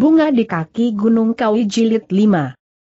Bunga di kaki Gunung Kawi Jilid 5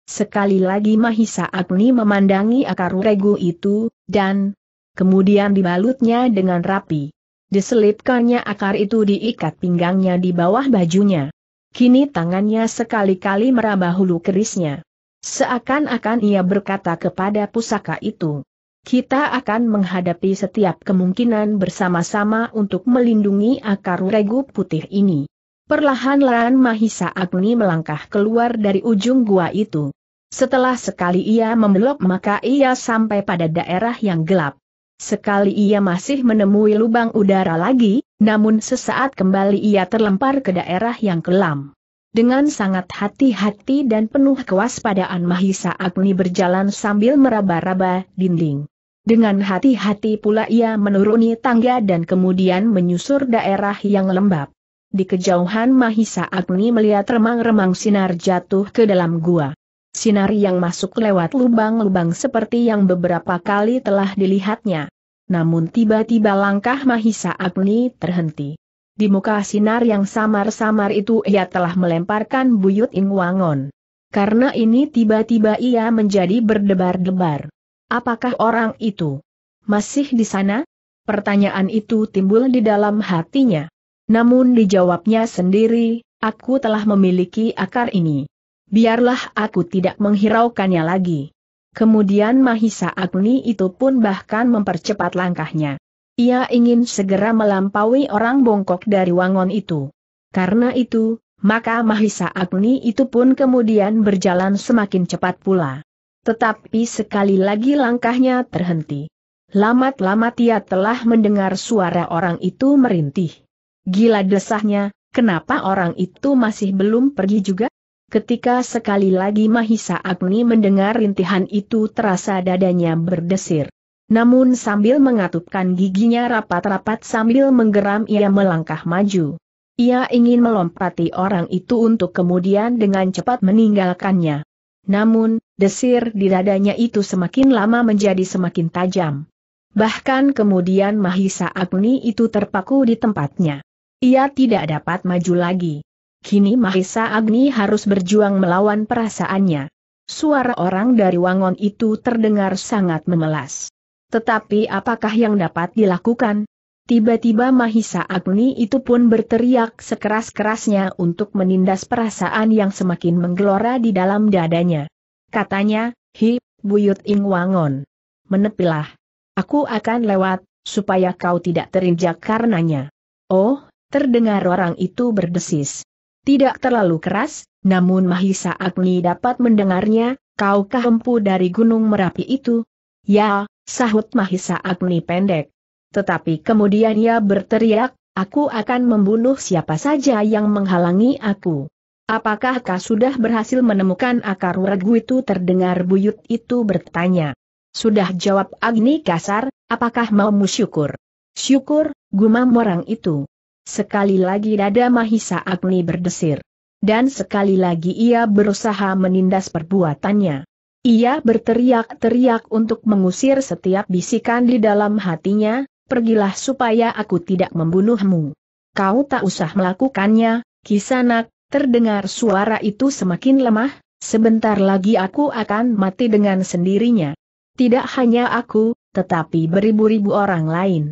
Sekali lagi Mahisa Agni memandangi akar regu itu, dan kemudian dibalutnya dengan rapi. Diselipkannya akar itu diikat pinggangnya di bawah bajunya. Kini tangannya sekali-kali meraba hulu kerisnya. Seakan-akan ia berkata kepada pusaka itu, kita akan menghadapi setiap kemungkinan bersama-sama untuk melindungi akar regu putih ini. Perlahan-lahan Mahisa Agni melangkah keluar dari ujung gua itu. Setelah sekali ia membelok maka ia sampai pada daerah yang gelap. Sekali ia masih menemui lubang udara lagi, namun sesaat kembali ia terlempar ke daerah yang kelam. Dengan sangat hati-hati dan penuh kewaspadaan Mahisa Agni berjalan sambil meraba-raba dinding. Dengan hati-hati pula ia menuruni tangga dan kemudian menyusur daerah yang lembab di kejauhan Mahisa Agni melihat remang-remang sinar jatuh ke dalam gua. Sinar yang masuk lewat lubang-lubang seperti yang beberapa kali telah dilihatnya. Namun tiba-tiba langkah Mahisa Agni terhenti. Di muka sinar yang samar-samar itu ia telah melemparkan buyut ingwangon. Karena ini tiba-tiba ia menjadi berdebar-debar. Apakah orang itu masih di sana? Pertanyaan itu timbul di dalam hatinya. Namun dijawabnya sendiri, aku telah memiliki akar ini. Biarlah aku tidak menghiraukannya lagi. Kemudian Mahisa Agni itu pun bahkan mempercepat langkahnya. Ia ingin segera melampaui orang bongkok dari wangon itu. Karena itu, maka Mahisa Agni itu pun kemudian berjalan semakin cepat pula. Tetapi sekali lagi langkahnya terhenti. Lamat-lamat ia telah mendengar suara orang itu merintih. Gila desahnya, kenapa orang itu masih belum pergi juga? Ketika sekali lagi Mahisa Agni mendengar rintihan itu terasa dadanya berdesir. Namun sambil mengatupkan giginya rapat-rapat sambil menggeram ia melangkah maju. Ia ingin melompati orang itu untuk kemudian dengan cepat meninggalkannya. Namun, desir di dadanya itu semakin lama menjadi semakin tajam. Bahkan kemudian Mahisa Agni itu terpaku di tempatnya. Ia tidak dapat maju lagi. Kini Mahisa Agni harus berjuang melawan perasaannya. Suara orang dari Wangon itu terdengar sangat memelas. Tetapi apakah yang dapat dilakukan? Tiba-tiba Mahisa Agni itu pun berteriak sekeras-kerasnya untuk menindas perasaan yang semakin menggelora di dalam dadanya. Katanya, Hi, Buyut Ing Wangon. Menepilah. Aku akan lewat, supaya kau tidak terinjak karenanya. Oh, terdengar orang itu berdesis. Tidak terlalu keras, namun Mahisa Agni dapat mendengarnya, kaukah empu dari Gunung Merapi itu? Ya, sahut Mahisa Agni pendek. Tetapi kemudian ia berteriak, aku akan membunuh siapa saja yang menghalangi aku. Apakah kau sudah berhasil menemukan akar regu itu terdengar buyut itu bertanya. Sudah jawab Agni kasar, apakah mau syukur? Syukur, gumam orang itu. Sekali lagi dada Mahisa Agni berdesir. Dan sekali lagi ia berusaha menindas perbuatannya. Ia berteriak-teriak untuk mengusir setiap bisikan di dalam hatinya, pergilah supaya aku tidak membunuhmu. Kau tak usah melakukannya, kisanak, terdengar suara itu semakin lemah, sebentar lagi aku akan mati dengan sendirinya. Tidak hanya aku, tetapi beribu-ribu orang lain.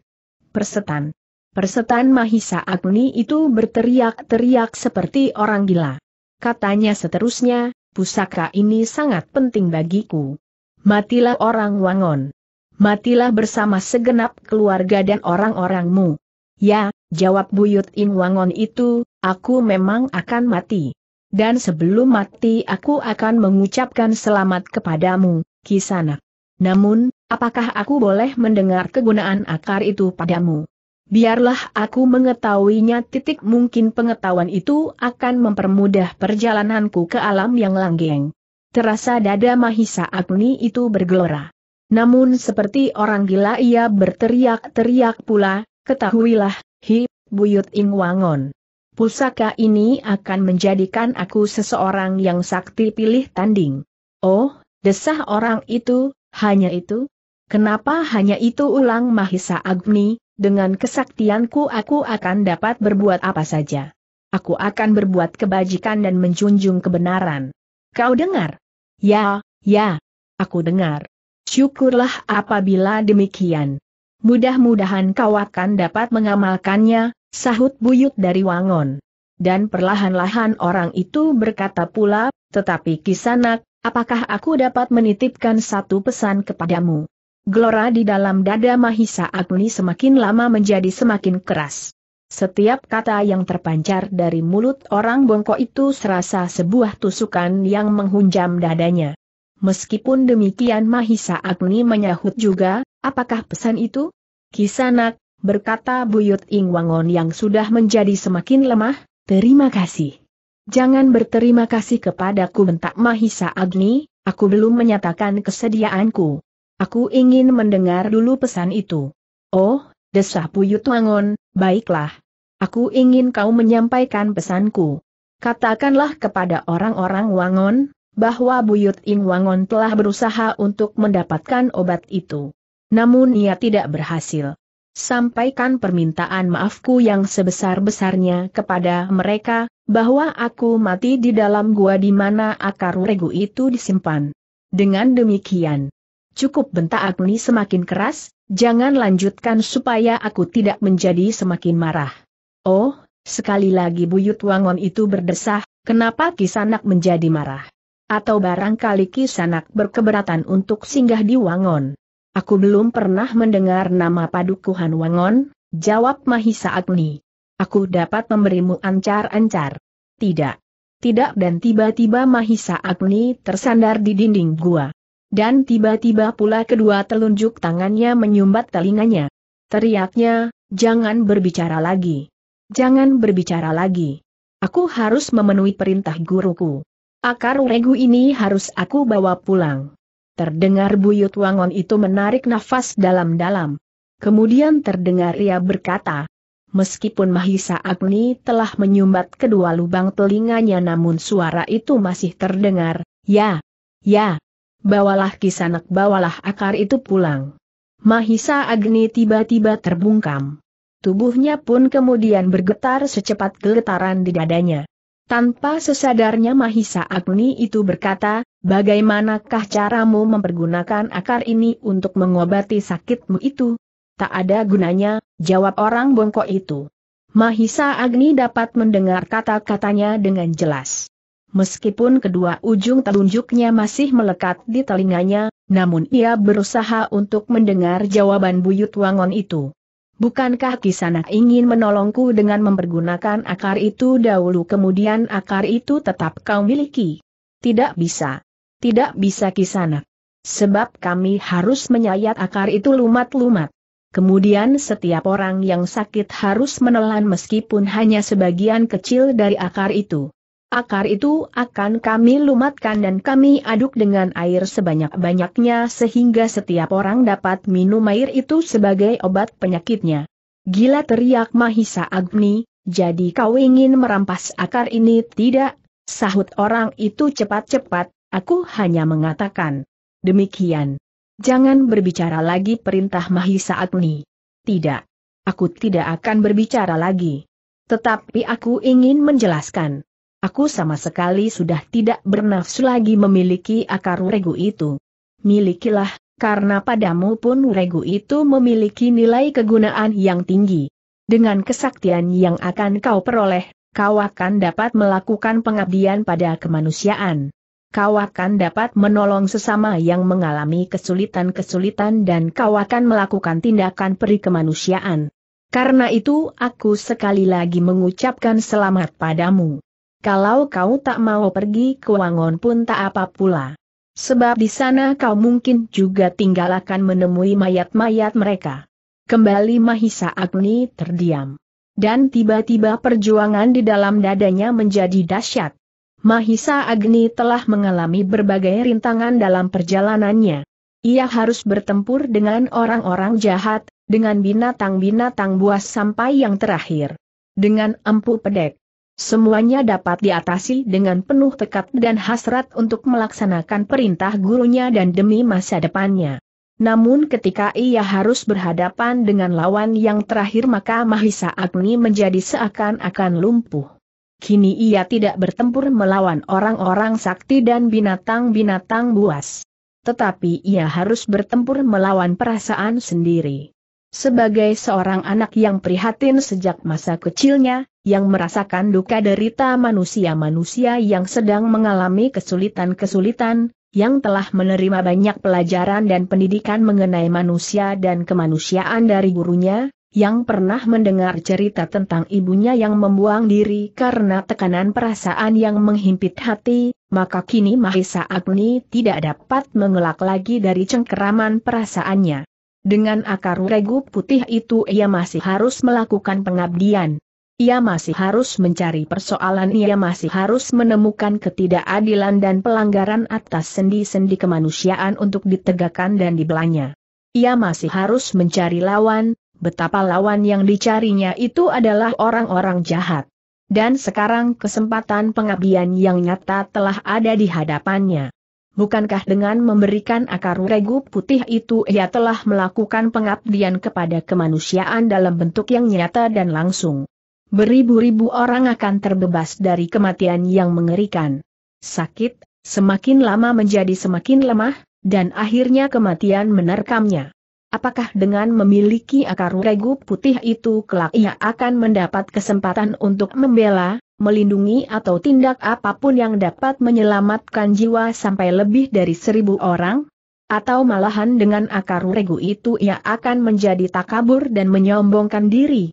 Persetan. Persetan Mahisa Agni itu berteriak-teriak seperti orang gila. Katanya seterusnya, pusaka ini sangat penting bagiku. Matilah orang Wangon. Matilah bersama segenap keluarga dan orang-orangmu. Ya, jawab Buyut Ing Wangon itu, aku memang akan mati. Dan sebelum mati aku akan mengucapkan selamat kepadamu, Kisanak. Namun, apakah aku boleh mendengar kegunaan akar itu padamu? biarlah aku mengetahuinya titik mungkin pengetahuan itu akan mempermudah perjalananku ke alam yang langgeng. Terasa dada Mahisa Agni itu bergelora. Namun seperti orang gila ia berteriak-teriak pula, ketahuilah, hi, buyut ing wangon. Pusaka ini akan menjadikan aku seseorang yang sakti pilih tanding. Oh, desah orang itu, hanya itu? Kenapa hanya itu ulang Mahisa Agni, dengan kesaktianku aku akan dapat berbuat apa saja. Aku akan berbuat kebajikan dan menjunjung kebenaran. Kau dengar? Ya, ya, aku dengar. Syukurlah apabila demikian. Mudah-mudahan kau akan dapat mengamalkannya, sahut buyut dari Wangon. Dan perlahan-lahan orang itu berkata pula, tetapi kisanak, apakah aku dapat menitipkan satu pesan kepadamu? Gelora di dalam dada Mahisa Agni semakin lama menjadi semakin keras. Setiap kata yang terpancar dari mulut orang bongkok itu serasa sebuah tusukan yang menghunjam dadanya. Meskipun demikian Mahisa Agni menyahut juga, apakah pesan itu? Kisanak, berkata Buyut Ingwangon yang sudah menjadi semakin lemah, terima kasih. Jangan berterima kasih kepadaku bentak Mahisa Agni, aku belum menyatakan kesediaanku. Aku ingin mendengar dulu pesan itu. Oh, desah Puyut Wangon, baiklah. Aku ingin kau menyampaikan pesanku. Katakanlah kepada orang-orang Wangon, bahwa Buyut Ing Wangon telah berusaha untuk mendapatkan obat itu. Namun ia tidak berhasil. Sampaikan permintaan maafku yang sebesar-besarnya kepada mereka, bahwa aku mati di dalam gua di mana akar regu itu disimpan. Dengan demikian, Cukup bentak Agni semakin keras, jangan lanjutkan supaya aku tidak menjadi semakin marah. Oh, sekali lagi buyut wangon itu berdesah, kenapa kisanak menjadi marah? Atau barangkali kisanak berkeberatan untuk singgah di wangon? Aku belum pernah mendengar nama padukuhan wangon, jawab Mahisa Agni. Aku dapat memberimu ancar-ancar. Tidak. Tidak dan tiba-tiba Mahisa Agni tersandar di dinding gua. Dan tiba-tiba pula kedua telunjuk tangannya menyumbat telinganya. Teriaknya, jangan berbicara lagi. Jangan berbicara lagi. Aku harus memenuhi perintah guruku. Akar regu ini harus aku bawa pulang. Terdengar buyut wangon itu menarik nafas dalam-dalam. Kemudian terdengar ia berkata, meskipun Mahisa Agni telah menyumbat kedua lubang telinganya namun suara itu masih terdengar, ya, ya. Bawalah kisanak bawalah akar itu pulang. Mahisa Agni tiba-tiba terbungkam. Tubuhnya pun kemudian bergetar secepat geletaran di dadanya. Tanpa sesadarnya Mahisa Agni itu berkata, bagaimanakah caramu mempergunakan akar ini untuk mengobati sakitmu itu? Tak ada gunanya, jawab orang bongkok itu. Mahisa Agni dapat mendengar kata-katanya dengan jelas. Meskipun kedua ujung telunjuknya masih melekat di telinganya, namun ia berusaha untuk mendengar jawaban Buyut Wangon itu. Bukankah Kisanak ingin menolongku dengan mempergunakan akar itu dahulu kemudian akar itu tetap kau miliki? Tidak bisa. Tidak bisa Kisanak. Sebab kami harus menyayat akar itu lumat-lumat. Kemudian setiap orang yang sakit harus menelan meskipun hanya sebagian kecil dari akar itu. Akar itu akan kami lumatkan dan kami aduk dengan air sebanyak-banyaknya sehingga setiap orang dapat minum air itu sebagai obat penyakitnya. Gila teriak Mahisa Agni, jadi kau ingin merampas akar ini tidak? Sahut orang itu cepat-cepat, aku hanya mengatakan. Demikian. Jangan berbicara lagi perintah Mahisa Agni. Tidak. Aku tidak akan berbicara lagi. Tetapi aku ingin menjelaskan. Aku sama sekali sudah tidak bernafsu lagi memiliki akar regu itu. Milikilah, karena padamu pun regu itu memiliki nilai kegunaan yang tinggi. Dengan kesaktian yang akan kau peroleh, kau akan dapat melakukan pengabdian pada kemanusiaan. Kau akan dapat menolong sesama yang mengalami kesulitan-kesulitan dan kau akan melakukan tindakan peri kemanusiaan. Karena itu aku sekali lagi mengucapkan selamat padamu. Kalau kau tak mau pergi ke Wangon pun tak apa pula. Sebab di sana kau mungkin juga tinggal akan menemui mayat-mayat mereka. Kembali Mahisa Agni terdiam. Dan tiba-tiba perjuangan di dalam dadanya menjadi dahsyat. Mahisa Agni telah mengalami berbagai rintangan dalam perjalanannya. Ia harus bertempur dengan orang-orang jahat, dengan binatang-binatang buas sampai yang terakhir. Dengan empu pedek Semuanya dapat diatasi dengan penuh tekad dan hasrat untuk melaksanakan perintah gurunya dan demi masa depannya. Namun ketika ia harus berhadapan dengan lawan yang terakhir maka Mahisa Agni menjadi seakan-akan lumpuh. Kini ia tidak bertempur melawan orang-orang sakti dan binatang-binatang buas. Tetapi ia harus bertempur melawan perasaan sendiri. Sebagai seorang anak yang prihatin sejak masa kecilnya, yang merasakan duka derita manusia-manusia yang sedang mengalami kesulitan-kesulitan, yang telah menerima banyak pelajaran dan pendidikan mengenai manusia dan kemanusiaan dari gurunya, yang pernah mendengar cerita tentang ibunya yang membuang diri karena tekanan perasaan yang menghimpit hati, maka kini Mahisa Agni tidak dapat mengelak lagi dari cengkeraman perasaannya. Dengan akar regu putih itu ia masih harus melakukan pengabdian. Ia masih harus mencari persoalan, ia masih harus menemukan ketidakadilan dan pelanggaran atas sendi-sendi kemanusiaan untuk ditegakkan dan dibelanya. Ia masih harus mencari lawan, betapa lawan yang dicarinya itu adalah orang-orang jahat. Dan sekarang kesempatan pengabdian yang nyata telah ada di hadapannya. Bukankah dengan memberikan akar regu putih itu ia telah melakukan pengabdian kepada kemanusiaan dalam bentuk yang nyata dan langsung? beribu-ribu orang akan terbebas dari kematian yang mengerikan. Sakit, semakin lama menjadi semakin lemah, dan akhirnya kematian menerkamnya. Apakah dengan memiliki akar regu putih itu kelak ia akan mendapat kesempatan untuk membela, melindungi atau tindak apapun yang dapat menyelamatkan jiwa sampai lebih dari seribu orang? Atau malahan dengan akar regu itu ia akan menjadi takabur dan menyombongkan diri?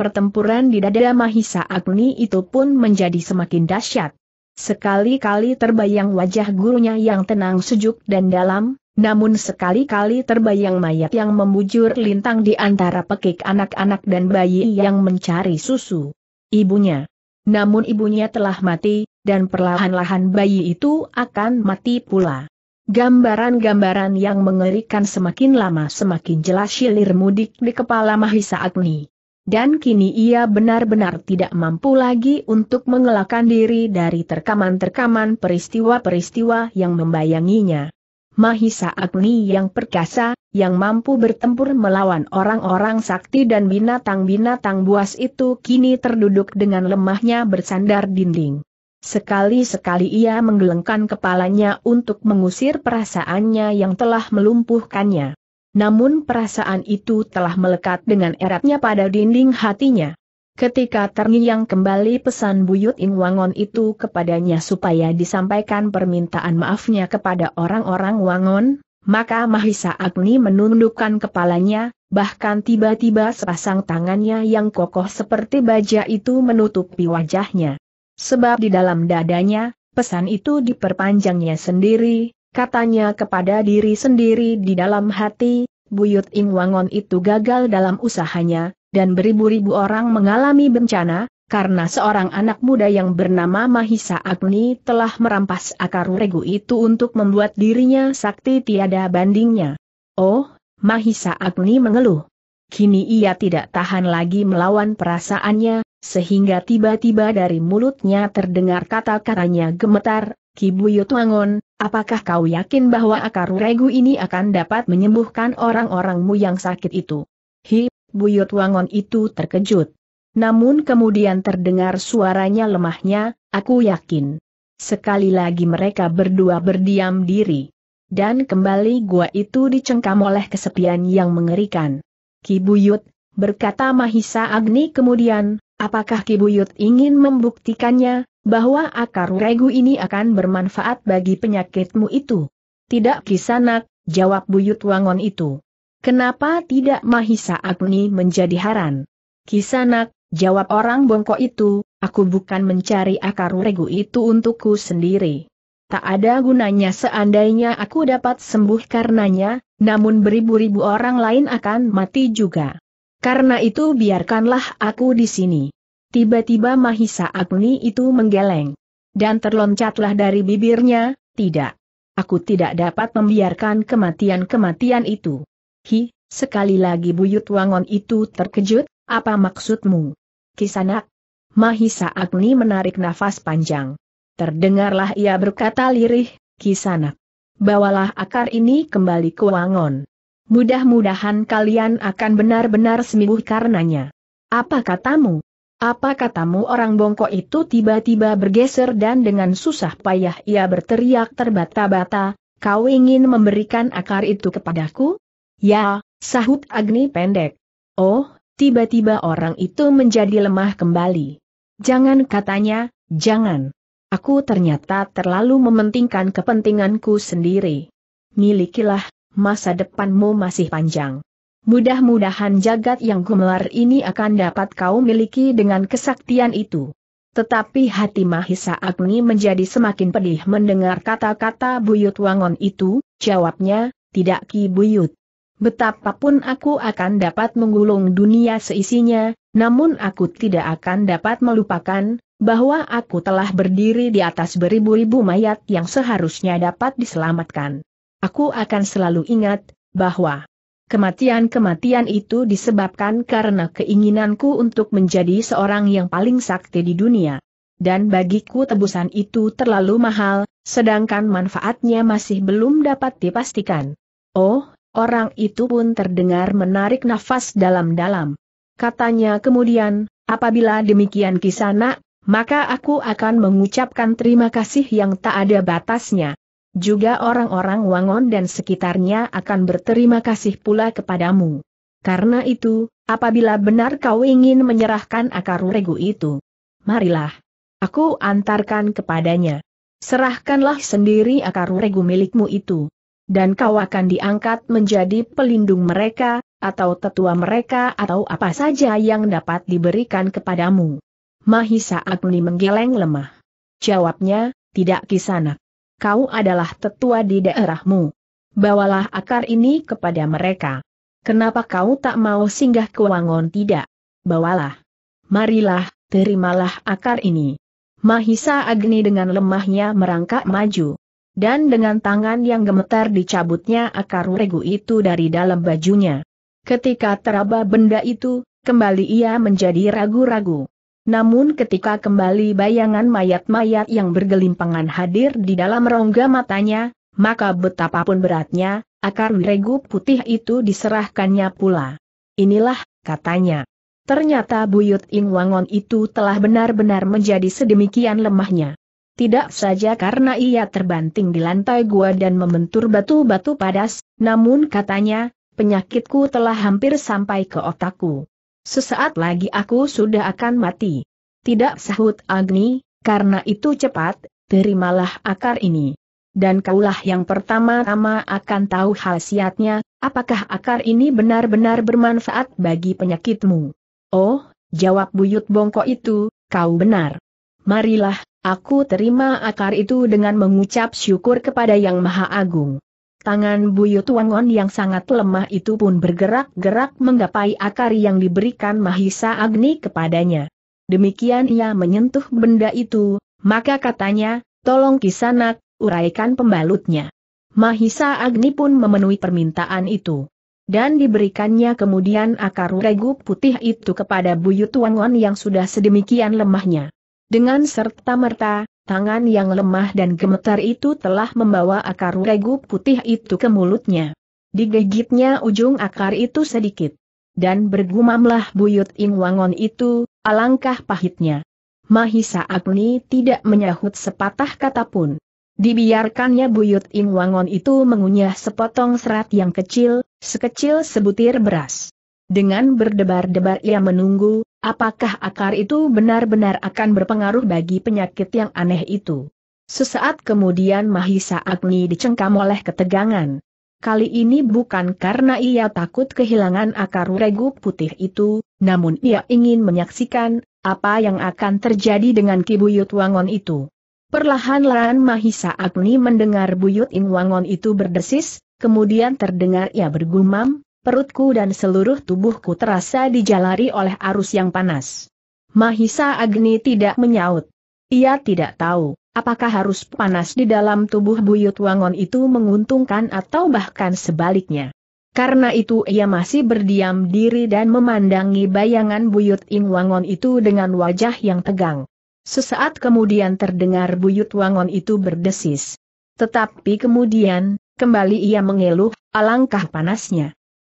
pertempuran di dada Mahisa Agni itu pun menjadi semakin dahsyat. Sekali-kali terbayang wajah gurunya yang tenang sejuk dan dalam, namun sekali-kali terbayang mayat yang membujur lintang di antara pekik anak-anak dan bayi yang mencari susu. Ibunya. Namun ibunya telah mati, dan perlahan-lahan bayi itu akan mati pula. Gambaran-gambaran yang mengerikan semakin lama semakin jelas silir mudik di kepala Mahisa Agni dan kini ia benar-benar tidak mampu lagi untuk mengelakkan diri dari terkaman-terkaman peristiwa-peristiwa yang membayanginya. Mahisa Agni yang perkasa, yang mampu bertempur melawan orang-orang sakti dan binatang-binatang buas itu kini terduduk dengan lemahnya bersandar dinding. Sekali-sekali ia menggelengkan kepalanya untuk mengusir perasaannya yang telah melumpuhkannya namun perasaan itu telah melekat dengan eratnya pada dinding hatinya. Ketika terngiang kembali pesan Buyut Ing Wangon itu kepadanya supaya disampaikan permintaan maafnya kepada orang-orang Wangon, maka Mahisa Agni menundukkan kepalanya, bahkan tiba-tiba sepasang tangannya yang kokoh seperti baja itu menutupi wajahnya. Sebab di dalam dadanya, pesan itu diperpanjangnya sendiri, Katanya kepada diri sendiri di dalam hati, Buyut Ing Wangon itu gagal dalam usahanya, dan beribu-ribu orang mengalami bencana, karena seorang anak muda yang bernama Mahisa Agni telah merampas akar regu itu untuk membuat dirinya sakti tiada bandingnya. Oh, Mahisa Agni mengeluh. Kini ia tidak tahan lagi melawan perasaannya, sehingga tiba-tiba dari mulutnya terdengar kata-katanya gemetar, Ki Buyut Wangon, Apakah kau yakin bahwa akar regu ini akan dapat menyembuhkan orang-orangmu yang sakit itu? Hi, buyut wangon itu terkejut. Namun kemudian terdengar suaranya lemahnya, aku yakin. Sekali lagi mereka berdua berdiam diri. Dan kembali gua itu dicengkam oleh kesepian yang mengerikan. Ki Buyut, berkata Mahisa Agni kemudian, apakah Ki Buyut ingin membuktikannya, bahwa akar regu ini akan bermanfaat bagi penyakitmu itu. Tidak kisanak, jawab buyut wangon itu. Kenapa tidak Mahisa Agni menjadi haran? Kisanak, jawab orang bongkok itu, aku bukan mencari akar regu itu untukku sendiri. Tak ada gunanya seandainya aku dapat sembuh karenanya, namun beribu-ribu orang lain akan mati juga. Karena itu biarkanlah aku di sini. Tiba-tiba Mahisa Agni itu menggeleng. Dan terloncatlah dari bibirnya, tidak. Aku tidak dapat membiarkan kematian-kematian itu. Hi, sekali lagi buyut wangon itu terkejut, apa maksudmu? Kisanak. Mahisa Agni menarik nafas panjang. Terdengarlah ia berkata lirih, Kisanak. Bawalah akar ini kembali ke wangon. Mudah-mudahan kalian akan benar-benar sembuh karenanya. Apa katamu? Apa katamu orang bongkok itu tiba-tiba bergeser dan dengan susah payah ia berteriak terbata-bata, kau ingin memberikan akar itu kepadaku? Ya, sahut Agni pendek. Oh, tiba-tiba orang itu menjadi lemah kembali. Jangan katanya, jangan. Aku ternyata terlalu mementingkan kepentinganku sendiri. Milikilah, masa depanmu masih panjang. Mudah-mudahan jagat yang gemelar ini akan dapat kau miliki dengan kesaktian itu. Tetapi hati Mahisa Agni menjadi semakin pedih mendengar kata-kata Buyut Wangon itu, jawabnya, tidak Ki Buyut. Betapapun aku akan dapat menggulung dunia seisinya, namun aku tidak akan dapat melupakan, bahwa aku telah berdiri di atas beribu-ribu mayat yang seharusnya dapat diselamatkan. Aku akan selalu ingat, bahwa Kematian-kematian itu disebabkan karena keinginanku untuk menjadi seorang yang paling sakti di dunia. Dan bagiku tebusan itu terlalu mahal, sedangkan manfaatnya masih belum dapat dipastikan. Oh, orang itu pun terdengar menarik nafas dalam-dalam. Katanya kemudian, apabila demikian kisana, maka aku akan mengucapkan terima kasih yang tak ada batasnya. Juga orang-orang Wangon dan sekitarnya akan berterima kasih pula kepadamu. Karena itu, apabila benar kau ingin menyerahkan akar regu itu, marilah. Aku antarkan kepadanya. Serahkanlah sendiri akar regu milikmu itu. Dan kau akan diangkat menjadi pelindung mereka, atau tetua mereka atau apa saja yang dapat diberikan kepadamu. Mahisa Agni menggeleng lemah. Jawabnya, tidak kisanak kau adalah tetua di daerahmu. Bawalah akar ini kepada mereka. Kenapa kau tak mau singgah ke Wangon tidak? Bawalah. Marilah, terimalah akar ini. Mahisa Agni dengan lemahnya merangkak maju. Dan dengan tangan yang gemetar dicabutnya akar regu itu dari dalam bajunya. Ketika teraba benda itu, kembali ia menjadi ragu-ragu. Namun ketika kembali bayangan mayat-mayat yang bergelimpangan hadir di dalam rongga matanya, maka betapapun beratnya, akar wiregu putih itu diserahkannya pula. Inilah, katanya. Ternyata buyut Ing Wangon itu telah benar-benar menjadi sedemikian lemahnya. Tidak saja karena ia terbanting di lantai gua dan membentur batu-batu padas, namun katanya, penyakitku telah hampir sampai ke otakku. Sesaat lagi aku sudah akan mati. Tidak sahut Agni, karena itu cepat, terimalah akar ini. Dan kaulah yang pertama-tama akan tahu hal khasiatnya, apakah akar ini benar-benar bermanfaat bagi penyakitmu. Oh, jawab buyut bongkok itu, kau benar. Marilah, aku terima akar itu dengan mengucap syukur kepada Yang Maha Agung. Tangan buyut Tuangon yang sangat lemah itu pun bergerak-gerak menggapai akar yang diberikan Mahisa Agni kepadanya. Demikian ia menyentuh benda itu, maka katanya, tolong kisanak, uraikan pembalutnya. Mahisa Agni pun memenuhi permintaan itu. Dan diberikannya kemudian akar regu putih itu kepada Buyu Tuangon yang sudah sedemikian lemahnya. Dengan serta-merta, tangan yang lemah dan gemetar itu telah membawa akar regu putih itu ke mulutnya. Digigitnya ujung akar itu sedikit. Dan bergumamlah buyut Ing Wangon itu, alangkah pahitnya. Mahisa Agni tidak menyahut sepatah kata pun. Dibiarkannya buyut Ing Wangon itu mengunyah sepotong serat yang kecil, sekecil sebutir beras. Dengan berdebar-debar ia menunggu, Apakah akar itu benar-benar akan berpengaruh bagi penyakit yang aneh itu? Sesaat kemudian Mahisa Agni dicengkam oleh ketegangan. Kali ini bukan karena ia takut kehilangan akar regu putih itu, namun ia ingin menyaksikan apa yang akan terjadi dengan kibuyut Wangon itu. Perlahan-lahan Mahisa Agni mendengar Buyut Ing Wangon itu berdesis, kemudian terdengar ia bergumam, perutku dan seluruh tubuhku terasa dijalari oleh arus yang panas. Mahisa Agni tidak menyaut. Ia tidak tahu, apakah harus panas di dalam tubuh buyut wangon itu menguntungkan atau bahkan sebaliknya. Karena itu ia masih berdiam diri dan memandangi bayangan Buyut Ing Wangon itu dengan wajah yang tegang. Sesaat kemudian terdengar Buyut Wangon itu berdesis. Tetapi kemudian, kembali ia mengeluh, alangkah panasnya.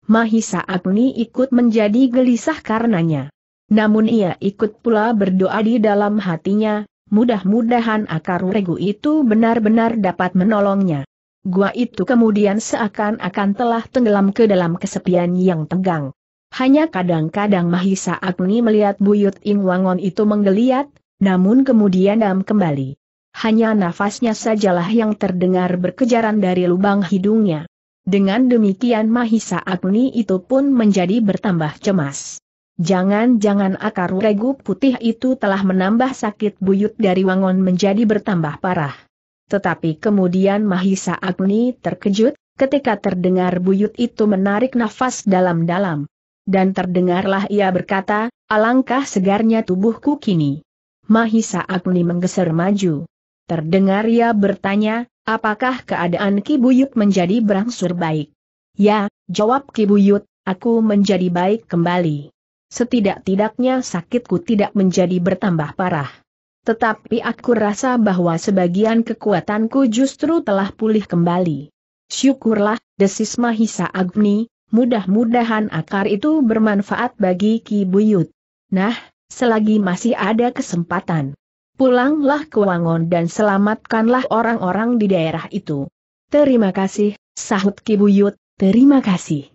Mahisa Agni ikut menjadi gelisah karenanya. Namun ia ikut pula berdoa di dalam hatinya, mudah-mudahan akar regu itu benar-benar dapat menolongnya. Gua itu kemudian seakan-akan telah tenggelam ke dalam kesepian yang tegang. Hanya kadang-kadang Mahisa Agni melihat buyut Ingwangon itu menggeliat, namun kemudian dam kembali. Hanya nafasnya sajalah yang terdengar berkejaran dari lubang hidungnya. Dengan demikian Mahisa Agni itu pun menjadi bertambah cemas. Jangan-jangan akar regu putih itu telah menambah sakit buyut dari Wangon menjadi bertambah parah. Tetapi kemudian Mahisa Agni terkejut, ketika terdengar buyut itu menarik nafas dalam-dalam. Dan terdengarlah ia berkata, alangkah segarnya tubuhku kini. Mahisa Agni menggeser maju. Terdengar ia bertanya, Apakah keadaan Kibuyut menjadi berangsur baik? Ya, jawab Kibuyut. aku menjadi baik kembali. Setidak-tidaknya sakitku tidak menjadi bertambah parah. Tetapi aku rasa bahwa sebagian kekuatanku justru telah pulih kembali. Syukurlah, desis Mahisa Agni, mudah-mudahan akar itu bermanfaat bagi Kibuyut. Nah, selagi masih ada kesempatan. Pulanglah ke Wangon dan selamatkanlah orang-orang di daerah itu. Terima kasih, sahut Kibuyut, terima kasih.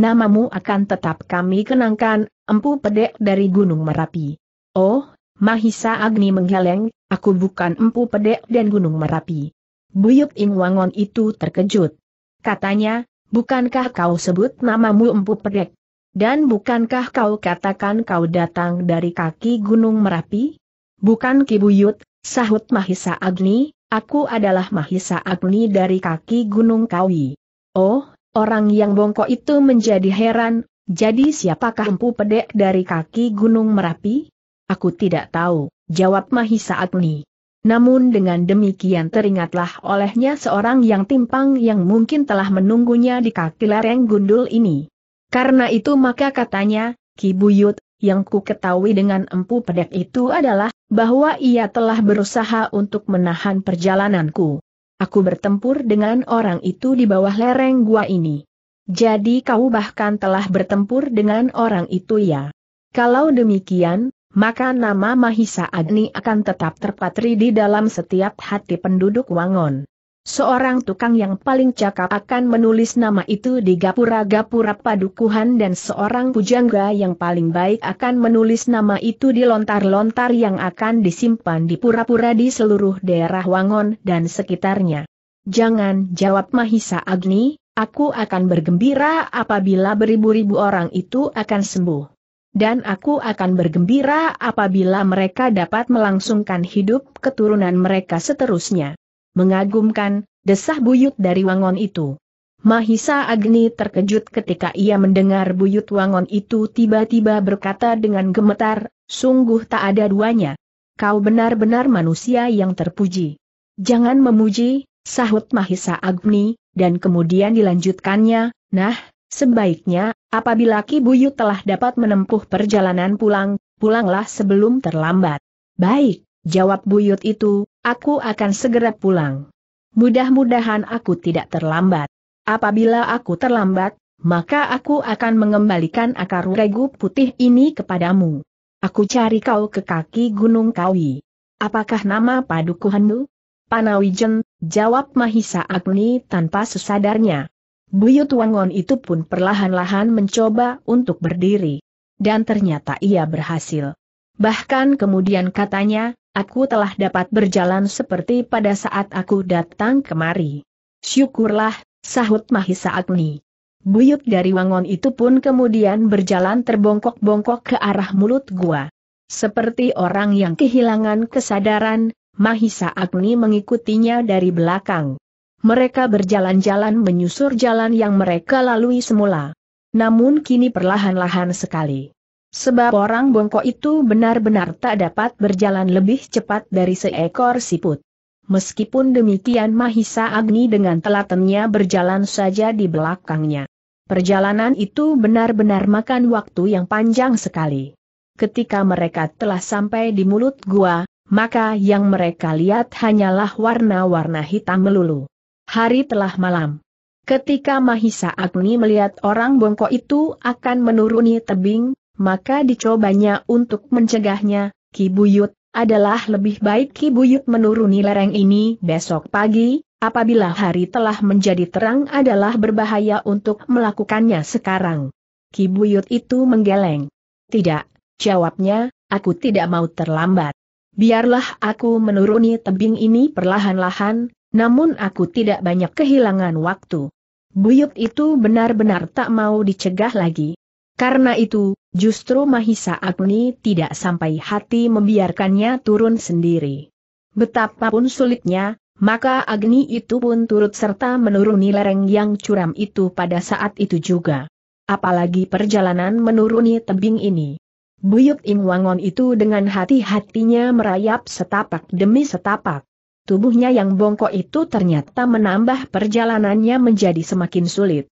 Namamu akan tetap kami kenangkan, empu pedek dari Gunung Merapi. Oh, Mahisa Agni menggeleng, aku bukan empu pedek dan Gunung Merapi. Buyut Ing Wangon itu terkejut. Katanya, bukankah kau sebut namamu empu pedek? Dan bukankah kau katakan kau datang dari kaki Gunung Merapi? Bukan Kibuyut, sahut Mahisa Agni, aku adalah Mahisa Agni dari kaki Gunung Kawi. Oh, orang yang bongkok itu menjadi heran, jadi siapakah empu pedek dari kaki Gunung Merapi? Aku tidak tahu, jawab Mahisa Agni. Namun dengan demikian teringatlah olehnya seorang yang timpang yang mungkin telah menunggunya di kaki lereng gundul ini. Karena itu maka katanya, Kibuyut, yang ku ketahui dengan empu pedek itu adalah, bahwa ia telah berusaha untuk menahan perjalananku. Aku bertempur dengan orang itu di bawah lereng gua ini. Jadi kau bahkan telah bertempur dengan orang itu ya. Kalau demikian, maka nama Mahisa Agni akan tetap terpatri di dalam setiap hati penduduk Wangon. Seorang tukang yang paling cakap akan menulis nama itu di gapura-gapura padukuhan dan seorang pujangga yang paling baik akan menulis nama itu di lontar-lontar yang akan disimpan di pura-pura di seluruh daerah Wangon dan sekitarnya. Jangan jawab Mahisa Agni, aku akan bergembira apabila beribu-ribu orang itu akan sembuh. Dan aku akan bergembira apabila mereka dapat melangsungkan hidup keturunan mereka seterusnya. Mengagumkan, desah buyut dari wangon itu. Mahisa Agni terkejut ketika ia mendengar buyut wangon itu tiba-tiba berkata dengan gemetar, sungguh tak ada duanya. Kau benar-benar manusia yang terpuji. Jangan memuji, sahut Mahisa Agni, dan kemudian dilanjutkannya, nah, sebaiknya, apabila Ki Buyut telah dapat menempuh perjalanan pulang, pulanglah sebelum terlambat. Baik. Jawab buyut itu, aku akan segera pulang. Mudah-mudahan aku tidak terlambat. Apabila aku terlambat, maka aku akan mengembalikan akar regu putih ini kepadamu. Aku cari kau ke kaki Gunung Kawi. Apakah nama paduku Handu? Panawijen, jawab Mahisa Agni tanpa sesadarnya. Buyut Wangon itu pun perlahan-lahan mencoba untuk berdiri. Dan ternyata ia berhasil. Bahkan kemudian katanya, Aku telah dapat berjalan seperti pada saat aku datang kemari. Syukurlah, sahut Mahisa Agni. Buyut dari wangon itu pun kemudian berjalan terbongkok-bongkok ke arah mulut gua. Seperti orang yang kehilangan kesadaran, Mahisa Agni mengikutinya dari belakang. Mereka berjalan-jalan menyusur jalan yang mereka lalui semula. Namun kini perlahan-lahan sekali. Sebab orang bongkok itu benar-benar tak dapat berjalan lebih cepat dari seekor siput. Meskipun demikian Mahisa Agni dengan telatennya berjalan saja di belakangnya. Perjalanan itu benar-benar makan waktu yang panjang sekali. Ketika mereka telah sampai di mulut gua, maka yang mereka lihat hanyalah warna-warna hitam melulu. Hari telah malam. Ketika Mahisa Agni melihat orang bongkok itu akan menuruni tebing, maka dicobanya untuk mencegahnya, Ki Buyut, adalah lebih baik Ki Buyut menuruni lereng ini besok pagi, apabila hari telah menjadi terang adalah berbahaya untuk melakukannya sekarang. Ki Buyut itu menggeleng. Tidak, jawabnya, aku tidak mau terlambat. Biarlah aku menuruni tebing ini perlahan-lahan, namun aku tidak banyak kehilangan waktu. Buyut itu benar-benar tak mau dicegah lagi. Karena itu, Justru Mahisa Agni tidak sampai hati membiarkannya turun sendiri. Betapapun sulitnya, maka Agni itu pun turut serta menuruni lereng yang curam itu pada saat itu juga. Apalagi perjalanan menuruni tebing ini. Buyut Wangon itu dengan hati-hatinya merayap setapak demi setapak. Tubuhnya yang bongkok itu ternyata menambah perjalanannya menjadi semakin sulit.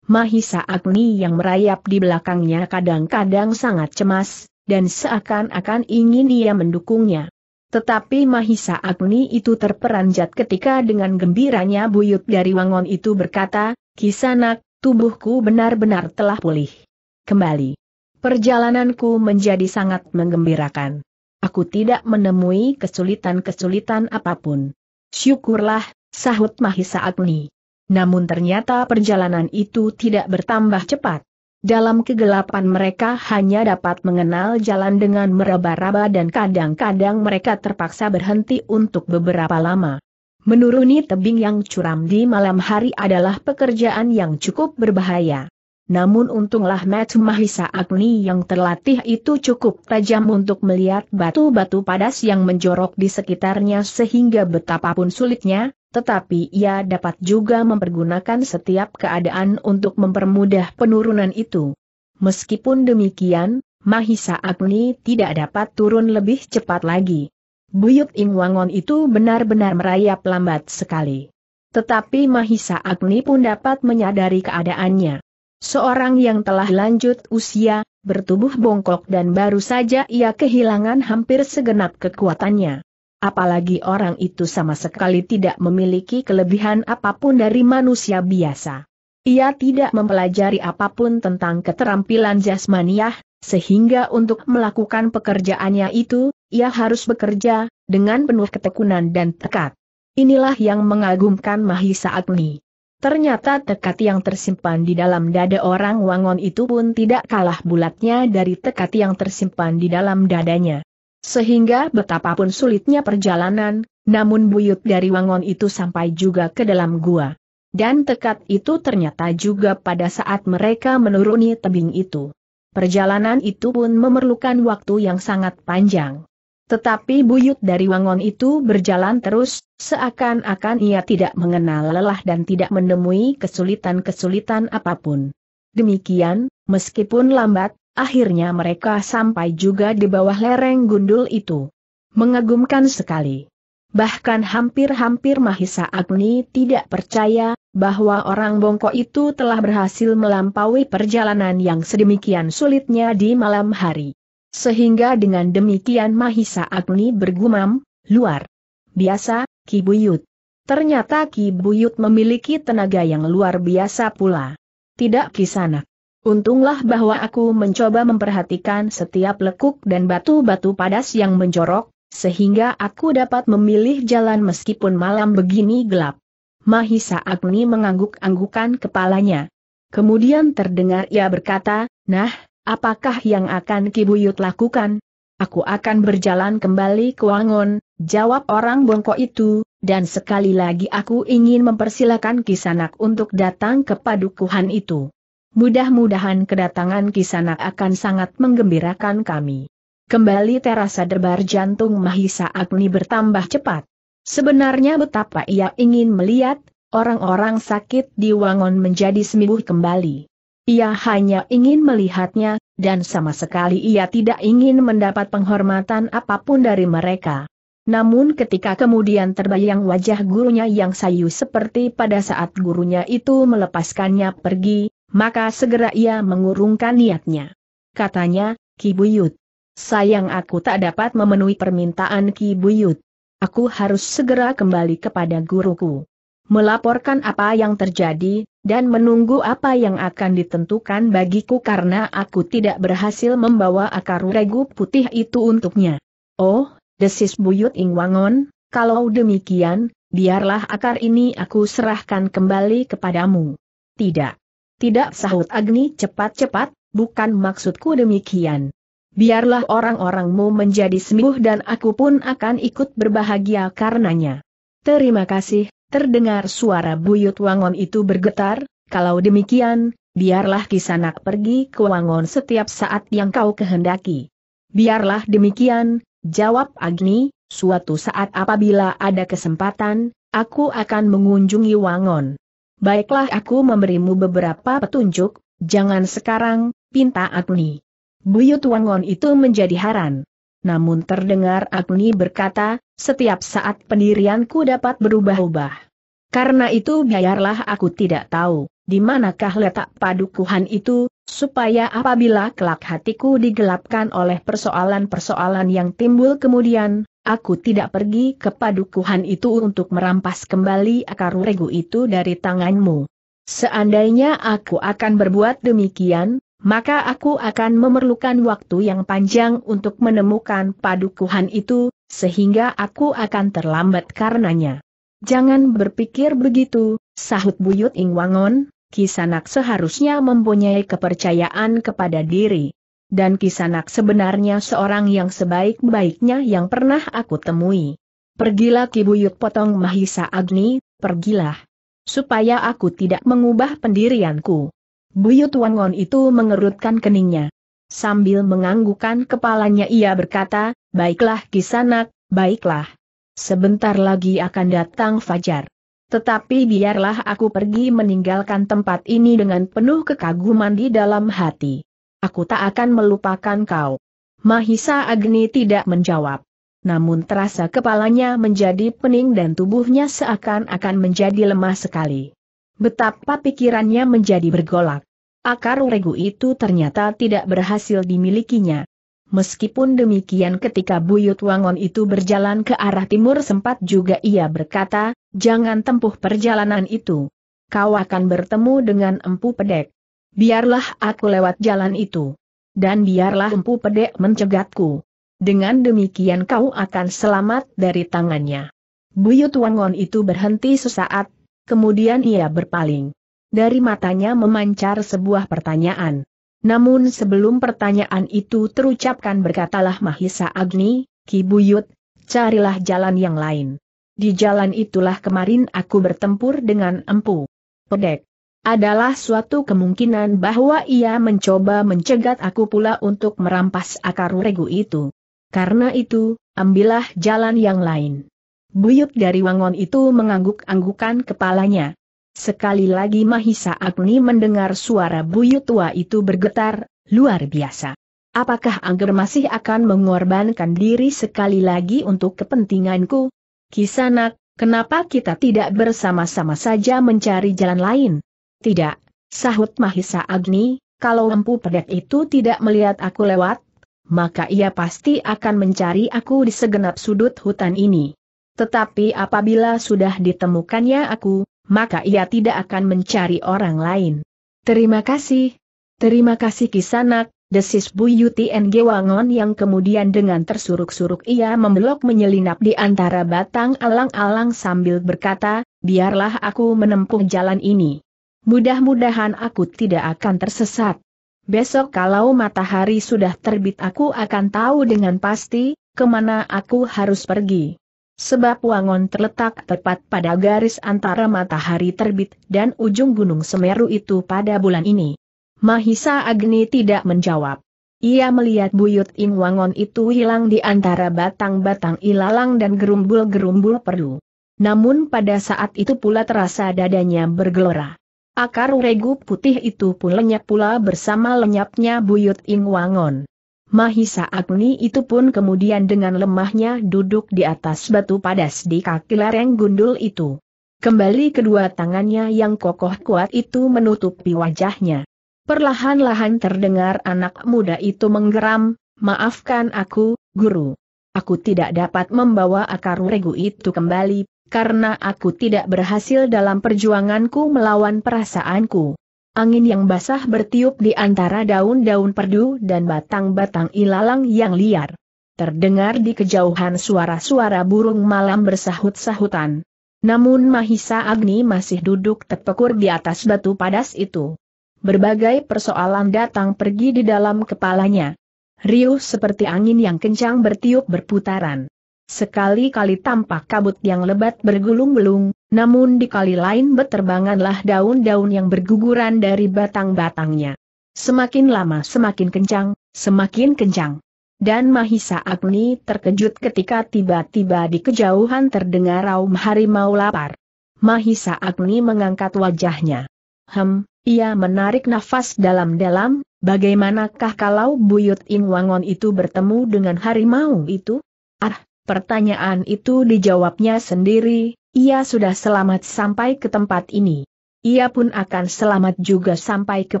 Mahisa Agni yang merayap di belakangnya kadang-kadang sangat cemas, dan seakan-akan ingin ia mendukungnya. Tetapi Mahisa Agni itu terperanjat ketika dengan gembiranya buyut dari Wangon itu berkata, Kisanak, tubuhku benar-benar telah pulih. Kembali. Perjalananku menjadi sangat menggembirakan. Aku tidak menemui kesulitan-kesulitan apapun. Syukurlah, sahut Mahisa Agni. Namun ternyata perjalanan itu tidak bertambah cepat. Dalam kegelapan mereka hanya dapat mengenal jalan dengan meraba-raba dan kadang-kadang mereka terpaksa berhenti untuk beberapa lama. Menuruni tebing yang curam di malam hari adalah pekerjaan yang cukup berbahaya. Namun untunglah Matt Mahisa Agni yang terlatih itu cukup tajam untuk melihat batu-batu padas yang menjorok di sekitarnya sehingga betapapun sulitnya, tetapi ia dapat juga mempergunakan setiap keadaan untuk mempermudah penurunan itu. Meskipun demikian, Mahisa Agni tidak dapat turun lebih cepat lagi. Buyut Ingwangon itu benar-benar merayap lambat sekali. Tetapi Mahisa Agni pun dapat menyadari keadaannya. Seorang yang telah lanjut usia, bertubuh bongkok dan baru saja ia kehilangan hampir segenap kekuatannya apalagi orang itu sama sekali tidak memiliki kelebihan apapun dari manusia biasa. Ia tidak mempelajari apapun tentang keterampilan jasmaniah, sehingga untuk melakukan pekerjaannya itu, ia harus bekerja, dengan penuh ketekunan dan tekad. Inilah yang mengagumkan Mahisa Agni. Ternyata tekad yang tersimpan di dalam dada orang Wangon itu pun tidak kalah bulatnya dari tekad yang tersimpan di dalam dadanya. Sehingga betapapun sulitnya perjalanan, namun buyut dari Wangon itu sampai juga ke dalam gua. Dan tekad itu ternyata juga pada saat mereka menuruni tebing itu. Perjalanan itu pun memerlukan waktu yang sangat panjang. Tetapi buyut dari Wangon itu berjalan terus, seakan-akan ia tidak mengenal lelah dan tidak menemui kesulitan-kesulitan apapun. Demikian, meskipun lambat, akhirnya mereka sampai juga di bawah lereng gundul itu. Mengagumkan sekali. Bahkan hampir-hampir Mahisa Agni tidak percaya bahwa orang bongkok itu telah berhasil melampaui perjalanan yang sedemikian sulitnya di malam hari. Sehingga dengan demikian Mahisa Agni bergumam, luar. Biasa, Ki Buyut. Ternyata Ki Buyut memiliki tenaga yang luar biasa pula. Tidak kisanak. Untunglah bahwa aku mencoba memperhatikan setiap lekuk dan batu-batu padas yang menjorok, sehingga aku dapat memilih jalan meskipun malam begini gelap. Mahisa Agni mengangguk-anggukan kepalanya. Kemudian terdengar ia berkata, Nah, apakah yang akan Kibuyut lakukan? Aku akan berjalan kembali ke Wangon, jawab orang bongkok itu, dan sekali lagi aku ingin mempersilahkan Kisanak untuk datang ke padukuhan itu. Mudah-mudahan kedatangan Kisanak akan sangat menggembirakan kami. Kembali terasa debar jantung Mahisa Agni bertambah cepat. Sebenarnya betapa ia ingin melihat, orang-orang sakit di Wangon menjadi sembuh kembali. Ia hanya ingin melihatnya, dan sama sekali ia tidak ingin mendapat penghormatan apapun dari mereka. Namun ketika kemudian terbayang wajah gurunya yang sayu seperti pada saat gurunya itu melepaskannya pergi, maka segera ia mengurungkan niatnya. Katanya, Ki Buyut. Sayang aku tak dapat memenuhi permintaan Ki Buyut. Aku harus segera kembali kepada guruku. Melaporkan apa yang terjadi, dan menunggu apa yang akan ditentukan bagiku karena aku tidak berhasil membawa akar regu putih itu untuknya. Oh, desis Buyut Ingwangon, kalau demikian, biarlah akar ini aku serahkan kembali kepadamu. Tidak. Tidak sahut Agni cepat-cepat, bukan maksudku demikian. Biarlah orang-orangmu menjadi sembuh dan aku pun akan ikut berbahagia karenanya. Terima kasih, terdengar suara buyut Wangon itu bergetar, kalau demikian, biarlah kisanak pergi ke Wangon setiap saat yang kau kehendaki. Biarlah demikian, jawab Agni, suatu saat apabila ada kesempatan, aku akan mengunjungi Wangon. Baiklah aku memberimu beberapa petunjuk, jangan sekarang, pinta Agni. Buyut Wangon itu menjadi haran. Namun terdengar Agni berkata, setiap saat pendirianku dapat berubah-ubah. Karena itu biarlah aku tidak tahu, di manakah letak padukuhan itu, supaya apabila kelak hatiku digelapkan oleh persoalan-persoalan yang timbul kemudian, Aku tidak pergi ke padukuhan itu untuk merampas kembali akar regu itu dari tanganmu. Seandainya aku akan berbuat demikian, maka aku akan memerlukan waktu yang panjang untuk menemukan padukuhan itu, sehingga aku akan terlambat karenanya. Jangan berpikir begitu, sahut Buyut Ingwangon, Kisanak seharusnya mempunyai kepercayaan kepada diri dan Kisanak sebenarnya seorang yang sebaik-baiknya yang pernah aku temui. Pergilah Kibuyut potong Mahisa Agni, pergilah. Supaya aku tidak mengubah pendirianku. Buyut Wangon itu mengerutkan keningnya. Sambil menganggukan kepalanya ia berkata, baiklah Kisanak, baiklah. Sebentar lagi akan datang Fajar. Tetapi biarlah aku pergi meninggalkan tempat ini dengan penuh kekaguman di dalam hati. Aku tak akan melupakan kau. Mahisa Agni tidak menjawab. Namun terasa kepalanya menjadi pening dan tubuhnya seakan-akan menjadi lemah sekali. Betapa pikirannya menjadi bergolak. Akar regu itu ternyata tidak berhasil dimilikinya. Meskipun demikian ketika Buyut Wangon itu berjalan ke arah timur sempat juga ia berkata, jangan tempuh perjalanan itu. Kau akan bertemu dengan empu pedek. Biarlah aku lewat jalan itu. Dan biarlah empu pedek mencegatku. Dengan demikian kau akan selamat dari tangannya. Buyut Wangon itu berhenti sesaat, kemudian ia berpaling. Dari matanya memancar sebuah pertanyaan. Namun sebelum pertanyaan itu terucapkan berkatalah Mahisa Agni, Ki Buyut, carilah jalan yang lain. Di jalan itulah kemarin aku bertempur dengan empu. Pedek adalah suatu kemungkinan bahwa ia mencoba mencegat aku pula untuk merampas akar regu itu. Karena itu, ambillah jalan yang lain. Buyut dari Wangon itu mengangguk-anggukan kepalanya. Sekali lagi Mahisa Agni mendengar suara buyut tua itu bergetar, luar biasa. Apakah Angger masih akan mengorbankan diri sekali lagi untuk kepentinganku? Kisanak, kenapa kita tidak bersama-sama saja mencari jalan lain? Tidak, sahut Mahisa Agni, kalau empu pedek itu tidak melihat aku lewat, maka ia pasti akan mencari aku di segenap sudut hutan ini. Tetapi apabila sudah ditemukannya aku, maka ia tidak akan mencari orang lain. Terima kasih. Terima kasih Kisanak, desis Yuti NG Wangon yang kemudian dengan tersuruk-suruk ia membelok menyelinap di antara batang alang-alang sambil berkata, biarlah aku menempuh jalan ini. Mudah-mudahan aku tidak akan tersesat. Besok kalau matahari sudah terbit aku akan tahu dengan pasti, kemana aku harus pergi. Sebab Wangon terletak tepat pada garis antara matahari terbit dan ujung gunung Semeru itu pada bulan ini. Mahisa Agni tidak menjawab. Ia melihat buyut Ing Wangon itu hilang di antara batang-batang ilalang dan gerumbul-gerumbul perlu. Namun pada saat itu pula terasa dadanya bergelora. Akar regu putih itu pun lenyap pula bersama lenyapnya buyut Ing Wangon. Mahisa Agni itu pun kemudian dengan lemahnya duduk di atas batu padas di kaki lereng gundul itu. Kembali kedua tangannya yang kokoh kuat itu menutupi wajahnya. Perlahan-lahan terdengar anak muda itu menggeram, maafkan aku, guru. Aku tidak dapat membawa akar regu itu kembali, karena aku tidak berhasil dalam perjuanganku melawan perasaanku. Angin yang basah bertiup di antara daun-daun perdu dan batang-batang ilalang yang liar. Terdengar di kejauhan suara-suara burung malam bersahut-sahutan. Namun Mahisa Agni masih duduk terpekur di atas batu padas itu. Berbagai persoalan datang pergi di dalam kepalanya. Riuh seperti angin yang kencang bertiup berputaran. Sekali-kali tampak kabut yang lebat bergulung-gulung, namun di kali lain beterbanganlah daun-daun yang berguguran dari batang-batangnya. Semakin lama semakin kencang, semakin kencang. Dan Mahisa Agni terkejut ketika tiba-tiba di kejauhan terdengar raum harimau lapar. Mahisa Agni mengangkat wajahnya. Hem, ia menarik nafas dalam-dalam, bagaimanakah kalau Buyut Wangon itu bertemu dengan harimau itu? Ah, Pertanyaan itu dijawabnya sendiri, ia sudah selamat sampai ke tempat ini. Ia pun akan selamat juga sampai ke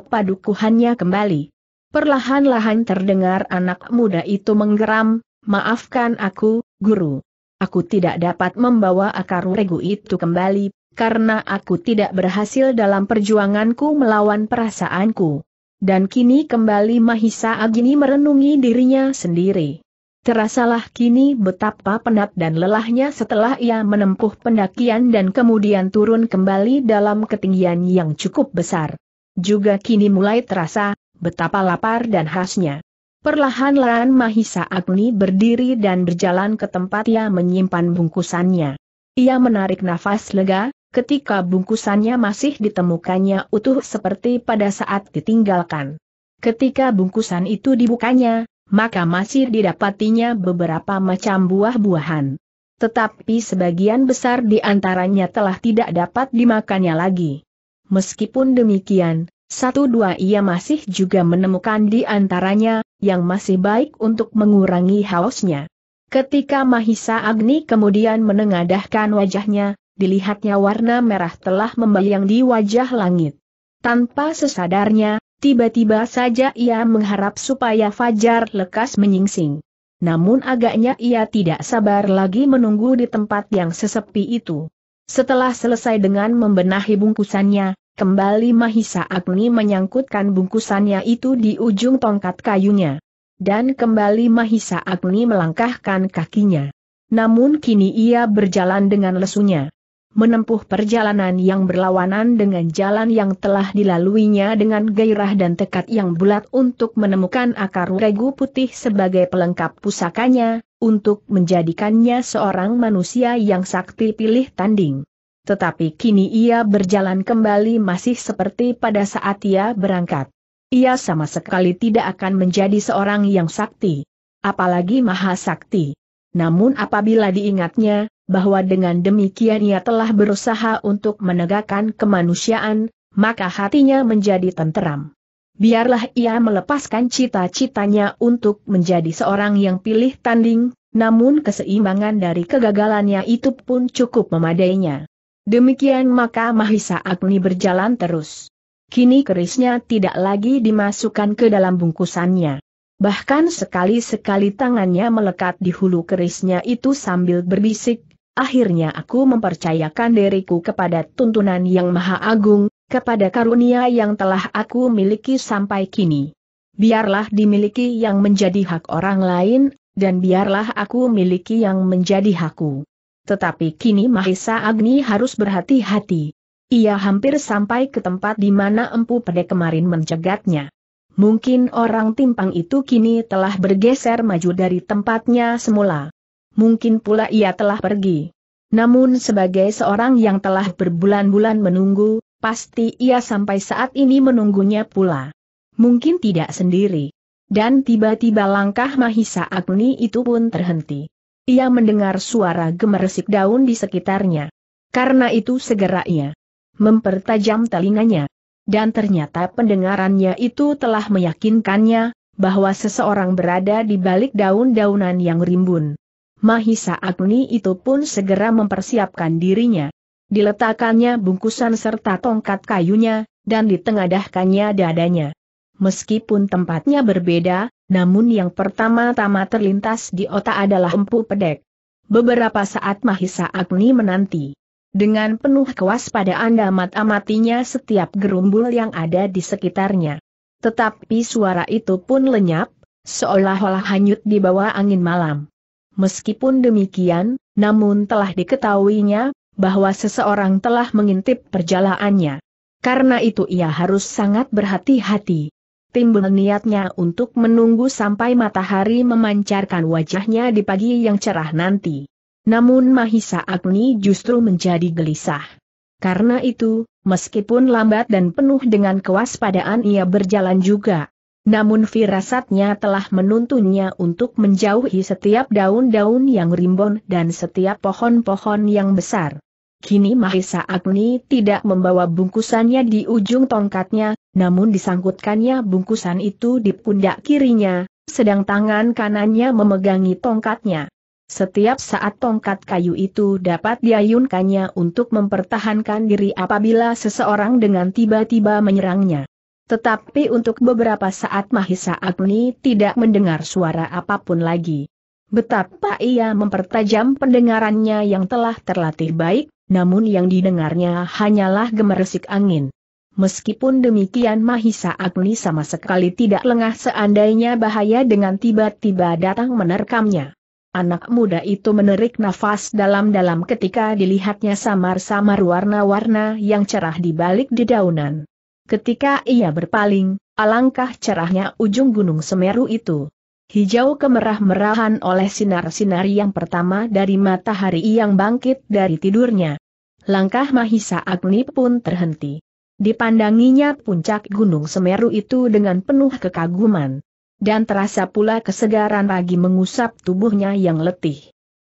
padukuhannya kembali. Perlahan-lahan terdengar anak muda itu menggeram, maafkan aku, guru. Aku tidak dapat membawa akar regu itu kembali, karena aku tidak berhasil dalam perjuanganku melawan perasaanku. Dan kini kembali Mahisa Agini merenungi dirinya sendiri. Terasalah kini betapa penat dan lelahnya setelah ia menempuh pendakian dan kemudian turun kembali dalam ketinggian yang cukup besar. Juga kini mulai terasa, betapa lapar dan khasnya. Perlahan-lahan Mahisa Agni berdiri dan berjalan ke tempat ia menyimpan bungkusannya. Ia menarik nafas lega, ketika bungkusannya masih ditemukannya utuh seperti pada saat ditinggalkan. Ketika bungkusan itu dibukanya, maka masih didapatinya beberapa macam buah-buahan. Tetapi sebagian besar di antaranya telah tidak dapat dimakannya lagi. Meskipun demikian, satu dua ia masih juga menemukan di antaranya, yang masih baik untuk mengurangi hausnya. Ketika Mahisa Agni kemudian menengadahkan wajahnya, dilihatnya warna merah telah membayang di wajah langit. Tanpa sesadarnya, Tiba-tiba saja ia mengharap supaya Fajar lekas menyingsing. Namun agaknya ia tidak sabar lagi menunggu di tempat yang sesepi itu. Setelah selesai dengan membenahi bungkusannya, kembali Mahisa Agni menyangkutkan bungkusannya itu di ujung tongkat kayunya. Dan kembali Mahisa Agni melangkahkan kakinya. Namun kini ia berjalan dengan lesunya menempuh perjalanan yang berlawanan dengan jalan yang telah dilaluinya dengan gairah dan tekad yang bulat untuk menemukan akar regu putih sebagai pelengkap pusakanya, untuk menjadikannya seorang manusia yang sakti pilih tanding. Tetapi kini ia berjalan kembali masih seperti pada saat ia berangkat. Ia sama sekali tidak akan menjadi seorang yang sakti. Apalagi maha sakti. Namun apabila diingatnya, bahwa dengan demikian ia telah berusaha untuk menegakkan kemanusiaan, maka hatinya menjadi tenteram. Biarlah ia melepaskan cita-citanya untuk menjadi seorang yang pilih tanding, namun keseimbangan dari kegagalannya itu pun cukup memadainya. Demikian maka Mahisa Agni berjalan terus. Kini kerisnya tidak lagi dimasukkan ke dalam bungkusannya. Bahkan sekali-sekali tangannya melekat di hulu kerisnya itu sambil berbisik, akhirnya aku mempercayakan diriku kepada tuntunan yang maha agung, kepada karunia yang telah aku miliki sampai kini. Biarlah dimiliki yang menjadi hak orang lain, dan biarlah aku miliki yang menjadi hakku. Tetapi kini Mahesa Agni harus berhati-hati. Ia hampir sampai ke tempat di mana Empu Pede kemarin mencegatnya. Mungkin orang timpang itu kini telah bergeser maju dari tempatnya semula mungkin pula ia telah pergi. Namun sebagai seorang yang telah berbulan-bulan menunggu, pasti ia sampai saat ini menunggunya pula. Mungkin tidak sendiri. Dan tiba-tiba langkah Mahisa Agni itu pun terhenti. Ia mendengar suara gemeresik daun di sekitarnya. Karena itu segera ia mempertajam telinganya. Dan ternyata pendengarannya itu telah meyakinkannya, bahwa seseorang berada di balik daun-daunan yang rimbun. Mahisa Agni itu pun segera mempersiapkan dirinya. Diletakkannya bungkusan serta tongkat kayunya, dan ditengadahkannya dadanya. Meskipun tempatnya berbeda, namun yang pertama-tama terlintas di otak adalah empu pedek. Beberapa saat Mahisa Agni menanti. Dengan penuh kewaspadaan amat amatinya setiap gerumbul yang ada di sekitarnya. Tetapi suara itu pun lenyap, seolah-olah hanyut di bawah angin malam meskipun demikian, namun telah diketahuinya, bahwa seseorang telah mengintip perjalanannya. Karena itu ia harus sangat berhati-hati. Timbul niatnya untuk menunggu sampai matahari memancarkan wajahnya di pagi yang cerah nanti. Namun Mahisa Agni justru menjadi gelisah. Karena itu, meskipun lambat dan penuh dengan kewaspadaan ia berjalan juga namun firasatnya telah menuntunnya untuk menjauhi setiap daun-daun yang rimbun dan setiap pohon-pohon yang besar. Kini Mahisa Agni tidak membawa bungkusannya di ujung tongkatnya, namun disangkutkannya bungkusan itu di pundak kirinya, sedang tangan kanannya memegangi tongkatnya. Setiap saat tongkat kayu itu dapat diayunkannya untuk mempertahankan diri apabila seseorang dengan tiba-tiba menyerangnya. Tetapi untuk beberapa saat Mahisa Agni tidak mendengar suara apapun lagi. Betapa ia mempertajam pendengarannya yang telah terlatih baik, namun yang didengarnya hanyalah gemeresik angin. Meskipun demikian Mahisa Agni sama sekali tidak lengah seandainya bahaya dengan tiba-tiba datang menerkamnya. Anak muda itu menerik nafas dalam-dalam ketika dilihatnya samar-samar warna-warna yang cerah di balik dedaunan. Ketika ia berpaling, alangkah cerahnya ujung gunung Semeru itu. Hijau kemerah-merahan oleh sinar-sinar yang pertama dari matahari yang bangkit dari tidurnya. Langkah Mahisa Agni pun terhenti. Dipandanginya puncak gunung Semeru itu dengan penuh kekaguman. Dan terasa pula kesegaran pagi mengusap tubuhnya yang letih.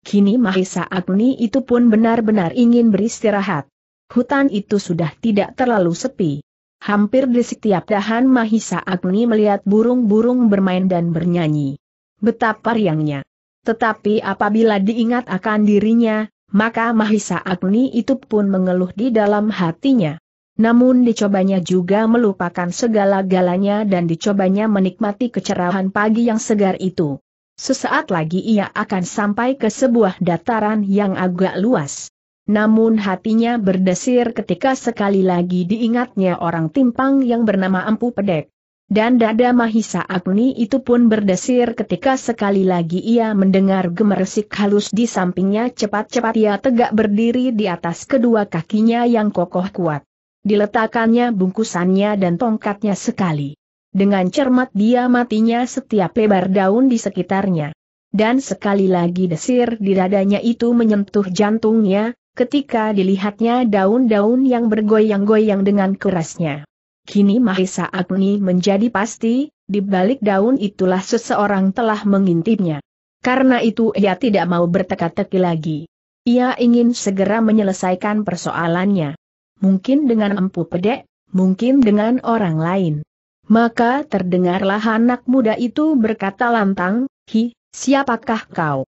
Kini Mahisa Agni itu pun benar-benar ingin beristirahat. Hutan itu sudah tidak terlalu sepi. Hampir di setiap dahan Mahisa Agni melihat burung-burung bermain dan bernyanyi. Betapa riangnya. Tetapi apabila diingat akan dirinya, maka Mahisa Agni itu pun mengeluh di dalam hatinya. Namun dicobanya juga melupakan segala galanya dan dicobanya menikmati kecerahan pagi yang segar itu. Sesaat lagi ia akan sampai ke sebuah dataran yang agak luas. Namun hatinya berdesir ketika sekali lagi diingatnya orang timpang yang bernama Empu Pedek. Dan dada Mahisa Agni itu pun berdesir ketika sekali lagi ia mendengar gemersik halus di sampingnya cepat-cepat ia tegak berdiri di atas kedua kakinya yang kokoh kuat. Diletakkannya bungkusannya dan tongkatnya sekali. Dengan cermat dia matinya setiap lebar daun di sekitarnya. Dan sekali lagi desir di dadanya itu menyentuh jantungnya, ketika dilihatnya daun-daun yang bergoyang-goyang dengan kerasnya. Kini Mahisa Agni menjadi pasti, di balik daun itulah seseorang telah mengintipnya. Karena itu ia tidak mau berteka-teki lagi. Ia ingin segera menyelesaikan persoalannya. Mungkin dengan empu pedek, mungkin dengan orang lain. Maka terdengarlah anak muda itu berkata lantang, Hi, siapakah kau?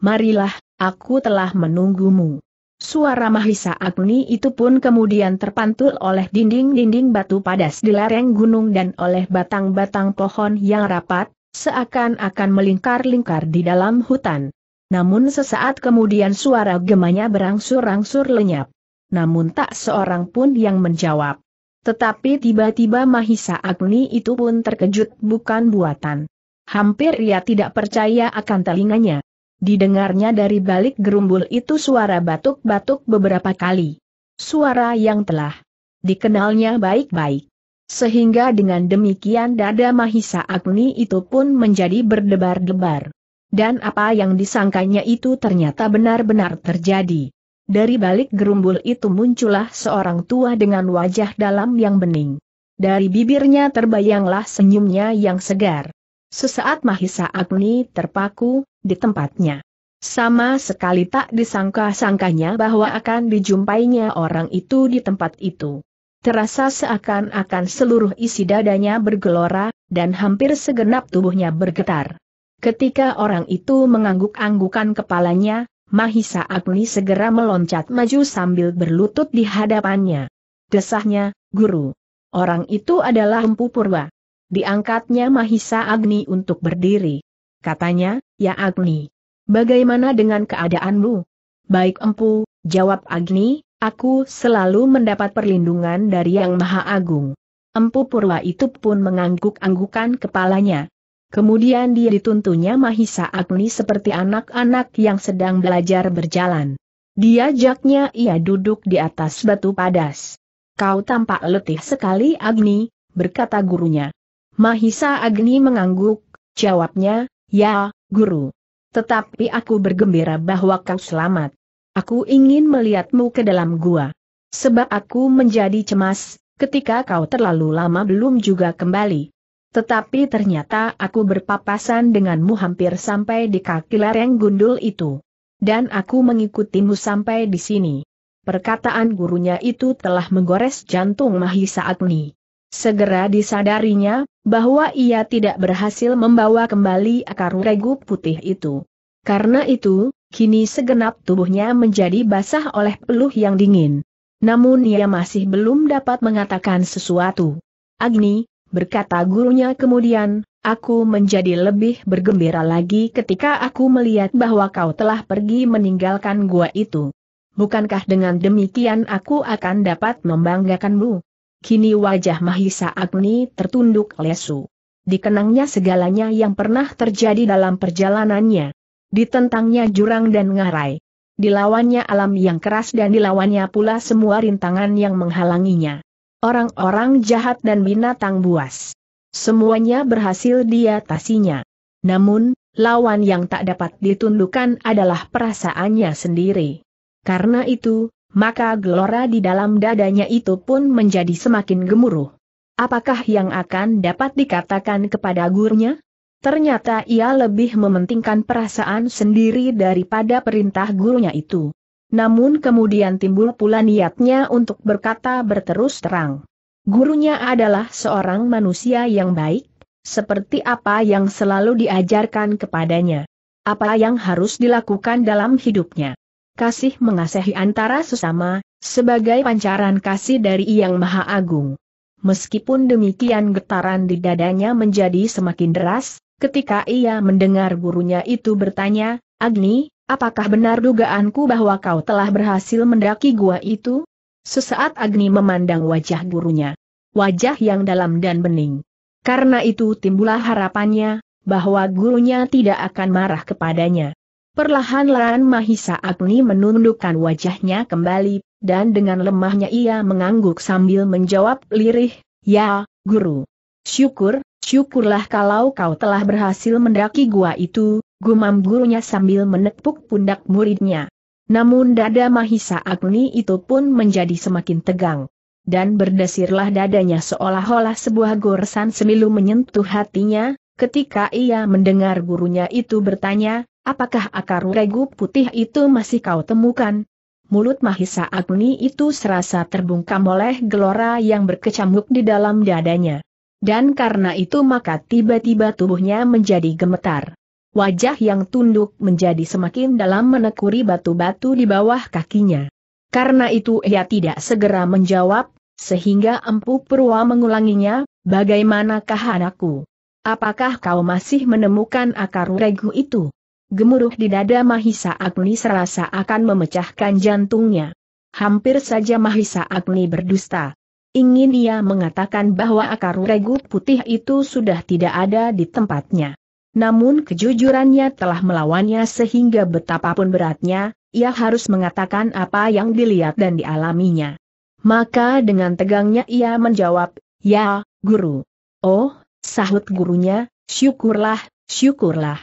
Marilah, aku telah menunggumu. Suara Mahisa Agni itu pun kemudian terpantul oleh dinding-dinding batu padas di lereng gunung dan oleh batang-batang pohon yang rapat, seakan-akan melingkar-lingkar di dalam hutan. Namun sesaat kemudian suara gemanya berangsur-angsur lenyap. Namun tak seorang pun yang menjawab. Tetapi tiba-tiba Mahisa Agni itu pun terkejut bukan buatan. Hampir ia tidak percaya akan telinganya. Didengarnya dari balik gerumbul itu suara batuk-batuk beberapa kali. Suara yang telah dikenalnya baik-baik. Sehingga dengan demikian dada Mahisa Agni itu pun menjadi berdebar-debar. Dan apa yang disangkanya itu ternyata benar-benar terjadi. Dari balik gerumbul itu muncullah seorang tua dengan wajah dalam yang bening. Dari bibirnya terbayanglah senyumnya yang segar. Sesaat Mahisa Agni terpaku, di tempatnya. Sama sekali tak disangka-sangkanya bahwa akan dijumpainya orang itu di tempat itu. Terasa seakan-akan seluruh isi dadanya bergelora, dan hampir segenap tubuhnya bergetar. Ketika orang itu mengangguk-anggukan kepalanya, Mahisa Agni segera meloncat maju sambil berlutut di hadapannya. Desahnya, guru. Orang itu adalah Empu Purwa. Diangkatnya Mahisa Agni untuk berdiri katanya, ya Agni. Bagaimana dengan keadaanmu? Baik empu, jawab Agni, aku selalu mendapat perlindungan dari Yang Maha Agung. Empu Purwa itu pun mengangguk-anggukan kepalanya. Kemudian dia dituntunnya Mahisa Agni seperti anak-anak yang sedang belajar berjalan. Diajaknya ia duduk di atas batu padas. Kau tampak letih sekali Agni, berkata gurunya. Mahisa Agni mengangguk, jawabnya, Ya, guru. Tetapi aku bergembira bahwa kau selamat. Aku ingin melihatmu ke dalam gua. Sebab aku menjadi cemas, ketika kau terlalu lama belum juga kembali. Tetapi ternyata aku berpapasan denganmu hampir sampai di kaki lereng gundul itu. Dan aku mengikutimu sampai di sini. Perkataan gurunya itu telah menggores jantung Mahisa Agni. Segera disadarinya, bahwa ia tidak berhasil membawa kembali akar regu putih itu. Karena itu, kini segenap tubuhnya menjadi basah oleh peluh yang dingin. Namun ia masih belum dapat mengatakan sesuatu. Agni, berkata gurunya kemudian, aku menjadi lebih bergembira lagi ketika aku melihat bahwa kau telah pergi meninggalkan gua itu. Bukankah dengan demikian aku akan dapat membanggakanmu? Kini wajah Mahisa Agni tertunduk lesu. Dikenangnya segalanya yang pernah terjadi dalam perjalanannya. Ditentangnya jurang dan ngarai. Dilawannya alam yang keras dan dilawannya pula semua rintangan yang menghalanginya. Orang-orang jahat dan binatang buas. Semuanya berhasil diatasinya. Namun, lawan yang tak dapat ditundukkan adalah perasaannya sendiri. Karena itu, maka gelora di dalam dadanya itu pun menjadi semakin gemuruh. Apakah yang akan dapat dikatakan kepada gurunya? Ternyata ia lebih mementingkan perasaan sendiri daripada perintah gurunya itu. Namun kemudian timbul pula niatnya untuk berkata berterus terang. Gurunya adalah seorang manusia yang baik, seperti apa yang selalu diajarkan kepadanya. Apa yang harus dilakukan dalam hidupnya kasih mengasihi antara sesama, sebagai pancaran kasih dari Yang Maha Agung. Meskipun demikian getaran di dadanya menjadi semakin deras, ketika ia mendengar gurunya itu bertanya, Agni, apakah benar dugaanku bahwa kau telah berhasil mendaki gua itu? Sesaat Agni memandang wajah gurunya. Wajah yang dalam dan bening. Karena itu timbullah harapannya, bahwa gurunya tidak akan marah kepadanya. Perlahan-lahan Mahisa Agni menundukkan wajahnya kembali, dan dengan lemahnya ia mengangguk sambil menjawab lirih, Ya, Guru. Syukur, syukurlah kalau kau telah berhasil mendaki gua itu, gumam gurunya sambil menepuk pundak muridnya. Namun dada Mahisa Agni itu pun menjadi semakin tegang. Dan berdesirlah dadanya seolah-olah sebuah goresan semilu menyentuh hatinya, ketika ia mendengar gurunya itu bertanya, Apakah akar regu putih itu masih kau temukan? Mulut Mahisa Agni itu serasa terbungkam oleh gelora yang berkecamuk di dalam dadanya. Dan karena itu maka tiba-tiba tubuhnya menjadi gemetar. Wajah yang tunduk menjadi semakin dalam menekuri batu-batu di bawah kakinya. Karena itu ia tidak segera menjawab, sehingga Empu Purwa mengulanginya, bagaimanakah anakku? Apakah kau masih menemukan akar regu itu? gemuruh di dada Mahisa Agni serasa akan memecahkan jantungnya. Hampir saja Mahisa Agni berdusta. Ingin ia mengatakan bahwa akar regu putih itu sudah tidak ada di tempatnya. Namun kejujurannya telah melawannya sehingga betapapun beratnya, ia harus mengatakan apa yang dilihat dan dialaminya. Maka dengan tegangnya ia menjawab, Ya, Guru. Oh, sahut gurunya, syukurlah, syukurlah.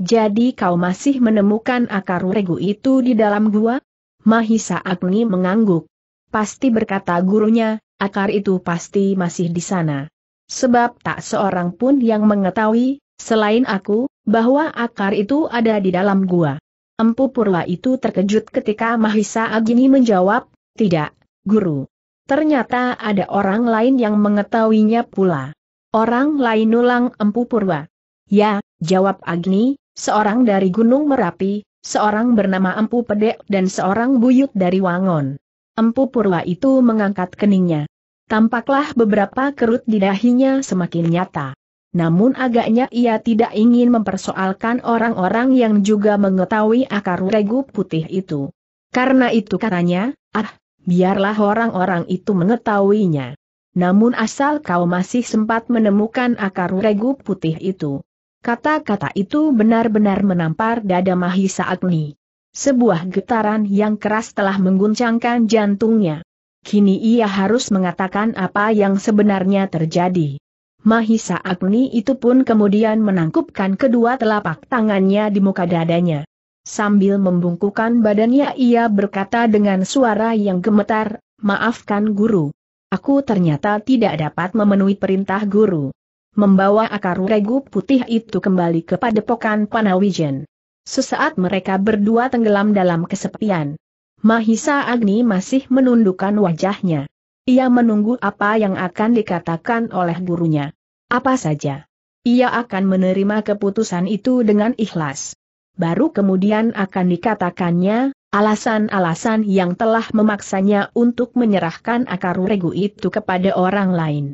Jadi kau masih menemukan akar regu itu di dalam gua? Mahisa Agni mengangguk. Pasti berkata gurunya, akar itu pasti masih di sana. Sebab tak seorang pun yang mengetahui, selain aku, bahwa akar itu ada di dalam gua. Empu Purwa itu terkejut ketika Mahisa Agni menjawab, tidak, guru. Ternyata ada orang lain yang mengetahuinya pula. Orang lain ulang Empu Purwa. Ya, jawab Agni, seorang dari Gunung Merapi, seorang bernama Empu Pedek dan seorang buyut dari Wangon. Empu Purwa itu mengangkat keningnya. Tampaklah beberapa kerut di dahinya semakin nyata. Namun agaknya ia tidak ingin mempersoalkan orang-orang yang juga mengetahui akar regu putih itu. Karena itu katanya, ah, biarlah orang-orang itu mengetahuinya. Namun asal kau masih sempat menemukan akar regu putih itu, Kata-kata itu benar-benar menampar dada Mahisa Agni. Sebuah getaran yang keras telah mengguncangkan jantungnya. Kini ia harus mengatakan apa yang sebenarnya terjadi. Mahisa Agni itu pun kemudian menangkupkan kedua telapak tangannya di muka dadanya. Sambil membungkukan badannya ia berkata dengan suara yang gemetar, maafkan guru. Aku ternyata tidak dapat memenuhi perintah guru membawa akar regu putih itu kembali kepada padepokan Panawijen. Sesaat mereka berdua tenggelam dalam kesepian. Mahisa Agni masih menundukkan wajahnya. Ia menunggu apa yang akan dikatakan oleh gurunya. Apa saja. Ia akan menerima keputusan itu dengan ikhlas. Baru kemudian akan dikatakannya, alasan-alasan yang telah memaksanya untuk menyerahkan akar regu itu kepada orang lain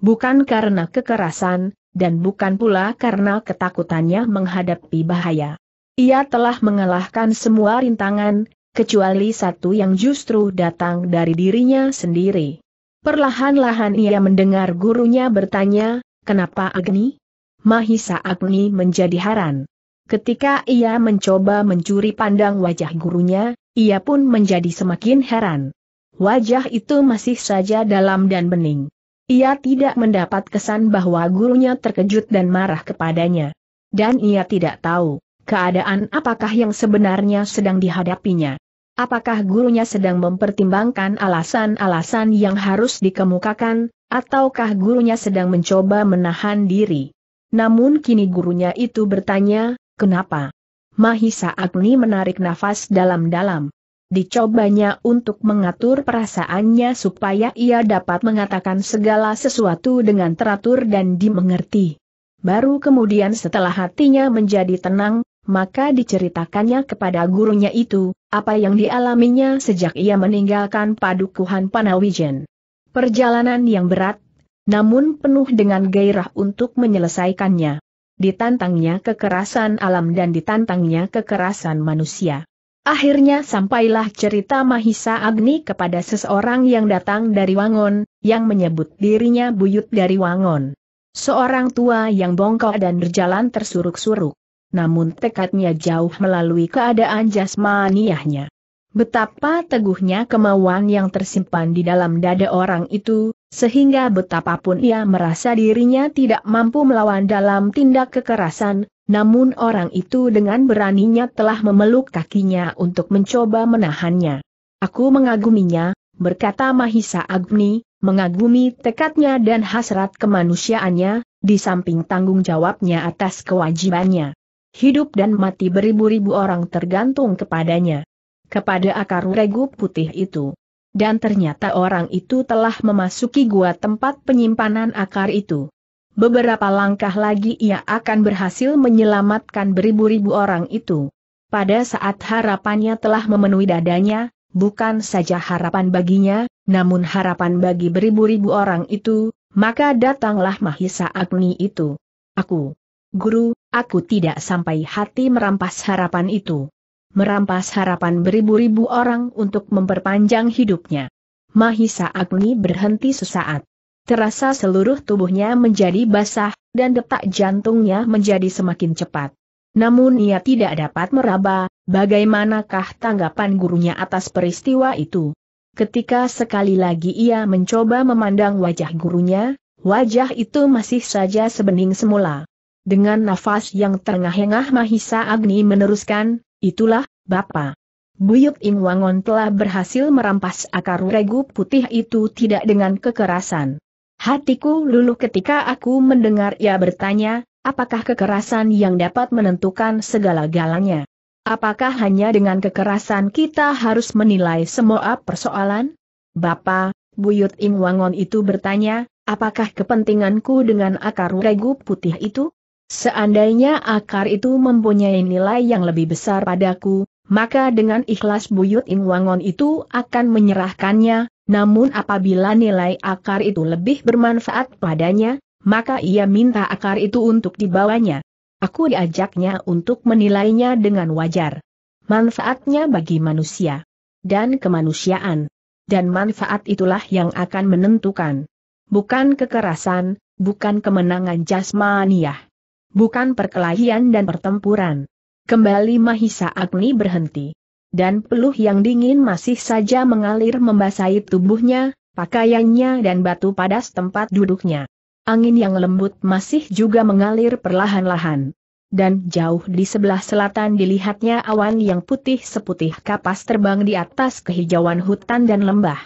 bukan karena kekerasan, dan bukan pula karena ketakutannya menghadapi bahaya. Ia telah mengalahkan semua rintangan, kecuali satu yang justru datang dari dirinya sendiri. Perlahan-lahan ia mendengar gurunya bertanya, kenapa Agni? Mahisa Agni menjadi haran. Ketika ia mencoba mencuri pandang wajah gurunya, ia pun menjadi semakin heran. Wajah itu masih saja dalam dan bening. Ia tidak mendapat kesan bahwa gurunya terkejut dan marah kepadanya. Dan ia tidak tahu, keadaan apakah yang sebenarnya sedang dihadapinya. Apakah gurunya sedang mempertimbangkan alasan-alasan yang harus dikemukakan, ataukah gurunya sedang mencoba menahan diri. Namun kini gurunya itu bertanya, kenapa? Mahisa Agni menarik nafas dalam-dalam. Dicobanya untuk mengatur perasaannya supaya ia dapat mengatakan segala sesuatu dengan teratur dan dimengerti. Baru kemudian setelah hatinya menjadi tenang, maka diceritakannya kepada gurunya itu, apa yang dialaminya sejak ia meninggalkan padukuhan Panawijen. Perjalanan yang berat, namun penuh dengan gairah untuk menyelesaikannya. Ditantangnya kekerasan alam dan ditantangnya kekerasan manusia. Akhirnya sampailah cerita Mahisa Agni kepada seseorang yang datang dari Wangon, yang menyebut dirinya buyut dari Wangon. Seorang tua yang bongkok dan berjalan tersuruk-suruk. Namun tekadnya jauh melalui keadaan jasmaniahnya. Betapa teguhnya kemauan yang tersimpan di dalam dada orang itu, sehingga betapapun ia merasa dirinya tidak mampu melawan dalam tindak kekerasan, namun orang itu dengan beraninya telah memeluk kakinya untuk mencoba menahannya. Aku mengaguminya, berkata Mahisa Agni, mengagumi tekadnya dan hasrat kemanusiaannya, di samping tanggung jawabnya atas kewajibannya. Hidup dan mati beribu-ribu orang tergantung kepadanya. Kepada akar regu putih itu. Dan ternyata orang itu telah memasuki gua tempat penyimpanan akar itu. Beberapa langkah lagi ia akan berhasil menyelamatkan beribu-ribu orang itu. Pada saat harapannya telah memenuhi dadanya, bukan saja harapan baginya, namun harapan bagi beribu-ribu orang itu, maka datanglah Mahisa Agni itu. Aku, guru, aku tidak sampai hati merampas harapan itu. Merampas harapan beribu-ribu orang untuk memperpanjang hidupnya. Mahisa Agni berhenti sesaat terasa seluruh tubuhnya menjadi basah, dan detak jantungnya menjadi semakin cepat. Namun ia tidak dapat meraba, bagaimanakah tanggapan gurunya atas peristiwa itu. Ketika sekali lagi ia mencoba memandang wajah gurunya, wajah itu masih saja sebening semula. Dengan nafas yang terengah-engah Mahisa Agni meneruskan, itulah, Bapak. Buyut Ing Wangon telah berhasil merampas akar regu putih itu tidak dengan kekerasan. Hatiku luluh ketika aku mendengar ia bertanya, apakah kekerasan yang dapat menentukan segala galanya? Apakah hanya dengan kekerasan kita harus menilai semua persoalan? Bapak, Buyut Ing Wangon itu bertanya, apakah kepentinganku dengan akar regu putih itu? Seandainya akar itu mempunyai nilai yang lebih besar padaku, maka dengan ikhlas Buyut Ing Wangon itu akan menyerahkannya, namun apabila nilai akar itu lebih bermanfaat padanya, maka ia minta akar itu untuk dibawanya. Aku diajaknya untuk menilainya dengan wajar. Manfaatnya bagi manusia dan kemanusiaan. Dan manfaat itulah yang akan menentukan. Bukan kekerasan, bukan kemenangan jasmaniah. Bukan perkelahian dan pertempuran. Kembali Mahisa Agni berhenti dan peluh yang dingin masih saja mengalir membasahi tubuhnya, pakaiannya dan batu padas tempat duduknya. Angin yang lembut masih juga mengalir perlahan-lahan. Dan jauh di sebelah selatan dilihatnya awan yang putih seputih kapas terbang di atas kehijauan hutan dan lembah.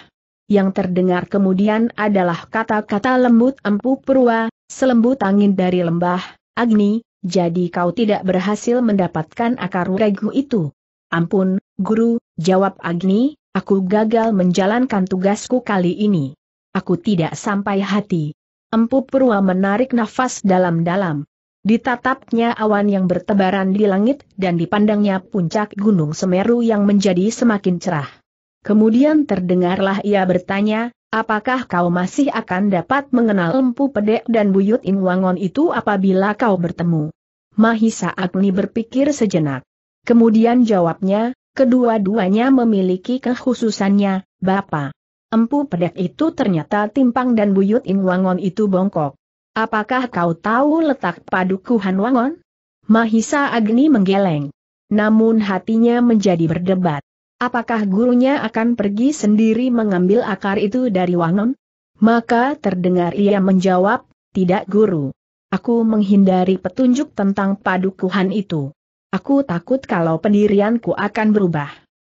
Yang terdengar kemudian adalah kata-kata lembut empu purwa, selembut angin dari lembah, Agni, jadi kau tidak berhasil mendapatkan akar regu itu. Ampun, Guru, jawab Agni, aku gagal menjalankan tugasku kali ini. Aku tidak sampai hati. Empu Purwa menarik nafas dalam-dalam. Ditatapnya awan yang bertebaran di langit dan dipandangnya puncak Gunung Semeru yang menjadi semakin cerah. Kemudian terdengarlah ia bertanya, apakah kau masih akan dapat mengenal empu pedek dan buyut inwangon itu apabila kau bertemu? Mahisa Agni berpikir sejenak. Kemudian jawabnya, Kedua-duanya memiliki kekhususannya, Bapak. Empu pedek itu ternyata timpang dan buyut in wangon itu bongkok. Apakah kau tahu letak padukuhan wangon? Mahisa Agni menggeleng. Namun hatinya menjadi berdebat. Apakah gurunya akan pergi sendiri mengambil akar itu dari Wangon? Maka terdengar ia menjawab, tidak guru. Aku menghindari petunjuk tentang padukuhan itu. Aku takut kalau pendirianku akan berubah.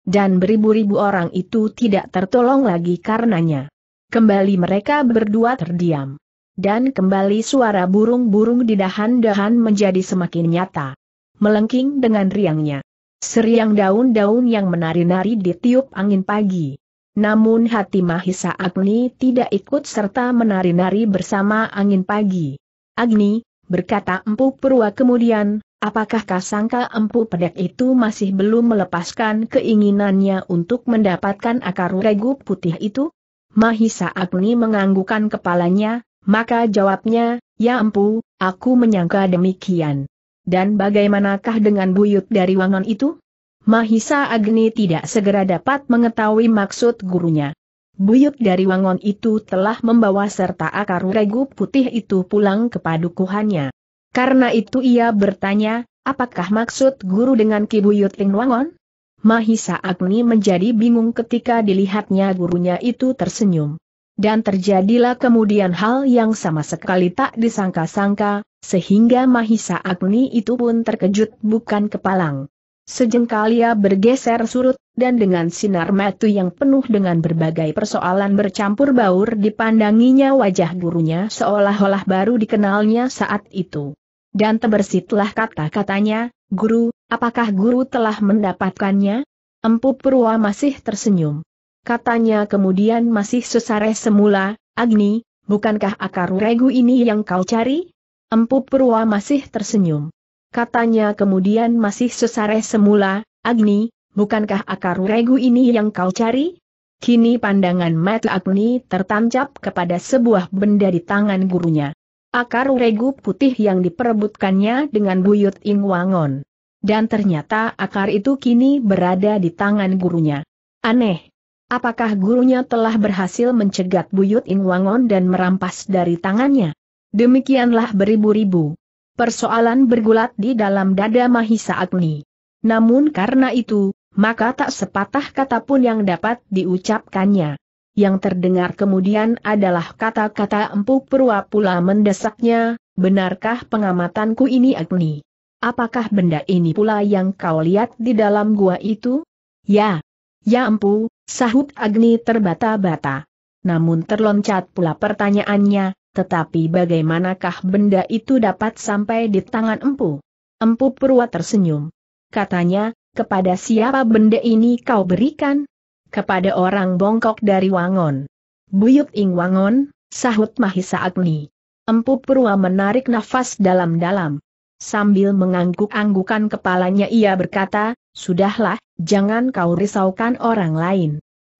Dan beribu-ribu orang itu tidak tertolong lagi karenanya. Kembali mereka berdua terdiam. Dan kembali suara burung-burung di dahan-dahan menjadi semakin nyata. Melengking dengan riangnya. Seriang daun-daun yang menari-nari ditiup angin pagi. Namun hati Mahisa Agni tidak ikut serta menari-nari bersama angin pagi. Agni, berkata empuk Purwa kemudian, Apakah kasangka empu pedek itu masih belum melepaskan keinginannya untuk mendapatkan akar regu putih itu? Mahisa Agni menganggukan kepalanya, maka jawabnya, ya empu, aku menyangka demikian. Dan bagaimanakah dengan buyut dari wangon itu? Mahisa Agni tidak segera dapat mengetahui maksud gurunya. Buyut dari Wangon itu telah membawa serta akar regu putih itu pulang ke padukuhannya. Karena itu ia bertanya, apakah maksud guru dengan Kibuyut Ling Wangon? Mahisa Agni menjadi bingung ketika dilihatnya gurunya itu tersenyum. Dan terjadilah kemudian hal yang sama sekali tak disangka-sangka, sehingga Mahisa Agni itu pun terkejut bukan kepalang. Sejengkal ia bergeser surut, dan dengan sinar matu yang penuh dengan berbagai persoalan bercampur baur dipandanginya wajah gurunya seolah-olah baru dikenalnya saat itu. Dan terbersitlah kata-katanya, Guru, apakah Guru telah mendapatkannya? Empu Purwa masih tersenyum. Katanya kemudian masih sesareh semula, Agni, bukankah akar regu ini yang kau cari? Empu Purwa masih tersenyum. Katanya kemudian masih sesareh semula, Agni, bukankah akar regu ini yang kau cari? Kini pandangan Matt Agni tertancap kepada sebuah benda di tangan gurunya akar uregu putih yang diperebutkannya dengan Buyut Ing Wangon. Dan ternyata akar itu kini berada di tangan gurunya. Aneh. Apakah gurunya telah berhasil mencegat Buyut Ing Wangon dan merampas dari tangannya? Demikianlah beribu-ribu persoalan bergulat di dalam dada Mahisa Agni. Namun karena itu, maka tak sepatah kata pun yang dapat diucapkannya. Yang terdengar kemudian adalah kata-kata empu empuk pula mendesaknya, benarkah pengamatanku ini Agni? Apakah benda ini pula yang kau lihat di dalam gua itu? Ya. Ya empu, sahut Agni terbata-bata. Namun terloncat pula pertanyaannya, tetapi bagaimanakah benda itu dapat sampai di tangan empu? Empu Purwa tersenyum. Katanya, kepada siapa benda ini kau berikan? kepada orang bongkok dari Wangon. Buyut Ing Wangon, sahut Mahisa Agni. Empu Purwa menarik nafas dalam-dalam. Sambil mengangguk-anggukan kepalanya ia berkata, Sudahlah, jangan kau risaukan orang lain.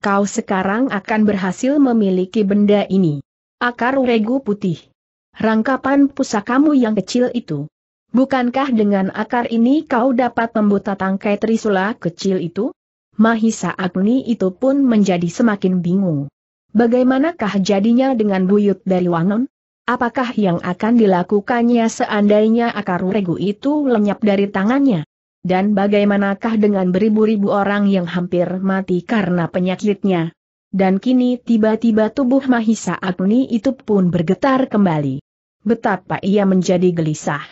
Kau sekarang akan berhasil memiliki benda ini. Akar regu putih. Rangkapan pusakamu yang kecil itu. Bukankah dengan akar ini kau dapat membuta tangkai trisula kecil itu? Mahisa Agni itu pun menjadi semakin bingung. Bagaimanakah jadinya dengan buyut dari Wangon? Apakah yang akan dilakukannya seandainya akar regu itu lenyap dari tangannya? Dan bagaimanakah dengan beribu-ribu orang yang hampir mati karena penyakitnya? Dan kini tiba-tiba tubuh Mahisa Agni itu pun bergetar kembali. Betapa ia menjadi gelisah.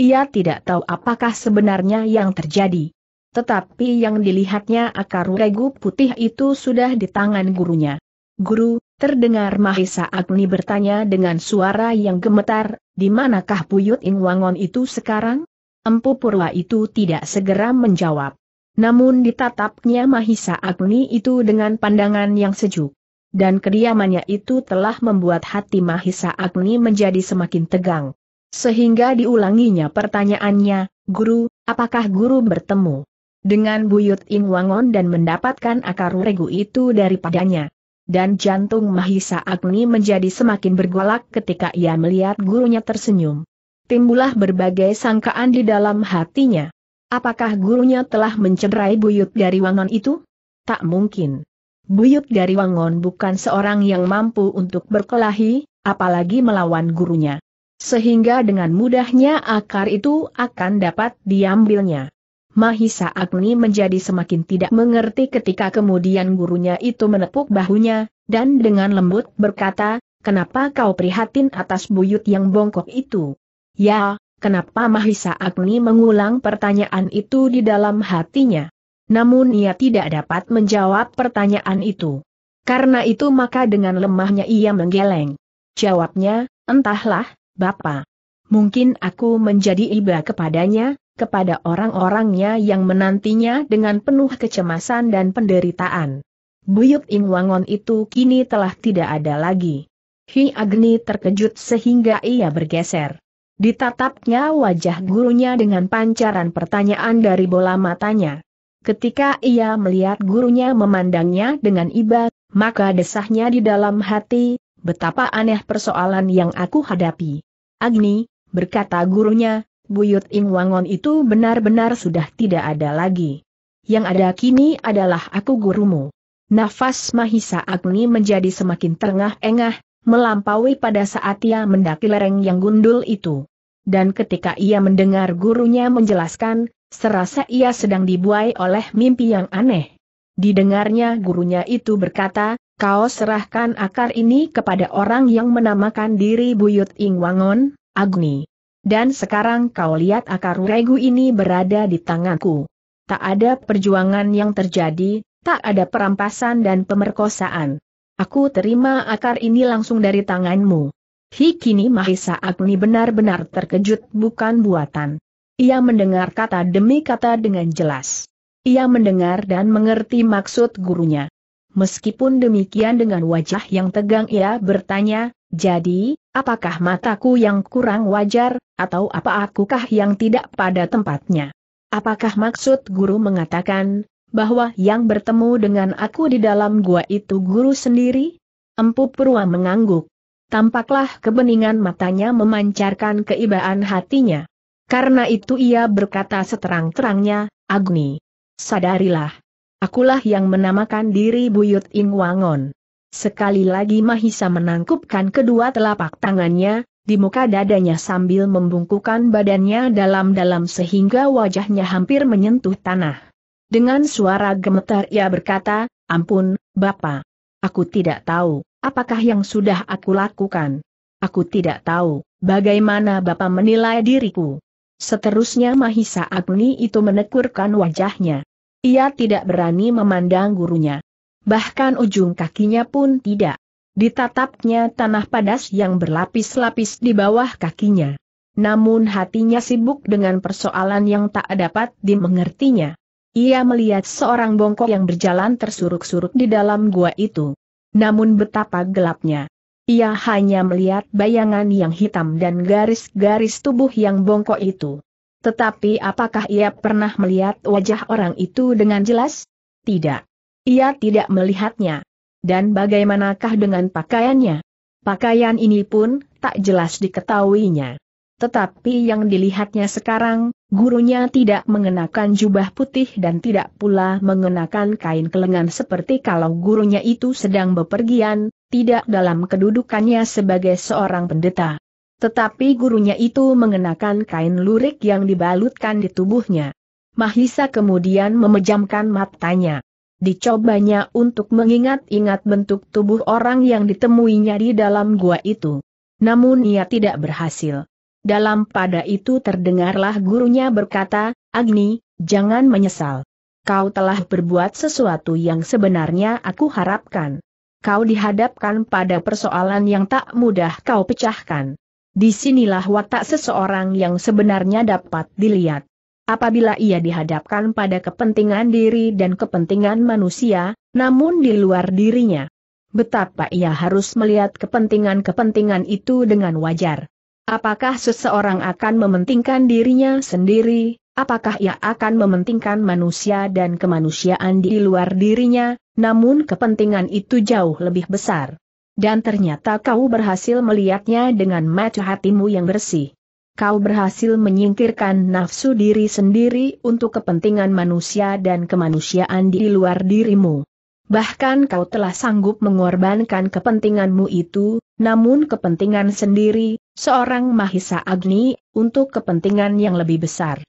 Ia tidak tahu apakah sebenarnya yang terjadi tetapi yang dilihatnya akar regu putih itu sudah di tangan gurunya. Guru, terdengar Mahesa Agni bertanya dengan suara yang gemetar, di manakah puyut Ing Ingwangon itu sekarang? Empu Purwa itu tidak segera menjawab. Namun ditatapnya Mahisa Agni itu dengan pandangan yang sejuk. Dan kediamannya itu telah membuat hati Mahisa Agni menjadi semakin tegang. Sehingga diulanginya pertanyaannya, Guru, apakah guru bertemu? dengan buyut Ing Wangon dan mendapatkan akar regu itu daripadanya. Dan jantung Mahisa Agni menjadi semakin bergolak ketika ia melihat gurunya tersenyum. Timbullah berbagai sangkaan di dalam hatinya. Apakah gurunya telah mencederai buyut dari Wangon itu? Tak mungkin. Buyut dari Wangon bukan seorang yang mampu untuk berkelahi, apalagi melawan gurunya. Sehingga dengan mudahnya akar itu akan dapat diambilnya. Mahisa Agni menjadi semakin tidak mengerti ketika kemudian gurunya itu menepuk bahunya, dan dengan lembut berkata, kenapa kau prihatin atas buyut yang bongkok itu? Ya, kenapa Mahisa Agni mengulang pertanyaan itu di dalam hatinya? Namun ia tidak dapat menjawab pertanyaan itu. Karena itu maka dengan lemahnya ia menggeleng. Jawabnya, entahlah, Bapak. Mungkin aku menjadi iba kepadanya, kepada orang-orangnya yang menantinya dengan penuh kecemasan dan penderitaan. Buyut Ingwangon itu kini telah tidak ada lagi. Hi Agni terkejut sehingga ia bergeser. Ditatapnya wajah gurunya dengan pancaran pertanyaan dari bola matanya. Ketika ia melihat gurunya memandangnya dengan iba, maka desahnya di dalam hati, betapa aneh persoalan yang aku hadapi. Agni, berkata gurunya, buyut Ing Wangon itu benar-benar sudah tidak ada lagi. Yang ada kini adalah aku gurumu. Nafas Mahisa Agni menjadi semakin terengah-engah, melampaui pada saat ia mendaki lereng yang gundul itu. Dan ketika ia mendengar gurunya menjelaskan, serasa ia sedang dibuai oleh mimpi yang aneh. Didengarnya gurunya itu berkata, kau serahkan akar ini kepada orang yang menamakan diri Buyut Ing Wangon, Agni. Dan sekarang kau lihat akar regu ini berada di tanganku. Tak ada perjuangan yang terjadi, tak ada perampasan dan pemerkosaan. Aku terima akar ini langsung dari tanganmu. Hikini Mahisa Agni benar-benar terkejut bukan buatan. Ia mendengar kata demi kata dengan jelas. Ia mendengar dan mengerti maksud gurunya. Meskipun demikian dengan wajah yang tegang ia bertanya, jadi, apakah mataku yang kurang wajar, atau apa akukah yang tidak pada tempatnya? Apakah maksud guru mengatakan, bahwa yang bertemu dengan aku di dalam gua itu guru sendiri? Empu Purwa mengangguk. Tampaklah kebeningan matanya memancarkan keibaan hatinya. Karena itu ia berkata seterang-terangnya, Agni. Sadarilah, Akulah yang menamakan diri Buyut Ing Wangon. Sekali lagi Mahisa menangkupkan kedua telapak tangannya, di muka dadanya sambil membungkukan badannya dalam-dalam sehingga wajahnya hampir menyentuh tanah. Dengan suara gemetar ia berkata, Ampun, Bapak. Aku tidak tahu, apakah yang sudah aku lakukan. Aku tidak tahu, bagaimana Bapak menilai diriku. Seterusnya Mahisa Agni itu menekurkan wajahnya. Ia tidak berani memandang gurunya. Bahkan ujung kakinya pun tidak. Ditatapnya tanah padas yang berlapis-lapis di bawah kakinya. Namun hatinya sibuk dengan persoalan yang tak dapat dimengertinya. Ia melihat seorang bongkok yang berjalan tersuruk-suruk di dalam gua itu. Namun betapa gelapnya. Ia hanya melihat bayangan yang hitam dan garis-garis tubuh yang bongkok itu. Tetapi apakah ia pernah melihat wajah orang itu dengan jelas? Tidak. Ia tidak melihatnya. Dan bagaimanakah dengan pakaiannya? Pakaian ini pun tak jelas diketahuinya. Tetapi yang dilihatnya sekarang, gurunya tidak mengenakan jubah putih dan tidak pula mengenakan kain kelengan seperti kalau gurunya itu sedang bepergian, tidak dalam kedudukannya sebagai seorang pendeta. Tetapi gurunya itu mengenakan kain lurik yang dibalutkan di tubuhnya. Mahisa kemudian memejamkan matanya. Dicobanya untuk mengingat-ingat bentuk tubuh orang yang ditemuinya di dalam gua itu. Namun ia tidak berhasil. Dalam pada itu terdengarlah gurunya berkata, Agni, jangan menyesal. Kau telah berbuat sesuatu yang sebenarnya aku harapkan. Kau dihadapkan pada persoalan yang tak mudah kau pecahkan. Disinilah watak seseorang yang sebenarnya dapat dilihat. Apabila ia dihadapkan pada kepentingan diri dan kepentingan manusia, namun di luar dirinya. Betapa ia harus melihat kepentingan-kepentingan itu dengan wajar. Apakah seseorang akan mementingkan dirinya sendiri, apakah ia akan mementingkan manusia dan kemanusiaan di luar dirinya, namun kepentingan itu jauh lebih besar. Dan ternyata kau berhasil melihatnya dengan mata hatimu yang bersih. Kau berhasil menyingkirkan nafsu diri sendiri untuk kepentingan manusia dan kemanusiaan di luar dirimu. Bahkan kau telah sanggup mengorbankan kepentinganmu itu, namun kepentingan sendiri, seorang Mahisa Agni, untuk kepentingan yang lebih besar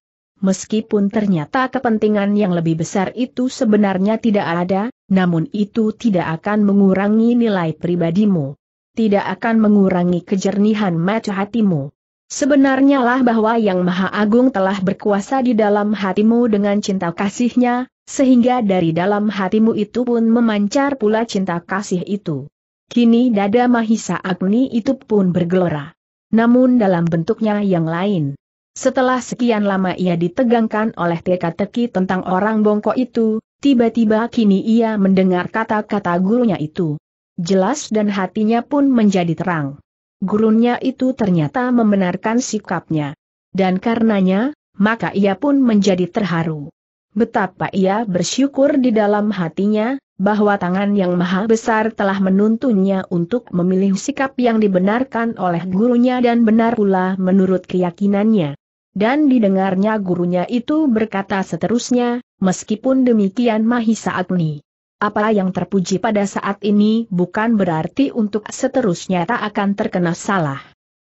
meskipun ternyata kepentingan yang lebih besar itu sebenarnya tidak ada, namun itu tidak akan mengurangi nilai pribadimu. Tidak akan mengurangi kejernihan mata hatimu. Sebenarnya lah bahwa Yang Maha Agung telah berkuasa di dalam hatimu dengan cinta kasihnya, sehingga dari dalam hatimu itu pun memancar pula cinta kasih itu. Kini dada Mahisa Agni itu pun bergelora. Namun dalam bentuknya yang lain. Setelah sekian lama ia ditegangkan oleh teka-teki tentang orang bongkok itu, tiba-tiba kini ia mendengar kata-kata gurunya itu. Jelas dan hatinya pun menjadi terang. Gurunya itu ternyata membenarkan sikapnya. Dan karenanya, maka ia pun menjadi terharu. Betapa ia bersyukur di dalam hatinya, bahwa tangan yang maha besar telah menuntunnya untuk memilih sikap yang dibenarkan oleh gurunya dan benar pula menurut keyakinannya dan didengarnya gurunya itu berkata seterusnya, meskipun demikian Mahisa Agni. Apa yang terpuji pada saat ini bukan berarti untuk seterusnya tak akan terkena salah.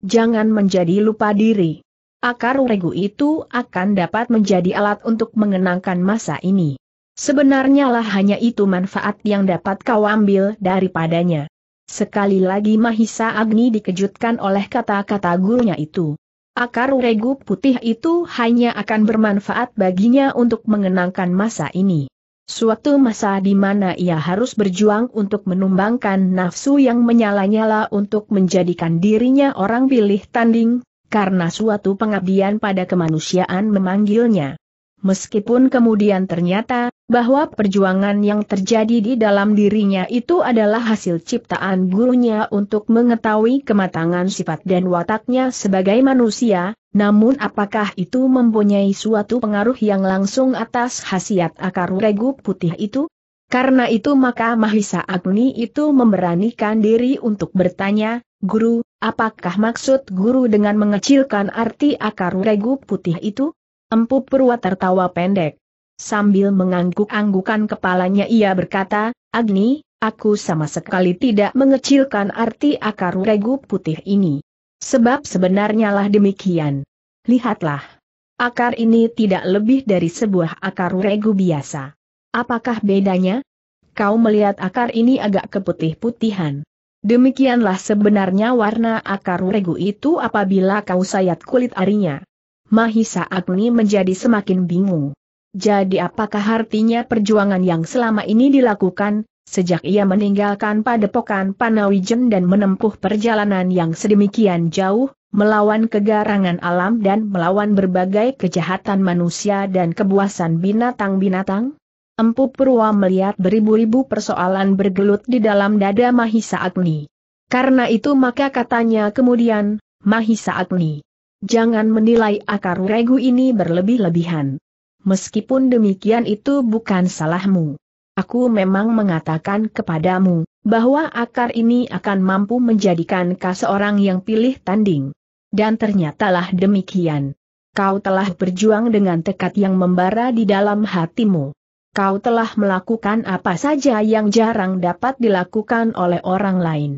Jangan menjadi lupa diri. Akar regu itu akan dapat menjadi alat untuk mengenangkan masa ini. Sebenarnya lah hanya itu manfaat yang dapat kau ambil daripadanya. Sekali lagi Mahisa Agni dikejutkan oleh kata-kata gurunya itu. Akar regu putih itu hanya akan bermanfaat baginya untuk mengenangkan masa ini. Suatu masa di mana ia harus berjuang untuk menumbangkan nafsu yang menyala-nyala untuk menjadikan dirinya orang pilih tanding, karena suatu pengabdian pada kemanusiaan memanggilnya. Meskipun kemudian ternyata, bahwa perjuangan yang terjadi di dalam dirinya itu adalah hasil ciptaan gurunya untuk mengetahui kematangan sifat dan wataknya sebagai manusia, namun apakah itu mempunyai suatu pengaruh yang langsung atas khasiat akar regu putih itu? Karena itu maka Mahisa Agni itu memberanikan diri untuk bertanya, Guru, apakah maksud guru dengan mengecilkan arti akar regu putih itu? Empu Purwa tertawa pendek. Sambil mengangguk-anggukan kepalanya ia berkata, Agni, aku sama sekali tidak mengecilkan arti akar regu putih ini. Sebab sebenarnya lah demikian. Lihatlah. Akar ini tidak lebih dari sebuah akar regu biasa. Apakah bedanya? Kau melihat akar ini agak keputih-putihan. Demikianlah sebenarnya warna akar regu itu apabila kau sayat kulit arinya. Mahisa Agni menjadi semakin bingung. Jadi apakah artinya perjuangan yang selama ini dilakukan, sejak ia meninggalkan padepokan Panawijen dan menempuh perjalanan yang sedemikian jauh, melawan kegarangan alam dan melawan berbagai kejahatan manusia dan kebuasan binatang-binatang? Empu Purwa melihat beribu-ribu persoalan bergelut di dalam dada Mahisa Agni. Karena itu maka katanya kemudian, Mahisa Agni, jangan menilai akar regu ini berlebih-lebihan. Meskipun demikian itu bukan salahmu. Aku memang mengatakan kepadamu, bahwa akar ini akan mampu menjadikan kau seorang yang pilih tanding. Dan ternyatalah demikian. Kau telah berjuang dengan tekad yang membara di dalam hatimu. Kau telah melakukan apa saja yang jarang dapat dilakukan oleh orang lain.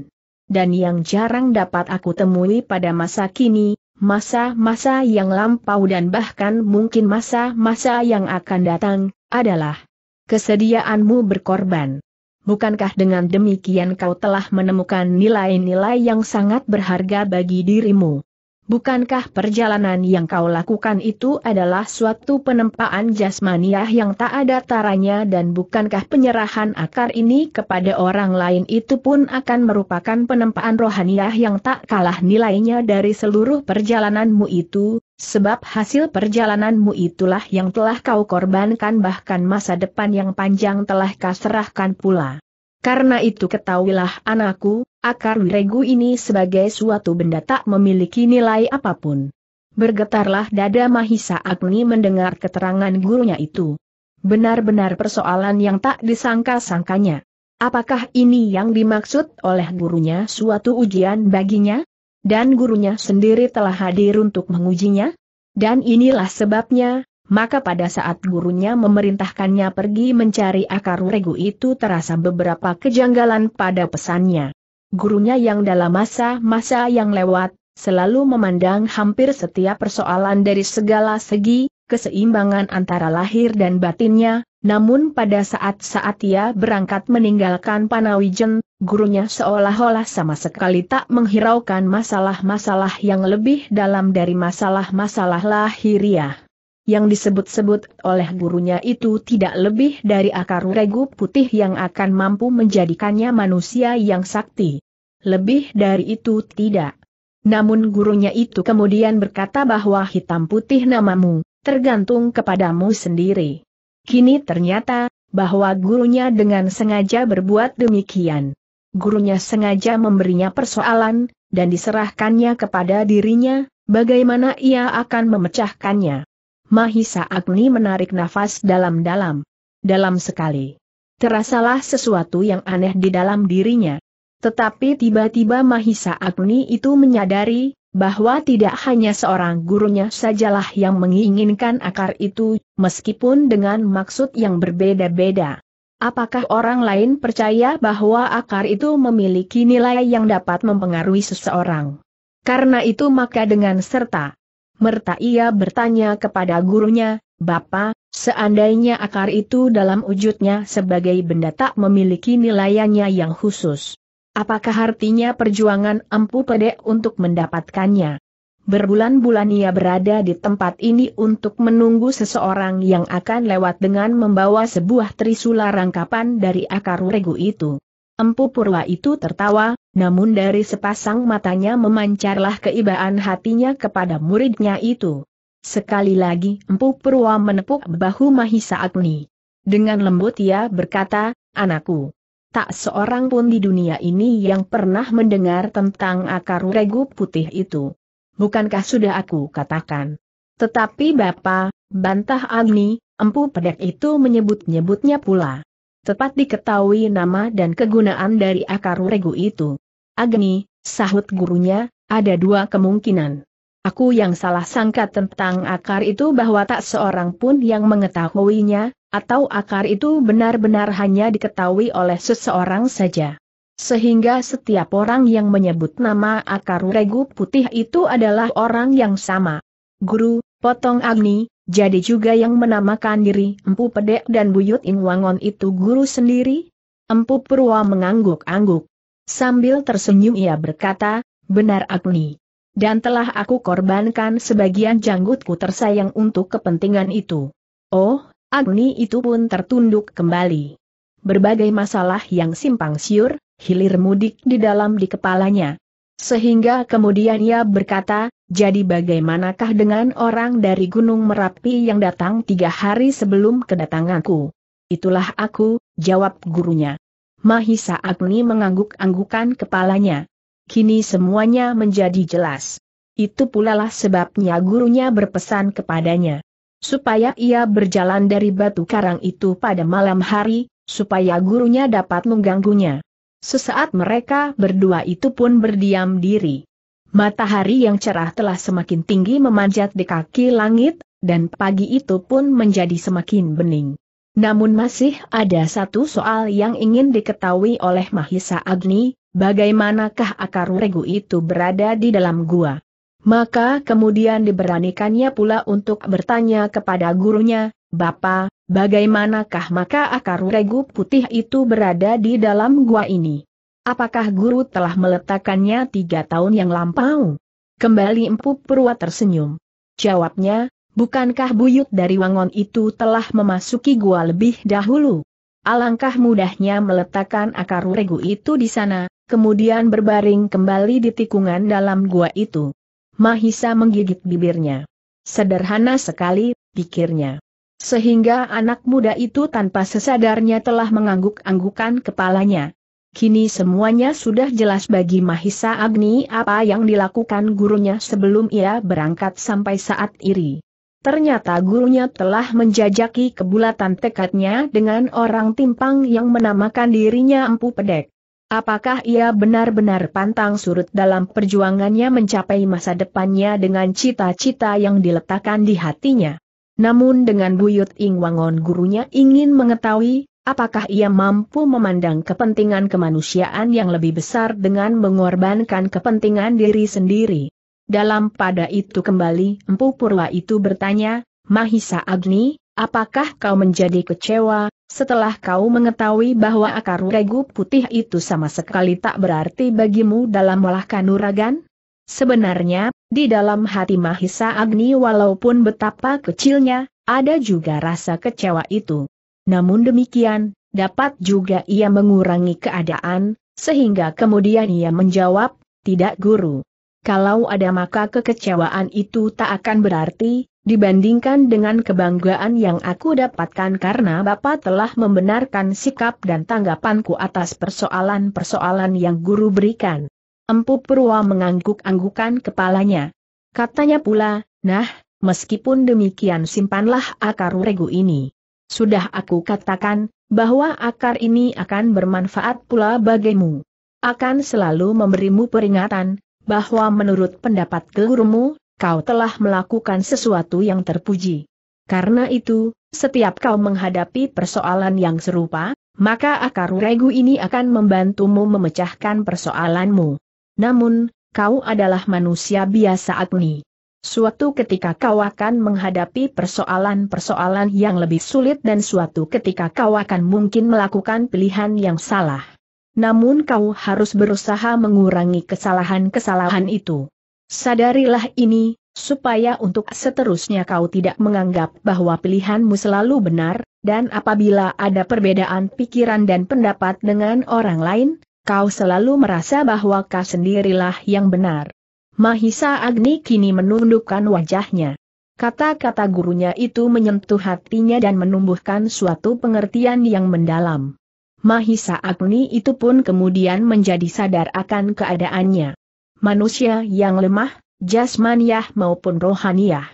Dan yang jarang dapat aku temui pada masa kini, masa-masa yang lampau dan bahkan mungkin masa-masa yang akan datang, adalah kesediaanmu berkorban. Bukankah dengan demikian kau telah menemukan nilai-nilai yang sangat berharga bagi dirimu? Bukankah perjalanan yang kau lakukan itu adalah suatu penempaan jasmaniah yang tak ada taranya dan bukankah penyerahan akar ini kepada orang lain itu pun akan merupakan penempaan rohaniah yang tak kalah nilainya dari seluruh perjalananmu itu, sebab hasil perjalananmu itulah yang telah kau korbankan bahkan masa depan yang panjang telah kau serahkan pula. Karena itu ketahuilah anakku, Akar wiregu ini sebagai suatu benda tak memiliki nilai apapun. Bergetarlah dada Mahisa Agni mendengar keterangan gurunya itu. Benar-benar persoalan yang tak disangka-sangkanya. Apakah ini yang dimaksud oleh gurunya suatu ujian baginya? Dan gurunya sendiri telah hadir untuk mengujinya? Dan inilah sebabnya, maka pada saat gurunya memerintahkannya pergi mencari akar regu itu terasa beberapa kejanggalan pada pesannya gurunya yang dalam masa-masa yang lewat, selalu memandang hampir setiap persoalan dari segala segi, keseimbangan antara lahir dan batinnya, namun pada saat-saat ia berangkat meninggalkan Panawijen, gurunya seolah-olah sama sekali tak menghiraukan masalah-masalah yang lebih dalam dari masalah-masalah lahiriah yang disebut-sebut oleh gurunya itu tidak lebih dari akar regu putih yang akan mampu menjadikannya manusia yang sakti. Lebih dari itu tidak. Namun gurunya itu kemudian berkata bahwa hitam putih namamu, tergantung kepadamu sendiri. Kini ternyata, bahwa gurunya dengan sengaja berbuat demikian. Gurunya sengaja memberinya persoalan, dan diserahkannya kepada dirinya, bagaimana ia akan memecahkannya. Mahisa Agni menarik nafas dalam-dalam. Dalam sekali. Terasalah sesuatu yang aneh di dalam dirinya. Tetapi tiba-tiba Mahisa Agni itu menyadari, bahwa tidak hanya seorang gurunya sajalah yang menginginkan akar itu, meskipun dengan maksud yang berbeda-beda. Apakah orang lain percaya bahwa akar itu memiliki nilai yang dapat mempengaruhi seseorang? Karena itu maka dengan serta Merta ia bertanya kepada gurunya, Bapak, seandainya akar itu dalam wujudnya sebagai benda tak memiliki nilainya yang khusus. Apakah artinya perjuangan empu pedek untuk mendapatkannya? Berbulan-bulan ia berada di tempat ini untuk menunggu seseorang yang akan lewat dengan membawa sebuah trisula rangkapan dari akar regu itu. Empu Purwa itu tertawa, namun dari sepasang matanya memancarlah keibaan hatinya kepada muridnya itu. Sekali lagi Empu Purwa menepuk bahu Mahisa Agni. Dengan lembut ia berkata, anakku. Tak seorang pun di dunia ini yang pernah mendengar tentang akar regu putih itu. Bukankah sudah aku katakan? Tetapi Bapak, bantah Agni, empu pedek itu menyebut-nyebutnya pula tepat diketahui nama dan kegunaan dari akar regu itu. Agni, sahut gurunya, ada dua kemungkinan. Aku yang salah sangka tentang akar itu bahwa tak seorang pun yang mengetahuinya, atau akar itu benar-benar hanya diketahui oleh seseorang saja. Sehingga setiap orang yang menyebut nama akar regu putih itu adalah orang yang sama. Guru, potong Agni, jadi juga yang menamakan diri Empu Pedek dan Buyut Ingwangon itu guru sendiri? Empu Purwa mengangguk-angguk. Sambil tersenyum ia berkata, benar Agni. Dan telah aku korbankan sebagian janggutku tersayang untuk kepentingan itu. Oh, Agni itu pun tertunduk kembali. Berbagai masalah yang simpang siur, hilir mudik di dalam di kepalanya. Sehingga kemudian ia berkata, jadi bagaimanakah dengan orang dari Gunung Merapi yang datang tiga hari sebelum kedatanganku? Itulah aku, jawab gurunya. Mahisa Agni mengangguk-anggukan kepalanya. Kini semuanya menjadi jelas. Itu pulalah sebabnya gurunya berpesan kepadanya. Supaya ia berjalan dari batu karang itu pada malam hari, supaya gurunya dapat mengganggunya. Sesaat mereka berdua itu pun berdiam diri. Matahari yang cerah telah semakin tinggi memanjat di kaki langit, dan pagi itu pun menjadi semakin bening. Namun masih ada satu soal yang ingin diketahui oleh Mahisa Agni, bagaimanakah akar regu itu berada di dalam gua. Maka kemudian diberanikannya pula untuk bertanya kepada gurunya, Bapak, Bagaimanakah maka akar regu putih itu berada di dalam gua ini? Apakah guru telah meletakkannya tiga tahun yang lampau? Kembali Empu Purwa tersenyum. Jawabnya, bukankah buyut dari Wangon itu telah memasuki gua lebih dahulu? Alangkah mudahnya meletakkan akar regu itu di sana, kemudian berbaring kembali di tikungan dalam gua itu. Mahisa menggigit bibirnya. Sederhana sekali, pikirnya. Sehingga anak muda itu tanpa sesadarnya telah mengangguk-anggukan kepalanya. Kini semuanya sudah jelas bagi Mahisa Agni apa yang dilakukan gurunya sebelum ia berangkat sampai saat iri. Ternyata gurunya telah menjajaki kebulatan tekadnya dengan orang timpang yang menamakan dirinya Empu Pedek. Apakah ia benar-benar pantang surut dalam perjuangannya mencapai masa depannya dengan cita-cita yang diletakkan di hatinya? Namun dengan buyut Ing Wangon gurunya ingin mengetahui, apakah ia mampu memandang kepentingan kemanusiaan yang lebih besar dengan mengorbankan kepentingan diri sendiri. Dalam pada itu kembali Empu Purwa itu bertanya, Mahisa Agni, apakah kau menjadi kecewa, setelah kau mengetahui bahwa akar regu putih itu sama sekali tak berarti bagimu dalam melahkan uragan? Sebenarnya, di dalam hati Mahisa Agni walaupun betapa kecilnya, ada juga rasa kecewa itu. Namun demikian, dapat juga ia mengurangi keadaan, sehingga kemudian ia menjawab, tidak guru. Kalau ada maka kekecewaan itu tak akan berarti, dibandingkan dengan kebanggaan yang aku dapatkan karena Bapak telah membenarkan sikap dan tanggapanku atas persoalan-persoalan yang guru berikan. Empu Purwa mengangguk-anggukan kepalanya. Katanya pula, nah, meskipun demikian simpanlah akar regu ini. Sudah aku katakan, bahwa akar ini akan bermanfaat pula bagimu. Akan selalu memberimu peringatan, bahwa menurut pendapat gurumu, kau telah melakukan sesuatu yang terpuji. Karena itu, setiap kau menghadapi persoalan yang serupa, maka akar regu ini akan membantumu memecahkan persoalanmu. Namun, kau adalah manusia biasa Agni. Suatu ketika kau akan menghadapi persoalan-persoalan yang lebih sulit dan suatu ketika kau akan mungkin melakukan pilihan yang salah. Namun kau harus berusaha mengurangi kesalahan-kesalahan itu. Sadarilah ini, supaya untuk seterusnya kau tidak menganggap bahwa pilihanmu selalu benar, dan apabila ada perbedaan pikiran dan pendapat dengan orang lain, kau selalu merasa bahwa kau sendirilah yang benar. Mahisa Agni kini menundukkan wajahnya. Kata-kata gurunya itu menyentuh hatinya dan menumbuhkan suatu pengertian yang mendalam. Mahisa Agni itu pun kemudian menjadi sadar akan keadaannya. Manusia yang lemah, jasmaniah maupun rohaniah.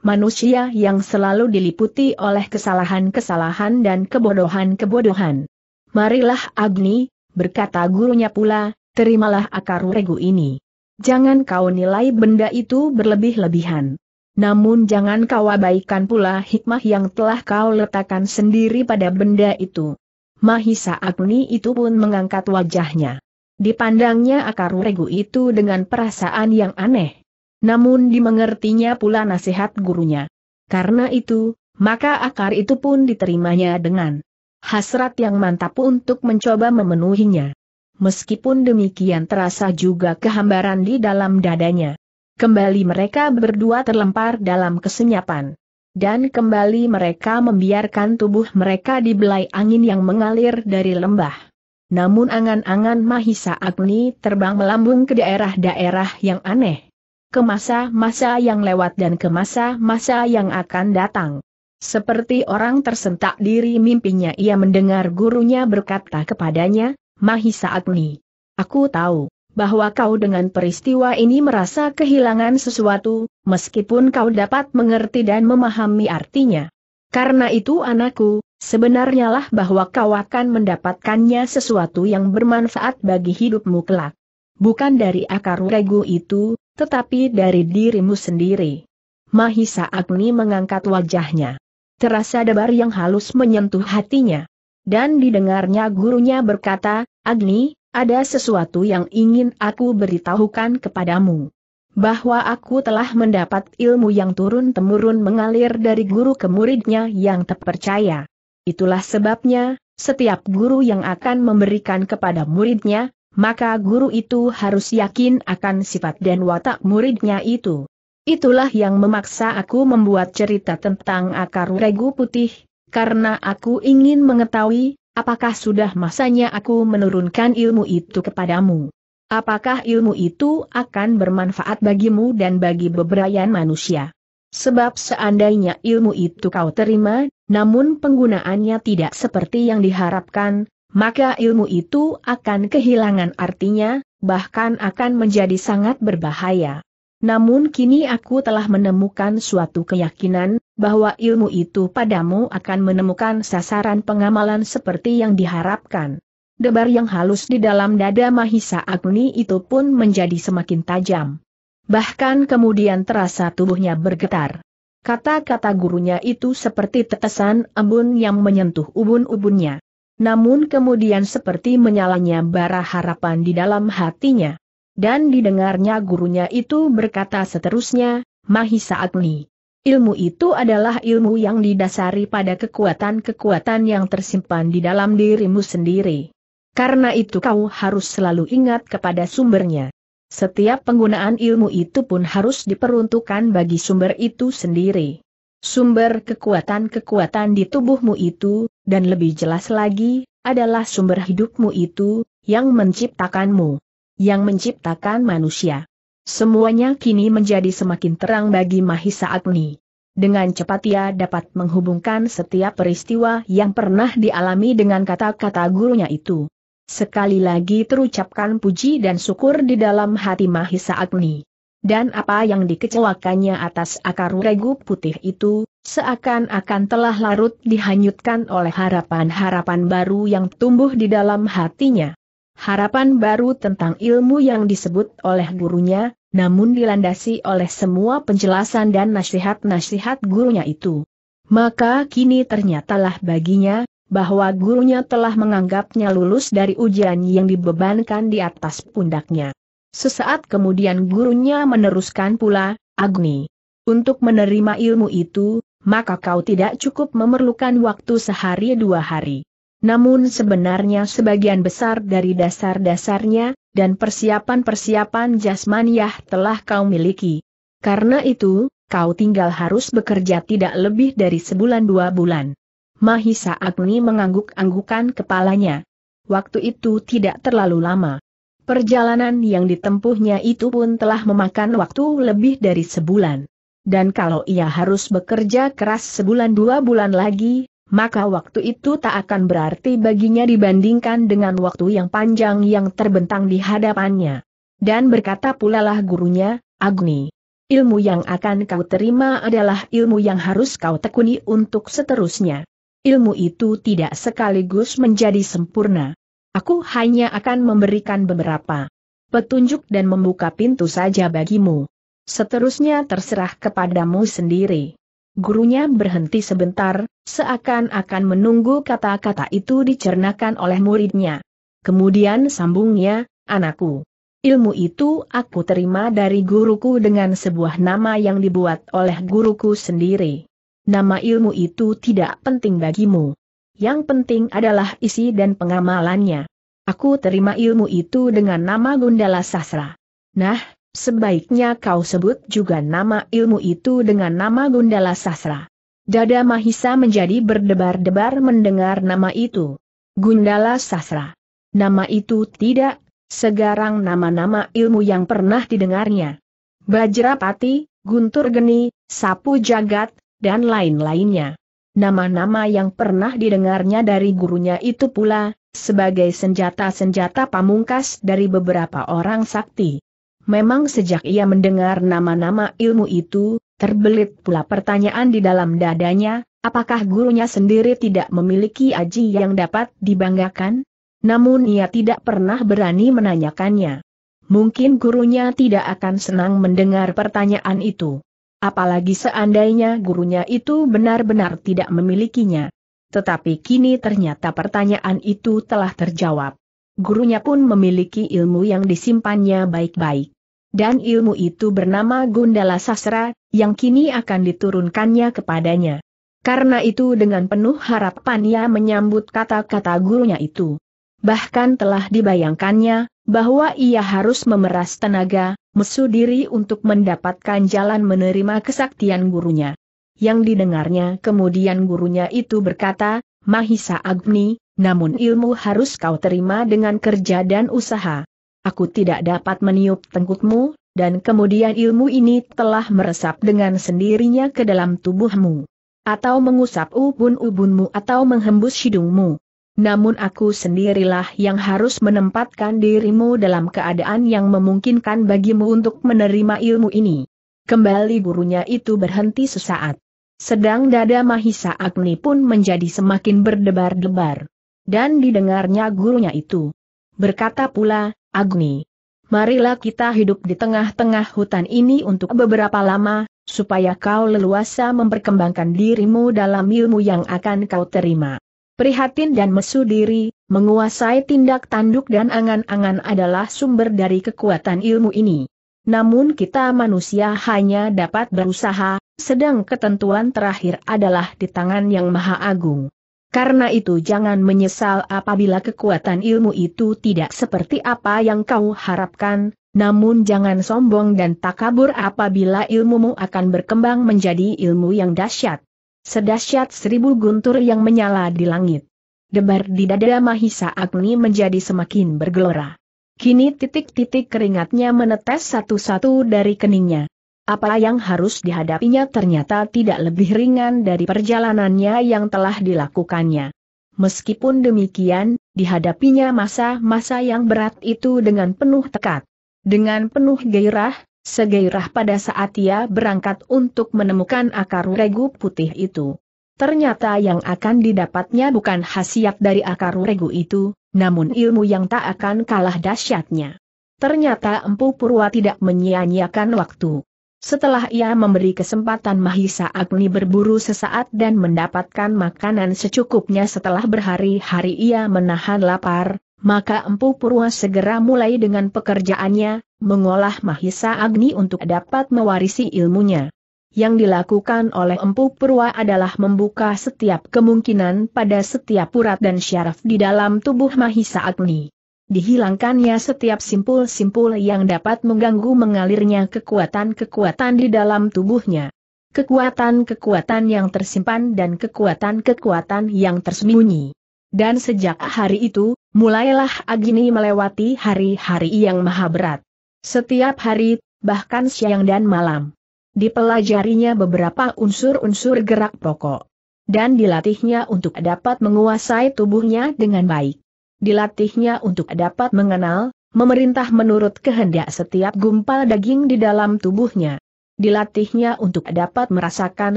Manusia yang selalu diliputi oleh kesalahan-kesalahan dan kebodohan-kebodohan. Marilah Agni, berkata gurunya pula, terimalah akar regu ini. Jangan kau nilai benda itu berlebih-lebihan. Namun jangan kau abaikan pula hikmah yang telah kau letakkan sendiri pada benda itu. Mahisa Agni itu pun mengangkat wajahnya. Dipandangnya akar regu itu dengan perasaan yang aneh. Namun dimengertinya pula nasihat gurunya. Karena itu, maka akar itu pun diterimanya dengan hasrat yang mantap untuk mencoba memenuhinya. Meskipun demikian terasa juga kehambaran di dalam dadanya. Kembali mereka berdua terlempar dalam kesenyapan. Dan kembali mereka membiarkan tubuh mereka dibelai angin yang mengalir dari lembah. Namun angan-angan Mahisa Agni terbang melambung ke daerah-daerah yang aneh. Ke masa-masa yang lewat dan ke masa-masa yang akan datang. Seperti orang tersentak diri mimpinya ia mendengar gurunya berkata kepadanya, Mahisa Agni. Aku tahu, bahwa kau dengan peristiwa ini merasa kehilangan sesuatu, meskipun kau dapat mengerti dan memahami artinya. Karena itu anakku, sebenarnya lah bahwa kau akan mendapatkannya sesuatu yang bermanfaat bagi hidupmu kelak. Bukan dari akar regu itu, tetapi dari dirimu sendiri. Mahisa Agni mengangkat wajahnya. Terasa debar yang halus menyentuh hatinya. Dan didengarnya gurunya berkata, Agni, ada sesuatu yang ingin aku beritahukan kepadamu. Bahwa aku telah mendapat ilmu yang turun-temurun mengalir dari guru ke muridnya yang terpercaya. Itulah sebabnya, setiap guru yang akan memberikan kepada muridnya, maka guru itu harus yakin akan sifat dan watak muridnya itu. Itulah yang memaksa aku membuat cerita tentang akar regu putih, karena aku ingin mengetahui, apakah sudah masanya aku menurunkan ilmu itu kepadamu. Apakah ilmu itu akan bermanfaat bagimu dan bagi beberapa manusia? Sebab seandainya ilmu itu kau terima, namun penggunaannya tidak seperti yang diharapkan, maka ilmu itu akan kehilangan artinya, bahkan akan menjadi sangat berbahaya. Namun kini aku telah menemukan suatu keyakinan, bahwa ilmu itu padamu akan menemukan sasaran pengamalan seperti yang diharapkan. Debar yang halus di dalam dada Mahisa Agni itu pun menjadi semakin tajam. Bahkan kemudian terasa tubuhnya bergetar. Kata-kata gurunya itu seperti tetesan embun yang menyentuh ubun-ubunnya. Namun kemudian seperti menyalanya bara harapan di dalam hatinya dan didengarnya gurunya itu berkata seterusnya, Mahisa Agni. Ilmu itu adalah ilmu yang didasari pada kekuatan-kekuatan yang tersimpan di dalam dirimu sendiri. Karena itu kau harus selalu ingat kepada sumbernya. Setiap penggunaan ilmu itu pun harus diperuntukkan bagi sumber itu sendiri. Sumber kekuatan-kekuatan di tubuhmu itu, dan lebih jelas lagi, adalah sumber hidupmu itu, yang menciptakanmu yang menciptakan manusia. Semuanya kini menjadi semakin terang bagi Mahisa Agni. Dengan cepat ia dapat menghubungkan setiap peristiwa yang pernah dialami dengan kata-kata gurunya itu. Sekali lagi terucapkan puji dan syukur di dalam hati Mahisa Agni. Dan apa yang dikecewakannya atas akar regu putih itu, seakan-akan telah larut dihanyutkan oleh harapan-harapan baru yang tumbuh di dalam hatinya harapan baru tentang ilmu yang disebut oleh gurunya, namun dilandasi oleh semua penjelasan dan nasihat-nasihat gurunya itu. Maka kini ternyatalah baginya, bahwa gurunya telah menganggapnya lulus dari ujian yang dibebankan di atas pundaknya. Sesaat kemudian gurunya meneruskan pula, Agni. Untuk menerima ilmu itu, maka kau tidak cukup memerlukan waktu sehari dua hari. Namun sebenarnya sebagian besar dari dasar-dasarnya, dan persiapan-persiapan jasmaniah telah kau miliki. Karena itu, kau tinggal harus bekerja tidak lebih dari sebulan dua bulan. Mahisa Agni mengangguk-anggukan kepalanya. Waktu itu tidak terlalu lama. Perjalanan yang ditempuhnya itu pun telah memakan waktu lebih dari sebulan. Dan kalau ia harus bekerja keras sebulan dua bulan lagi, maka waktu itu tak akan berarti baginya dibandingkan dengan waktu yang panjang yang terbentang di hadapannya. Dan berkata pula lah gurunya, Agni, ilmu yang akan kau terima adalah ilmu yang harus kau tekuni untuk seterusnya. Ilmu itu tidak sekaligus menjadi sempurna. Aku hanya akan memberikan beberapa petunjuk dan membuka pintu saja bagimu. Seterusnya terserah kepadamu sendiri. Gurunya berhenti sebentar, seakan-akan menunggu kata-kata itu dicernakan oleh muridnya. Kemudian sambungnya, anakku. Ilmu itu aku terima dari guruku dengan sebuah nama yang dibuat oleh guruku sendiri. Nama ilmu itu tidak penting bagimu. Yang penting adalah isi dan pengamalannya. Aku terima ilmu itu dengan nama Gundala Sasra. Nah, Sebaiknya kau sebut juga nama ilmu itu dengan nama Gundala Sasra. Dada Mahisa menjadi berdebar-debar mendengar nama itu. Gundala Sasra. Nama itu tidak, segarang nama-nama ilmu yang pernah didengarnya. Bajrapati, Guntur Geni, Sapu Jagat, dan lain-lainnya. Nama-nama yang pernah didengarnya dari gurunya itu pula, sebagai senjata-senjata pamungkas dari beberapa orang sakti. Memang sejak ia mendengar nama-nama ilmu itu, terbelit pula pertanyaan di dalam dadanya, apakah gurunya sendiri tidak memiliki aji yang dapat dibanggakan? Namun ia tidak pernah berani menanyakannya. Mungkin gurunya tidak akan senang mendengar pertanyaan itu. Apalagi seandainya gurunya itu benar-benar tidak memilikinya. Tetapi kini ternyata pertanyaan itu telah terjawab gurunya pun memiliki ilmu yang disimpannya baik-baik. Dan ilmu itu bernama Gundala Sasra, yang kini akan diturunkannya kepadanya. Karena itu dengan penuh harapan ia menyambut kata-kata gurunya itu. Bahkan telah dibayangkannya, bahwa ia harus memeras tenaga, mesu diri untuk mendapatkan jalan menerima kesaktian gurunya. Yang didengarnya kemudian gurunya itu berkata, Mahisa Agni, namun ilmu harus kau terima dengan kerja dan usaha. Aku tidak dapat meniup tengkukmu, dan kemudian ilmu ini telah meresap dengan sendirinya ke dalam tubuhmu. Atau mengusap ubun-ubunmu atau menghembus hidungmu. Namun aku sendirilah yang harus menempatkan dirimu dalam keadaan yang memungkinkan bagimu untuk menerima ilmu ini. Kembali gurunya itu berhenti sesaat. Sedang dada Mahisa Agni pun menjadi semakin berdebar-debar dan didengarnya gurunya itu. Berkata pula, Agni, marilah kita hidup di tengah-tengah hutan ini untuk beberapa lama, supaya kau leluasa memperkembangkan dirimu dalam ilmu yang akan kau terima. Prihatin dan mesu diri, menguasai tindak tanduk dan angan-angan adalah sumber dari kekuatan ilmu ini. Namun kita manusia hanya dapat berusaha, sedang ketentuan terakhir adalah di tangan yang maha agung. Karena itu jangan menyesal apabila kekuatan ilmu itu tidak seperti apa yang kau harapkan, namun jangan sombong dan takabur apabila ilmumu akan berkembang menjadi ilmu yang dahsyat. Sedahsyat seribu guntur yang menyala di langit. Debar di dada Mahisa Agni menjadi semakin bergelora. Kini titik-titik keringatnya menetes satu-satu dari keningnya. Apa yang harus dihadapinya ternyata tidak lebih ringan dari perjalanannya yang telah dilakukannya. Meskipun demikian, dihadapinya masa-masa yang berat itu dengan penuh tekad. Dengan penuh gairah, segairah pada saat ia berangkat untuk menemukan akar regu putih itu. Ternyata yang akan didapatnya bukan khasiat dari akar regu itu, namun ilmu yang tak akan kalah dahsyatnya. Ternyata Empu Purwa tidak menyia-nyiakan waktu. Setelah ia memberi kesempatan Mahisa Agni berburu sesaat dan mendapatkan makanan secukupnya setelah berhari-hari ia menahan lapar, maka Empu Purwa segera mulai dengan pekerjaannya, mengolah Mahisa Agni untuk dapat mewarisi ilmunya. Yang dilakukan oleh Empu Purwa adalah membuka setiap kemungkinan pada setiap urat dan syaraf di dalam tubuh Mahisa Agni dihilangkannya setiap simpul-simpul yang dapat mengganggu mengalirnya kekuatan-kekuatan di dalam tubuhnya. Kekuatan-kekuatan yang tersimpan dan kekuatan-kekuatan yang tersembunyi. Dan sejak hari itu, mulailah Agni melewati hari-hari yang maha berat. Setiap hari, bahkan siang dan malam. Dipelajarinya beberapa unsur-unsur gerak pokok. Dan dilatihnya untuk dapat menguasai tubuhnya dengan baik dilatihnya untuk dapat mengenal, memerintah menurut kehendak setiap gumpal daging di dalam tubuhnya. Dilatihnya untuk dapat merasakan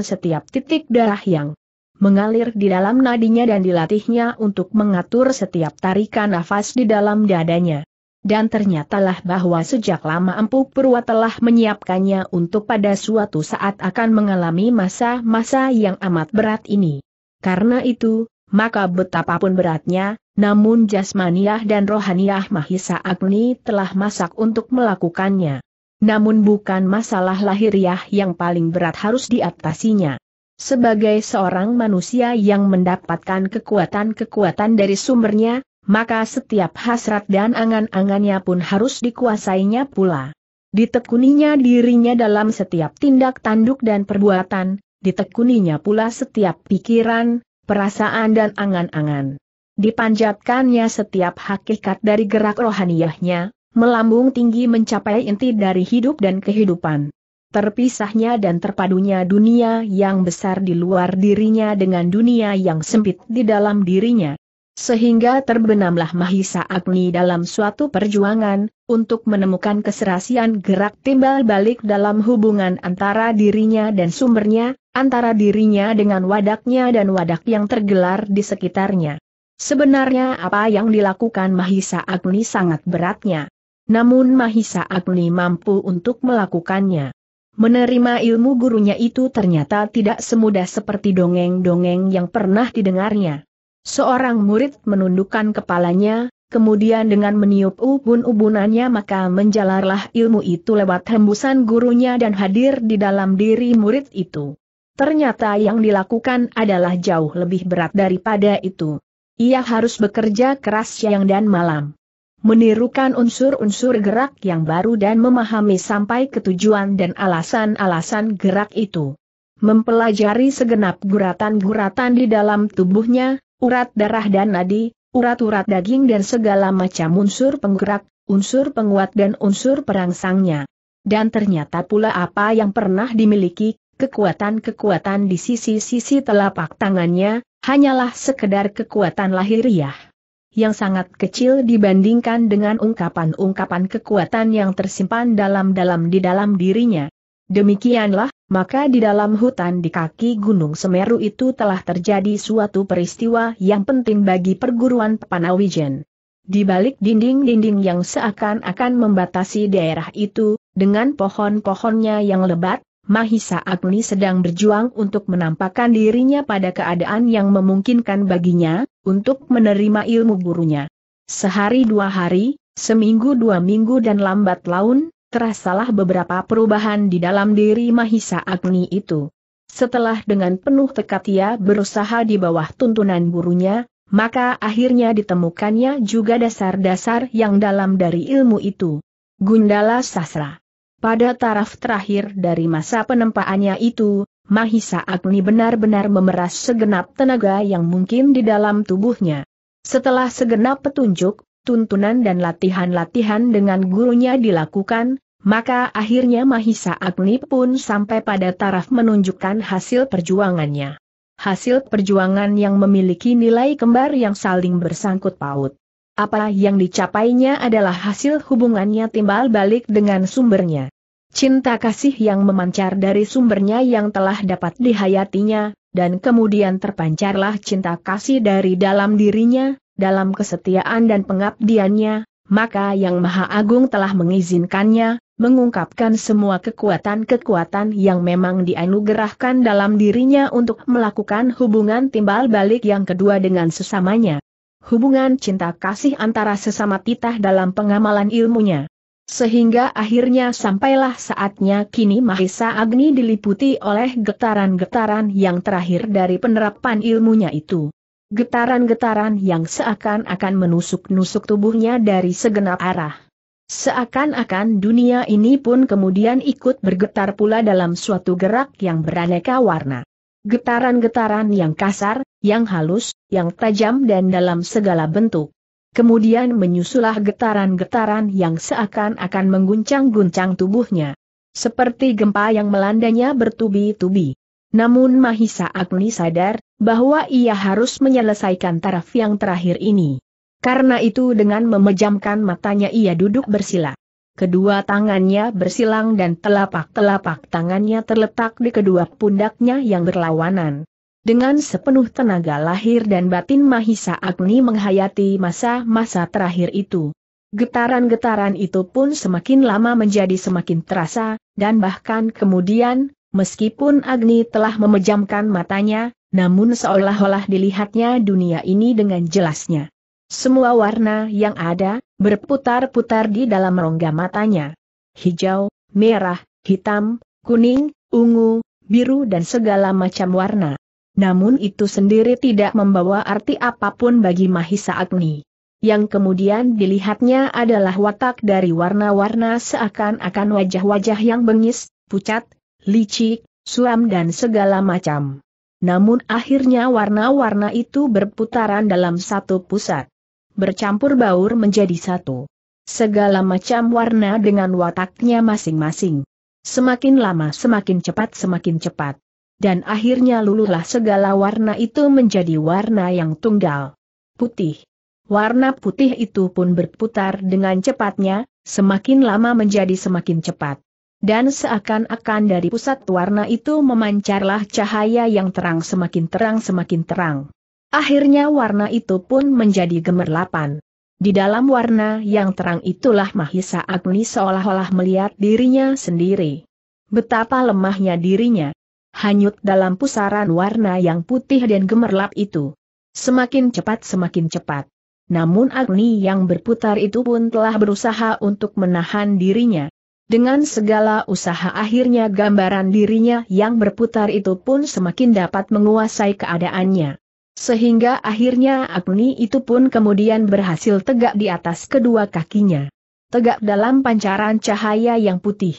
setiap titik darah yang mengalir di dalam nadinya dan dilatihnya untuk mengatur setiap tarikan nafas di dalam dadanya. Dan ternyatalah bahwa sejak lama Empu Purwa telah menyiapkannya untuk pada suatu saat akan mengalami masa-masa yang amat berat ini. Karena itu, maka betapapun beratnya, namun jasmaniah dan rohaniah Mahisa Agni telah masak untuk melakukannya. Namun bukan masalah lahiriah yang paling berat harus diatasinya. Sebagai seorang manusia yang mendapatkan kekuatan-kekuatan dari sumbernya, maka setiap hasrat dan angan-angannya pun harus dikuasainya pula. Ditekuninya dirinya dalam setiap tindak tanduk dan perbuatan, ditekuninya pula setiap pikiran, perasaan dan angan-angan. Dipanjatkannya setiap hakikat dari gerak rohaniyahnya, melambung tinggi mencapai inti dari hidup dan kehidupan. Terpisahnya dan terpadunya dunia yang besar di luar dirinya dengan dunia yang sempit di dalam dirinya. Sehingga terbenamlah Mahisa Agni dalam suatu perjuangan, untuk menemukan keserasian gerak timbal balik dalam hubungan antara dirinya dan sumbernya, antara dirinya dengan wadaknya dan wadak yang tergelar di sekitarnya. Sebenarnya apa yang dilakukan Mahisa Agni sangat beratnya. Namun Mahisa Agni mampu untuk melakukannya. Menerima ilmu gurunya itu ternyata tidak semudah seperti dongeng-dongeng yang pernah didengarnya. Seorang murid menundukkan kepalanya, kemudian dengan meniup ubun-ubunannya maka menjalarlah ilmu itu lewat hembusan gurunya dan hadir di dalam diri murid itu. Ternyata yang dilakukan adalah jauh lebih berat daripada itu. Ia harus bekerja keras siang dan malam. Menirukan unsur-unsur gerak yang baru dan memahami sampai ketujuan dan alasan-alasan gerak itu. Mempelajari segenap guratan-guratan di dalam tubuhnya, urat darah dan nadi, urat-urat daging dan segala macam unsur penggerak, unsur penguat dan unsur perangsangnya. Dan ternyata pula apa yang pernah dimiliki Kekuatan-kekuatan di sisi-sisi telapak tangannya, hanyalah sekedar kekuatan lahiriah. Yang sangat kecil dibandingkan dengan ungkapan-ungkapan kekuatan yang tersimpan dalam-dalam di dalam dirinya. Demikianlah, maka di dalam hutan di kaki Gunung Semeru itu telah terjadi suatu peristiwa yang penting bagi perguruan Panawijen. Di balik dinding-dinding yang seakan-akan membatasi daerah itu, dengan pohon-pohonnya yang lebat, Mahisa Agni sedang berjuang untuk menampakkan dirinya pada keadaan yang memungkinkan baginya, untuk menerima ilmu gurunya. Sehari dua hari, seminggu dua minggu dan lambat laun, terasalah beberapa perubahan di dalam diri Mahisa Agni itu. Setelah dengan penuh tekad ia berusaha di bawah tuntunan gurunya, maka akhirnya ditemukannya juga dasar-dasar yang dalam dari ilmu itu. Gundala Sasra pada taraf terakhir dari masa penempaannya itu, Mahisa Agni benar-benar memeras segenap tenaga yang mungkin di dalam tubuhnya. Setelah segenap petunjuk, tuntunan dan latihan-latihan dengan gurunya dilakukan, maka akhirnya Mahisa Agni pun sampai pada taraf menunjukkan hasil perjuangannya. Hasil perjuangan yang memiliki nilai kembar yang saling bersangkut paut. Apa yang dicapainya adalah hasil hubungannya timbal balik dengan sumbernya. Cinta kasih yang memancar dari sumbernya yang telah dapat dihayatinya, dan kemudian terpancarlah cinta kasih dari dalam dirinya, dalam kesetiaan dan pengabdiannya, maka Yang Maha Agung telah mengizinkannya, mengungkapkan semua kekuatan-kekuatan yang memang dianugerahkan dalam dirinya untuk melakukan hubungan timbal balik yang kedua dengan sesamanya. Hubungan cinta kasih antara sesama titah dalam pengamalan ilmunya. Sehingga akhirnya sampailah saatnya kini Mahesa Agni diliputi oleh getaran-getaran yang terakhir dari penerapan ilmunya itu. Getaran-getaran yang seakan-akan menusuk-nusuk tubuhnya dari segenap arah. Seakan-akan dunia ini pun kemudian ikut bergetar pula dalam suatu gerak yang beraneka warna. Getaran-getaran yang kasar, yang halus, yang tajam dan dalam segala bentuk kemudian menyusulah getaran-getaran yang seakan-akan mengguncang-guncang tubuhnya. Seperti gempa yang melandanya bertubi-tubi. Namun Mahisa Agni sadar, bahwa ia harus menyelesaikan taraf yang terakhir ini. Karena itu dengan memejamkan matanya ia duduk bersila. Kedua tangannya bersilang dan telapak-telapak tangannya terletak di kedua pundaknya yang berlawanan. Dengan sepenuh tenaga lahir dan batin Mahisa Agni menghayati masa-masa terakhir itu. Getaran-getaran itu pun semakin lama menjadi semakin terasa, dan bahkan kemudian, meskipun Agni telah memejamkan matanya, namun seolah-olah dilihatnya dunia ini dengan jelasnya. Semua warna yang ada, berputar-putar di dalam rongga matanya. Hijau, merah, hitam, kuning, ungu, biru dan segala macam warna namun itu sendiri tidak membawa arti apapun bagi Mahisa Agni. Yang kemudian dilihatnya adalah watak dari warna-warna seakan-akan wajah-wajah yang bengis, pucat, licik, suam dan segala macam. Namun akhirnya warna-warna itu berputaran dalam satu pusat. Bercampur baur menjadi satu. Segala macam warna dengan wataknya masing-masing. Semakin lama semakin cepat semakin cepat dan akhirnya luluhlah segala warna itu menjadi warna yang tunggal. Putih. Warna putih itu pun berputar dengan cepatnya, semakin lama menjadi semakin cepat. Dan seakan-akan dari pusat warna itu memancarlah cahaya yang terang semakin terang semakin terang. Akhirnya warna itu pun menjadi gemerlapan. Di dalam warna yang terang itulah Mahisa Agni seolah-olah melihat dirinya sendiri. Betapa lemahnya dirinya, hanyut dalam pusaran warna yang putih dan gemerlap itu. Semakin cepat semakin cepat. Namun Agni yang berputar itu pun telah berusaha untuk menahan dirinya. Dengan segala usaha akhirnya gambaran dirinya yang berputar itu pun semakin dapat menguasai keadaannya. Sehingga akhirnya Agni itu pun kemudian berhasil tegak di atas kedua kakinya. Tegak dalam pancaran cahaya yang putih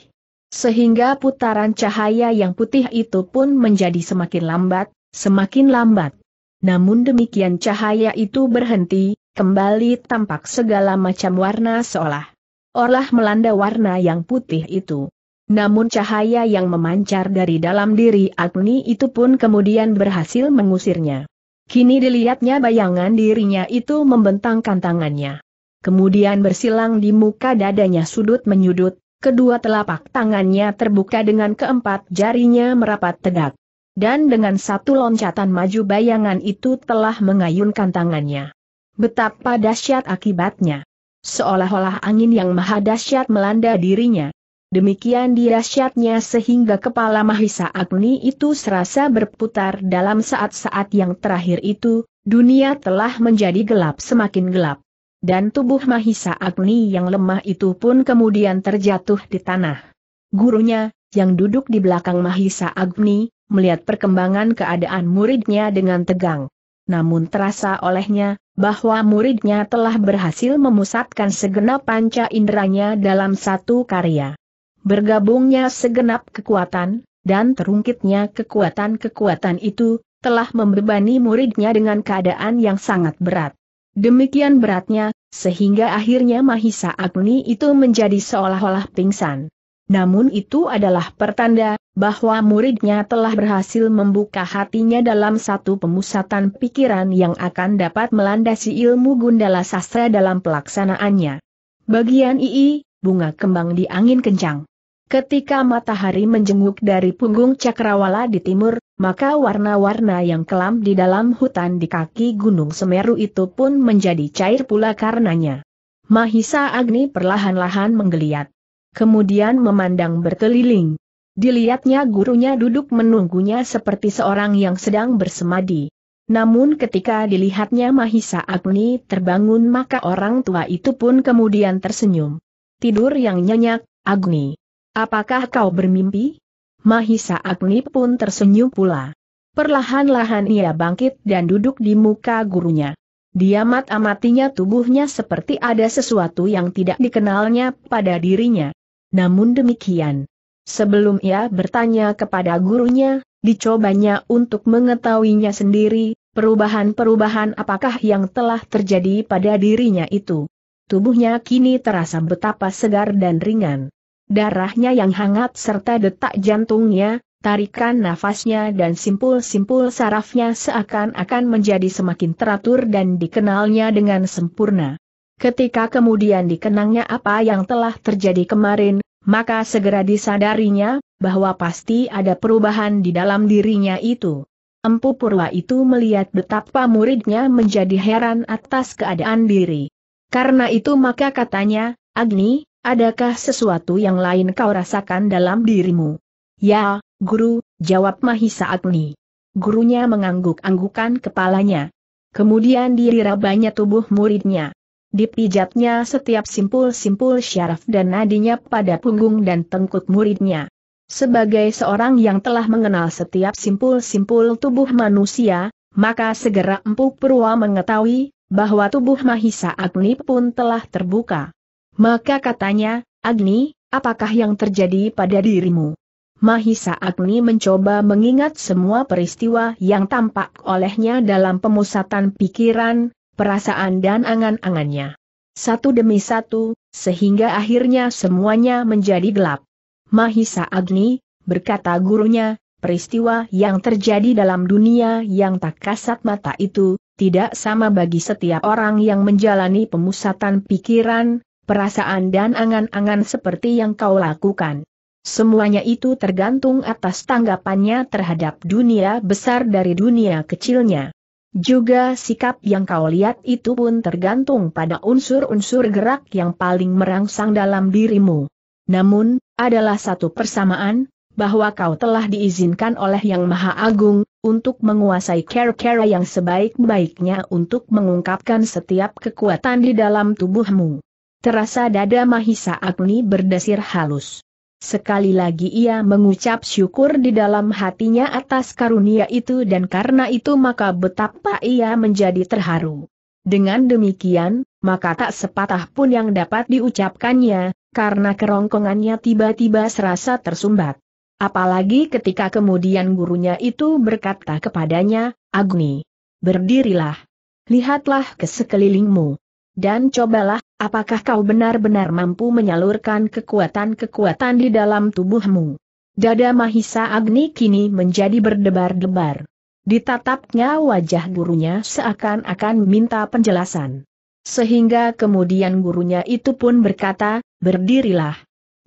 sehingga putaran cahaya yang putih itu pun menjadi semakin lambat, semakin lambat. Namun demikian cahaya itu berhenti, kembali tampak segala macam warna seolah olah melanda warna yang putih itu. Namun cahaya yang memancar dari dalam diri Agni itu pun kemudian berhasil mengusirnya. Kini dilihatnya bayangan dirinya itu membentangkan tangannya. Kemudian bersilang di muka dadanya sudut menyudut, Kedua telapak tangannya terbuka dengan keempat jarinya merapat tegak. Dan dengan satu loncatan maju bayangan itu telah mengayunkan tangannya. Betapa dahsyat akibatnya. Seolah-olah angin yang maha dahsyat melanda dirinya. Demikian dirasyatnya sehingga kepala Mahisa Agni itu serasa berputar dalam saat-saat yang terakhir itu, dunia telah menjadi gelap semakin gelap. Dan tubuh Mahisa Agni yang lemah itu pun kemudian terjatuh di tanah. Gurunya, yang duduk di belakang Mahisa Agni, melihat perkembangan keadaan muridnya dengan tegang. Namun terasa olehnya, bahwa muridnya telah berhasil memusatkan segenap panca inderanya dalam satu karya. Bergabungnya segenap kekuatan, dan terungkitnya kekuatan-kekuatan itu, telah membebani muridnya dengan keadaan yang sangat berat. Demikian beratnya, sehingga akhirnya Mahisa Agni itu menjadi seolah-olah pingsan. Namun itu adalah pertanda bahwa muridnya telah berhasil membuka hatinya dalam satu pemusatan pikiran yang akan dapat melandasi ilmu gundala sastra dalam pelaksanaannya. Bagian II, bunga kembang di angin kencang. Ketika matahari menjenguk dari punggung cakrawala di timur, maka warna-warna yang kelam di dalam hutan di kaki Gunung Semeru itu pun menjadi cair pula karenanya. Mahisa Agni perlahan-lahan menggeliat. Kemudian memandang berkeliling. Dilihatnya gurunya duduk menunggunya seperti seorang yang sedang bersemadi. Namun ketika dilihatnya Mahisa Agni terbangun maka orang tua itu pun kemudian tersenyum. Tidur yang nyenyak, Agni. Apakah kau bermimpi? Mahisa Agni pun tersenyum pula. Perlahan-lahan ia bangkit dan duduk di muka gurunya. Dia mat-amatinya tubuhnya seperti ada sesuatu yang tidak dikenalnya pada dirinya. Namun demikian, sebelum ia bertanya kepada gurunya, dicobanya untuk mengetahuinya sendiri, perubahan-perubahan apakah yang telah terjadi pada dirinya itu. Tubuhnya kini terasa betapa segar dan ringan. Darahnya yang hangat serta detak jantungnya, tarikan nafasnya dan simpul-simpul sarafnya seakan-akan menjadi semakin teratur dan dikenalnya dengan sempurna. Ketika kemudian dikenangnya apa yang telah terjadi kemarin, maka segera disadarinya bahwa pasti ada perubahan di dalam dirinya itu. Empu Purwa itu melihat betapa muridnya menjadi heran atas keadaan diri. Karena itu maka katanya, Agni, Adakah sesuatu yang lain kau rasakan dalam dirimu? Ya, guru, jawab Mahisa Agni. Gurunya mengangguk-anggukan kepalanya. Kemudian dirirabanya tubuh muridnya. Dipijatnya setiap simpul-simpul syaraf dan nadinya pada punggung dan tengkuk muridnya. Sebagai seorang yang telah mengenal setiap simpul-simpul tubuh manusia, maka segera Empu Purwa mengetahui bahwa tubuh Mahisa Agni pun telah terbuka. Maka katanya, Agni, apakah yang terjadi pada dirimu? Mahisa Agni mencoba mengingat semua peristiwa yang tampak olehnya dalam pemusatan pikiran, perasaan dan angan-angannya. Satu demi satu, sehingga akhirnya semuanya menjadi gelap. Mahisa Agni, berkata gurunya, peristiwa yang terjadi dalam dunia yang tak kasat mata itu, tidak sama bagi setiap orang yang menjalani pemusatan pikiran, perasaan dan angan-angan seperti yang kau lakukan. Semuanya itu tergantung atas tanggapannya terhadap dunia besar dari dunia kecilnya. Juga sikap yang kau lihat itu pun tergantung pada unsur-unsur gerak yang paling merangsang dalam dirimu. Namun, adalah satu persamaan, bahwa kau telah diizinkan oleh Yang Maha Agung, untuk menguasai kera-kera yang sebaik-baiknya untuk mengungkapkan setiap kekuatan di dalam tubuhmu. Terasa dada Mahisa Agni berdesir halus. Sekali lagi ia mengucap syukur di dalam hatinya atas karunia itu dan karena itu maka betapa ia menjadi terharu. Dengan demikian, maka tak sepatah pun yang dapat diucapkannya, karena kerongkongannya tiba-tiba serasa tersumbat. Apalagi ketika kemudian gurunya itu berkata kepadanya, Agni, berdirilah. Lihatlah ke sekelilingmu. Dan cobalah Apakah kau benar-benar mampu menyalurkan kekuatan-kekuatan di dalam tubuhmu? Dada Mahisa Agni kini menjadi berdebar-debar. Ditatapnya wajah gurunya seakan-akan minta penjelasan. Sehingga kemudian gurunya itu pun berkata, berdirilah.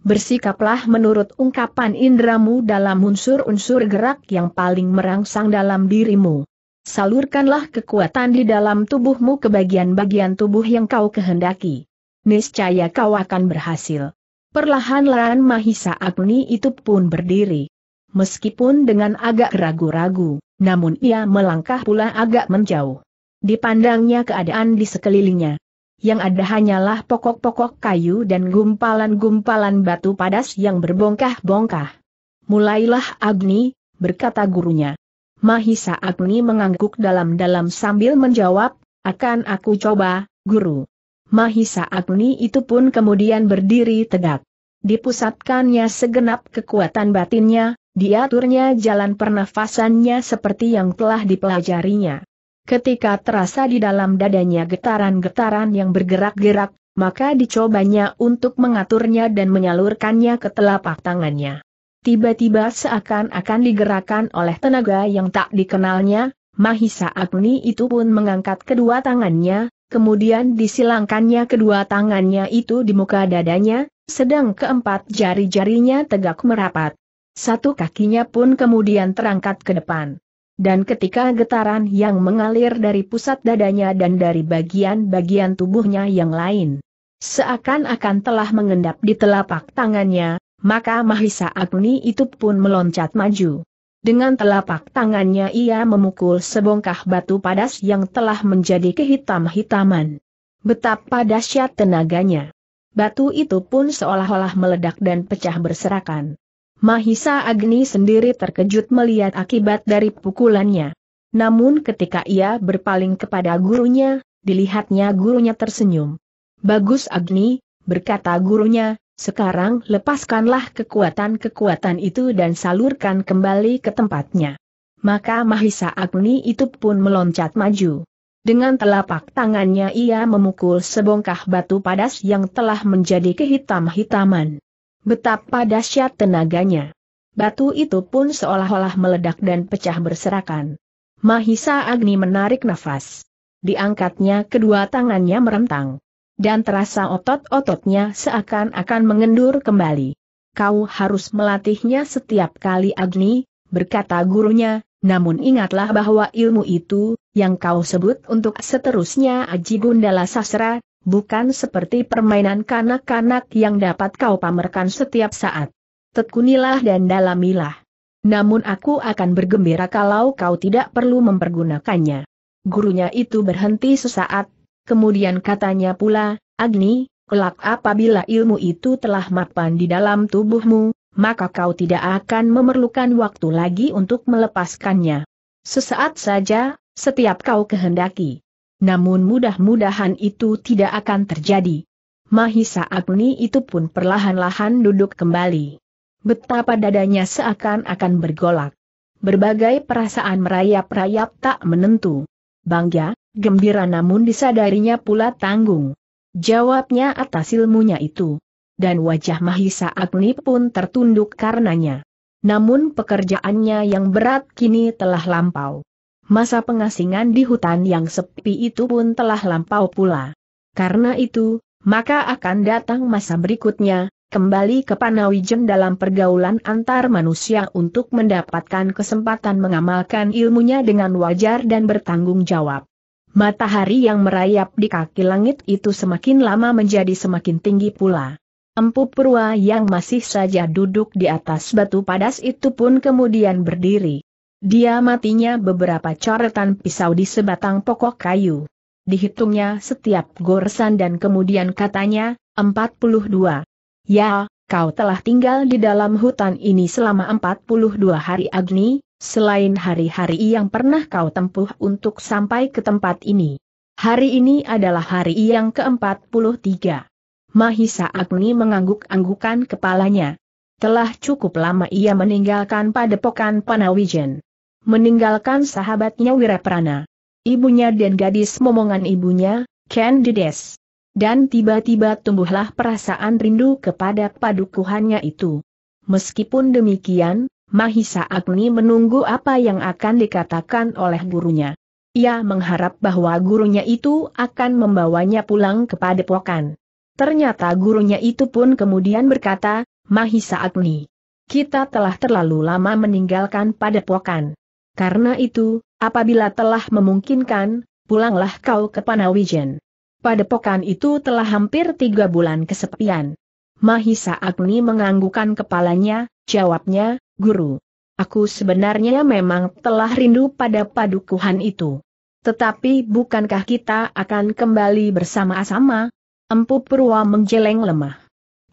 Bersikaplah menurut ungkapan indramu dalam unsur-unsur gerak yang paling merangsang dalam dirimu salurkanlah kekuatan di dalam tubuhmu ke bagian-bagian tubuh yang kau kehendaki. Niscaya kau akan berhasil. Perlahan-lahan Mahisa Agni itu pun berdiri. Meskipun dengan agak ragu-ragu, namun ia melangkah pula agak menjauh. Dipandangnya keadaan di sekelilingnya. Yang ada hanyalah pokok-pokok kayu dan gumpalan-gumpalan batu padas yang berbongkah-bongkah. Mulailah Agni, berkata gurunya. Mahisa Agni mengangguk dalam-dalam sambil menjawab, akan aku coba, guru. Mahisa Agni itu pun kemudian berdiri tegak. Dipusatkannya segenap kekuatan batinnya, diaturnya jalan pernafasannya seperti yang telah dipelajarinya. Ketika terasa di dalam dadanya getaran-getaran yang bergerak-gerak, maka dicobanya untuk mengaturnya dan menyalurkannya ke telapak tangannya tiba-tiba seakan-akan digerakkan oleh tenaga yang tak dikenalnya, Mahisa Agni itu pun mengangkat kedua tangannya, kemudian disilangkannya kedua tangannya itu di muka dadanya, sedang keempat jari-jarinya tegak merapat. Satu kakinya pun kemudian terangkat ke depan. Dan ketika getaran yang mengalir dari pusat dadanya dan dari bagian-bagian tubuhnya yang lain, seakan-akan telah mengendap di telapak tangannya, maka Mahisa Agni itu pun meloncat maju. Dengan telapak tangannya ia memukul sebongkah batu padas yang telah menjadi kehitam-hitaman. Betapa dahsyat tenaganya. Batu itu pun seolah-olah meledak dan pecah berserakan. Mahisa Agni sendiri terkejut melihat akibat dari pukulannya. Namun ketika ia berpaling kepada gurunya, dilihatnya gurunya tersenyum. Bagus Agni, berkata gurunya, sekarang lepaskanlah kekuatan-kekuatan itu dan salurkan kembali ke tempatnya. Maka Mahisa Agni itu pun meloncat maju. Dengan telapak tangannya ia memukul sebongkah batu padas yang telah menjadi kehitam-hitaman. Betapa dahsyat tenaganya. Batu itu pun seolah-olah meledak dan pecah berserakan. Mahisa Agni menarik nafas. Diangkatnya kedua tangannya merentang dan terasa otot-ototnya seakan-akan mengendur kembali. Kau harus melatihnya setiap kali Agni, berkata gurunya, namun ingatlah bahwa ilmu itu, yang kau sebut untuk seterusnya Aji Gundala Sasra, bukan seperti permainan kanak-kanak yang dapat kau pamerkan setiap saat. Tekunilah dan dalamilah. Namun aku akan bergembira kalau kau tidak perlu mempergunakannya. Gurunya itu berhenti sesaat, Kemudian katanya pula, Agni, kelak apabila ilmu itu telah mapan di dalam tubuhmu, maka kau tidak akan memerlukan waktu lagi untuk melepaskannya. Sesaat saja, setiap kau kehendaki. Namun mudah-mudahan itu tidak akan terjadi. Mahisa Agni itu pun perlahan-lahan duduk kembali. Betapa dadanya seakan-akan bergolak. Berbagai perasaan merayap-rayap tak menentu. Bangga, gembira namun disadarinya pula tanggung. Jawabnya atas ilmunya itu. Dan wajah Mahisa Agni pun tertunduk karenanya. Namun pekerjaannya yang berat kini telah lampau. Masa pengasingan di hutan yang sepi itu pun telah lampau pula. Karena itu, maka akan datang masa berikutnya, kembali ke Panawijen dalam pergaulan antar manusia untuk mendapatkan kesempatan mengamalkan ilmunya dengan wajar dan bertanggung jawab matahari yang merayap di kaki langit itu semakin lama menjadi semakin tinggi pula. Empu Purwa yang masih saja duduk di atas batu padas itu pun kemudian berdiri. Dia matinya beberapa coretan pisau di sebatang pokok kayu. Dihitungnya setiap goresan dan kemudian katanya, 42. Ya, kau telah tinggal di dalam hutan ini selama 42 hari Agni, selain hari-hari yang pernah kau tempuh untuk sampai ke tempat ini. Hari ini adalah hari yang ke-43. Mahisa Agni mengangguk-anggukan kepalanya. Telah cukup lama ia meninggalkan padepokan Panawijen. Meninggalkan sahabatnya Wiraprana. Ibunya dan gadis momongan ibunya, Candides. Dan tiba-tiba tumbuhlah perasaan rindu kepada padukuhannya itu. Meskipun demikian, Mahisa Agni menunggu apa yang akan dikatakan oleh gurunya. Ia mengharap bahwa gurunya itu akan membawanya pulang ke padepokan. Ternyata gurunya itu pun kemudian berkata, Mahisa Agni, kita telah terlalu lama meninggalkan padepokan. Karena itu, apabila telah memungkinkan, pulanglah kau ke Panawijen. Padepokan itu telah hampir tiga bulan kesepian. Mahisa Agni menganggukan kepalanya, jawabnya, Guru, aku sebenarnya memang telah rindu pada padukuhan itu. Tetapi bukankah kita akan kembali bersama-sama? Empu Purwa menjeleng lemah.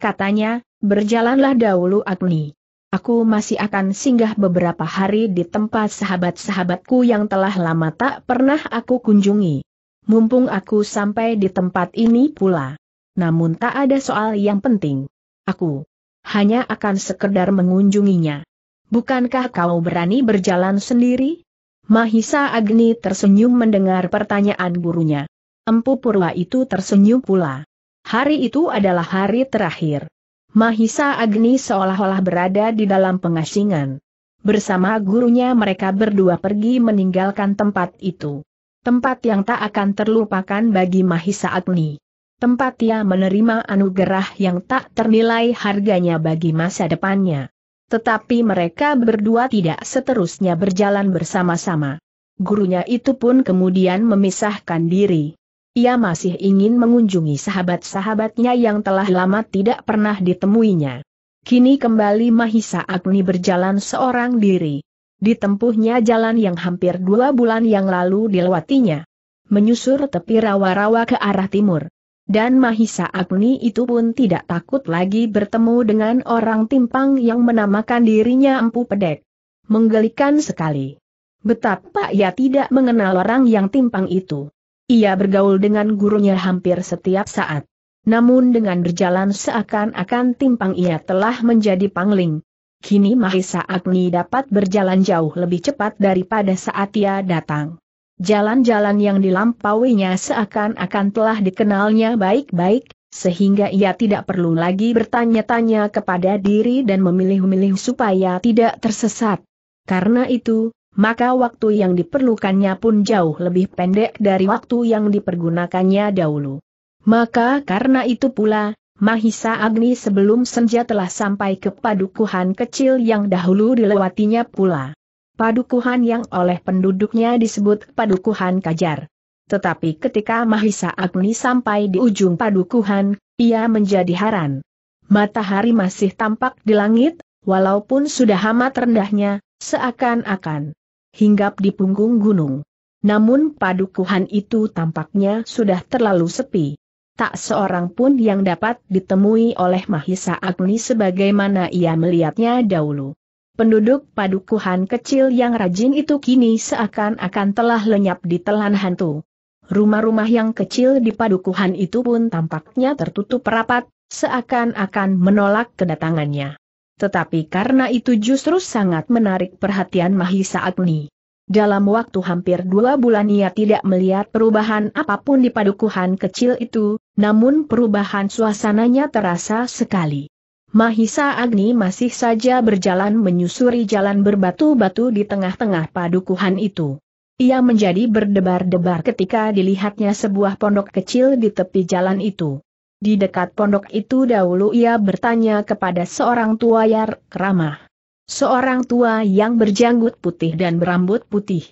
Katanya, berjalanlah dahulu Agni. Aku masih akan singgah beberapa hari di tempat sahabat-sahabatku yang telah lama tak pernah aku kunjungi. Mumpung aku sampai di tempat ini pula. Namun tak ada soal yang penting. Aku hanya akan sekedar mengunjunginya bukankah kau berani berjalan sendiri? Mahisa Agni tersenyum mendengar pertanyaan gurunya. Empu Purwa itu tersenyum pula. Hari itu adalah hari terakhir. Mahisa Agni seolah-olah berada di dalam pengasingan. Bersama gurunya mereka berdua pergi meninggalkan tempat itu. Tempat yang tak akan terlupakan bagi Mahisa Agni. Tempat ia menerima anugerah yang tak ternilai harganya bagi masa depannya. Tetapi mereka berdua tidak seterusnya berjalan bersama-sama. Gurunya itu pun kemudian memisahkan diri. Ia masih ingin mengunjungi sahabat-sahabatnya yang telah lama tidak pernah ditemuinya. Kini kembali Mahisa Agni berjalan seorang diri. Ditempuhnya jalan yang hampir dua bulan yang lalu dilewatinya. Menyusur tepi rawa-rawa ke arah timur. Dan Mahisa Agni itu pun tidak takut lagi bertemu dengan orang timpang yang menamakan dirinya Empu Pedek. Menggelikan sekali. Betapa ia tidak mengenal orang yang timpang itu. Ia bergaul dengan gurunya hampir setiap saat. Namun dengan berjalan seakan-akan timpang ia telah menjadi pangling. Kini Mahisa Agni dapat berjalan jauh lebih cepat daripada saat ia datang. Jalan-jalan yang dilampauinya seakan-akan telah dikenalnya baik-baik, sehingga ia tidak perlu lagi bertanya-tanya kepada diri dan memilih-milih supaya tidak tersesat. Karena itu, maka waktu yang diperlukannya pun jauh lebih pendek dari waktu yang dipergunakannya dahulu. Maka karena itu pula, Mahisa Agni sebelum senja telah sampai ke padukuhan kecil yang dahulu dilewatinya pula padukuhan yang oleh penduduknya disebut padukuhan kajar. Tetapi ketika Mahisa Agni sampai di ujung padukuhan, ia menjadi haran. Matahari masih tampak di langit, walaupun sudah amat rendahnya, seakan-akan hinggap di punggung gunung. Namun padukuhan itu tampaknya sudah terlalu sepi. Tak seorang pun yang dapat ditemui oleh Mahisa Agni sebagaimana ia melihatnya dahulu. Penduduk padukuhan kecil yang rajin itu kini seakan-akan telah lenyap di telan hantu. Rumah-rumah yang kecil di padukuhan itu pun tampaknya tertutup rapat, seakan-akan menolak kedatangannya. Tetapi karena itu justru sangat menarik perhatian Mahisa Agni. Dalam waktu hampir dua bulan ia tidak melihat perubahan apapun di padukuhan kecil itu, namun perubahan suasananya terasa sekali. Mahisa Agni masih saja berjalan menyusuri jalan berbatu-batu di tengah-tengah padukuhan itu. Ia menjadi berdebar-debar ketika dilihatnya sebuah pondok kecil di tepi jalan itu. Di dekat pondok itu dahulu ia bertanya kepada seorang tua yar keramah. Seorang tua yang berjanggut putih dan berambut putih.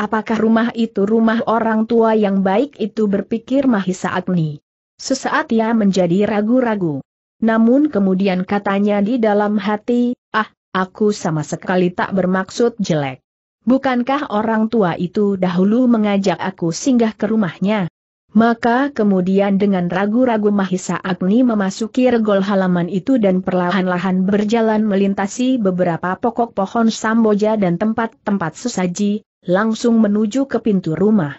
Apakah rumah itu rumah orang tua yang baik itu berpikir Mahisa Agni. Sesaat ia menjadi ragu-ragu. Namun kemudian katanya di dalam hati, ah, aku sama sekali tak bermaksud jelek. Bukankah orang tua itu dahulu mengajak aku singgah ke rumahnya? Maka kemudian dengan ragu-ragu Mahisa Agni memasuki regol halaman itu dan perlahan-lahan berjalan melintasi beberapa pokok pohon samboja dan tempat-tempat sesaji, langsung menuju ke pintu rumah.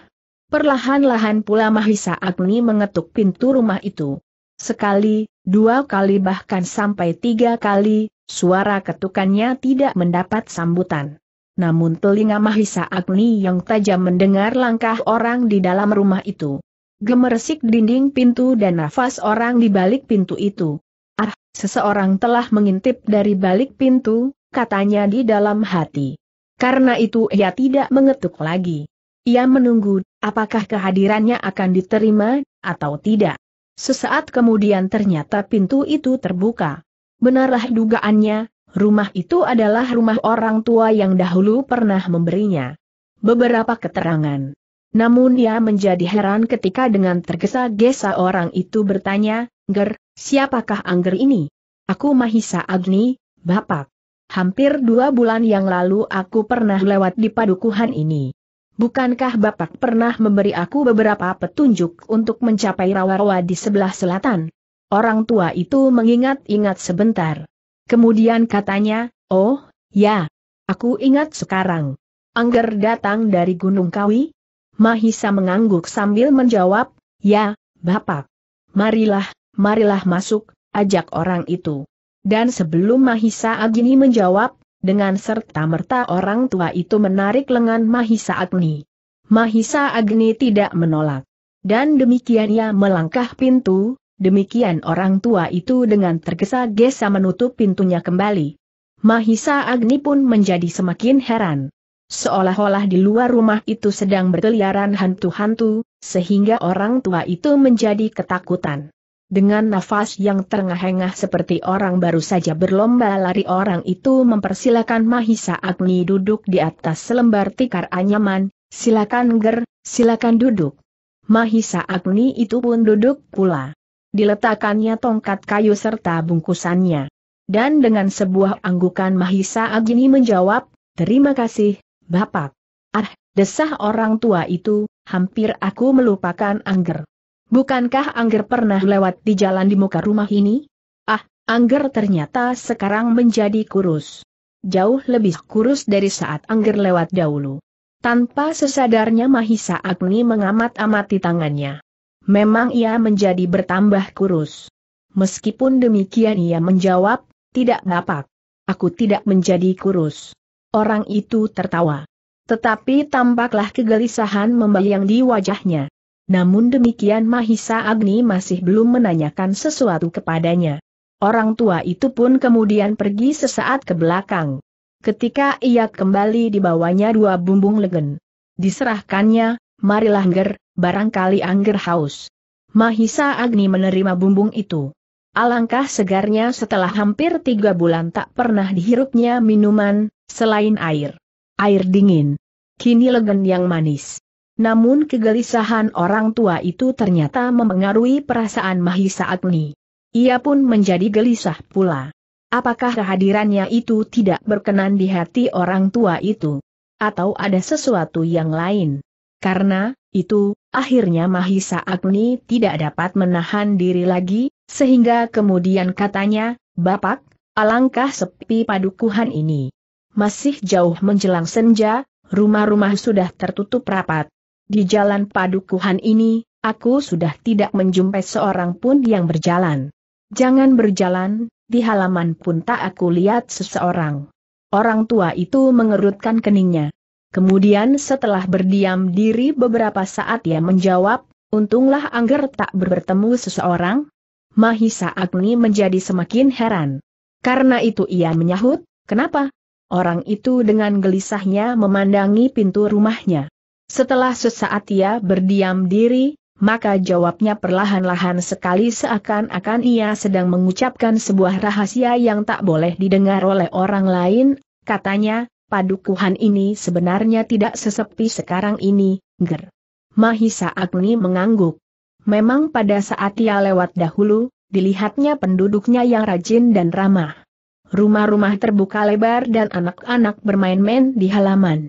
Perlahan-lahan pula Mahisa Agni mengetuk pintu rumah itu. Sekali, dua kali bahkan sampai tiga kali, suara ketukannya tidak mendapat sambutan. Namun telinga Mahisa Agni yang tajam mendengar langkah orang di dalam rumah itu. Gemersik dinding pintu dan nafas orang di balik pintu itu. Ah, seseorang telah mengintip dari balik pintu, katanya di dalam hati. Karena itu ia tidak mengetuk lagi. Ia menunggu, apakah kehadirannya akan diterima, atau tidak. Sesaat kemudian ternyata pintu itu terbuka. Benarlah dugaannya, rumah itu adalah rumah orang tua yang dahulu pernah memberinya beberapa keterangan. Namun ia menjadi heran ketika dengan tergesa-gesa orang itu bertanya, Ger, siapakah Angger ini? Aku Mahisa Agni, Bapak. Hampir dua bulan yang lalu aku pernah lewat di padukuhan ini. Bukankah Bapak pernah memberi aku beberapa petunjuk untuk mencapai rawa-rawa di sebelah selatan? Orang tua itu mengingat-ingat sebentar. Kemudian katanya, oh, ya, aku ingat sekarang. Angger datang dari Gunung Kawi? Mahisa mengangguk sambil menjawab, ya, Bapak. Marilah, marilah masuk, ajak orang itu. Dan sebelum Mahisa Agini menjawab, dengan serta-merta orang tua itu menarik lengan Mahisa Agni. Mahisa Agni tidak menolak. Dan demikian ia melangkah pintu, demikian orang tua itu dengan tergesa-gesa menutup pintunya kembali. Mahisa Agni pun menjadi semakin heran. Seolah-olah di luar rumah itu sedang berkeliaran hantu-hantu, sehingga orang tua itu menjadi ketakutan. Dengan nafas yang terengah-engah seperti orang baru saja berlomba lari orang itu mempersilakan Mahisa Agni duduk di atas selembar tikar anyaman, silakan ger, silakan duduk. Mahisa Agni itu pun duduk pula. Diletakkannya tongkat kayu serta bungkusannya. Dan dengan sebuah anggukan Mahisa Agni menjawab, terima kasih, Bapak. Ah, desah orang tua itu, hampir aku melupakan Angger. Bukankah Angger pernah lewat di jalan di muka rumah ini? Ah, Angger ternyata sekarang menjadi kurus. Jauh lebih kurus dari saat Angger lewat dahulu. Tanpa sesadarnya Mahisa Agni mengamat-amati tangannya. Memang ia menjadi bertambah kurus. Meskipun demikian ia menjawab, tidak dapat. Aku tidak menjadi kurus. Orang itu tertawa. Tetapi tampaklah kegelisahan membayang di wajahnya. Namun demikian Mahisa Agni masih belum menanyakan sesuatu kepadanya. Orang tua itu pun kemudian pergi sesaat ke belakang. Ketika ia kembali dibawanya dua bumbung legen. Diserahkannya, marilah Angger, barangkali Angger haus. Mahisa Agni menerima bumbung itu. Alangkah segarnya setelah hampir tiga bulan tak pernah dihirupnya minuman, selain air. Air dingin. Kini legen yang manis. Namun kegelisahan orang tua itu ternyata memengaruhi perasaan Mahisa Agni. Ia pun menjadi gelisah pula. Apakah kehadirannya itu tidak berkenan di hati orang tua itu? Atau ada sesuatu yang lain? Karena, itu, akhirnya Mahisa Agni tidak dapat menahan diri lagi, sehingga kemudian katanya, Bapak, alangkah sepi padukuhan ini. Masih jauh menjelang senja, rumah-rumah sudah tertutup rapat, di jalan padukuhan ini, aku sudah tidak menjumpai seorang pun yang berjalan. Jangan berjalan, di halaman pun tak aku lihat seseorang. Orang tua itu mengerutkan keningnya. Kemudian setelah berdiam diri beberapa saat ia menjawab, untunglah Angger tak bertemu seseorang. Mahisa Agni menjadi semakin heran. Karena itu ia menyahut, kenapa? Orang itu dengan gelisahnya memandangi pintu rumahnya. Setelah sesaat ia berdiam diri, maka jawabnya perlahan-lahan sekali seakan-akan ia sedang mengucapkan sebuah rahasia yang tak boleh didengar oleh orang lain, katanya, padukuhan ini sebenarnya tidak sesepi sekarang ini, ger. Mahisa Agni mengangguk. Memang pada saat ia lewat dahulu, dilihatnya penduduknya yang rajin dan ramah. Rumah-rumah terbuka lebar dan anak-anak bermain-main di halaman.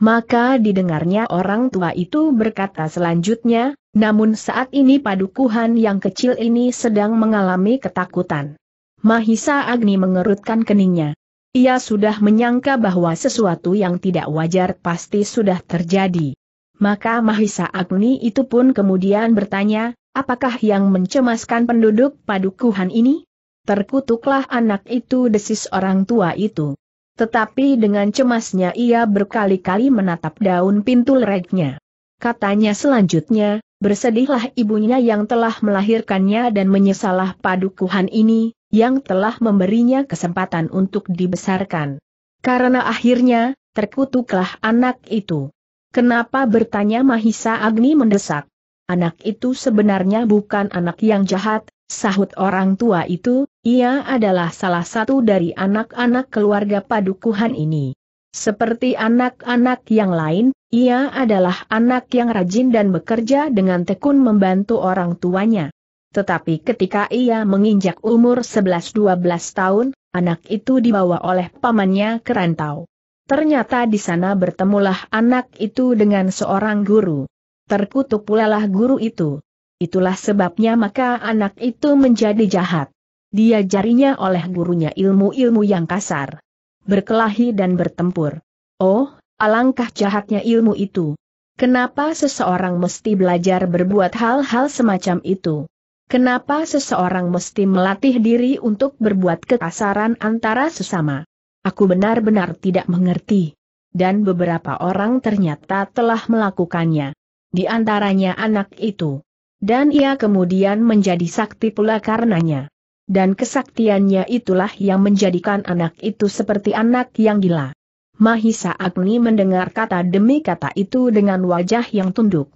Maka didengarnya orang tua itu berkata selanjutnya, namun saat ini padukuhan yang kecil ini sedang mengalami ketakutan. Mahisa Agni mengerutkan keningnya. Ia sudah menyangka bahwa sesuatu yang tidak wajar pasti sudah terjadi. Maka Mahisa Agni itu pun kemudian bertanya, apakah yang mencemaskan penduduk padukuhan ini? Terkutuklah anak itu desis orang tua itu. Tetapi dengan cemasnya ia berkali-kali menatap daun pintu lereknya. Katanya selanjutnya, bersedihlah ibunya yang telah melahirkannya dan menyesalah padukuhan ini, yang telah memberinya kesempatan untuk dibesarkan. Karena akhirnya, terkutuklah anak itu. Kenapa bertanya Mahisa Agni mendesak? Anak itu sebenarnya bukan anak yang jahat, Sahut orang tua itu, ia adalah salah satu dari anak-anak keluarga padukuhan ini. Seperti anak-anak yang lain, ia adalah anak yang rajin dan bekerja dengan tekun membantu orang tuanya. Tetapi ketika ia menginjak umur 11-12 tahun, anak itu dibawa oleh pamannya ke rantau. Ternyata di sana bertemulah anak itu dengan seorang guru. Terkutuk pulalah guru itu. Itulah sebabnya maka anak itu menjadi jahat. Dia jarinya oleh gurunya ilmu-ilmu yang kasar. Berkelahi dan bertempur. Oh, alangkah jahatnya ilmu itu. Kenapa seseorang mesti belajar berbuat hal-hal semacam itu? Kenapa seseorang mesti melatih diri untuk berbuat kekasaran antara sesama? Aku benar-benar tidak mengerti. Dan beberapa orang ternyata telah melakukannya. Di antaranya anak itu. Dan ia kemudian menjadi sakti pula karenanya. Dan kesaktiannya itulah yang menjadikan anak itu seperti anak yang gila. Mahisa Agni mendengar kata demi kata itu dengan wajah yang tunduk.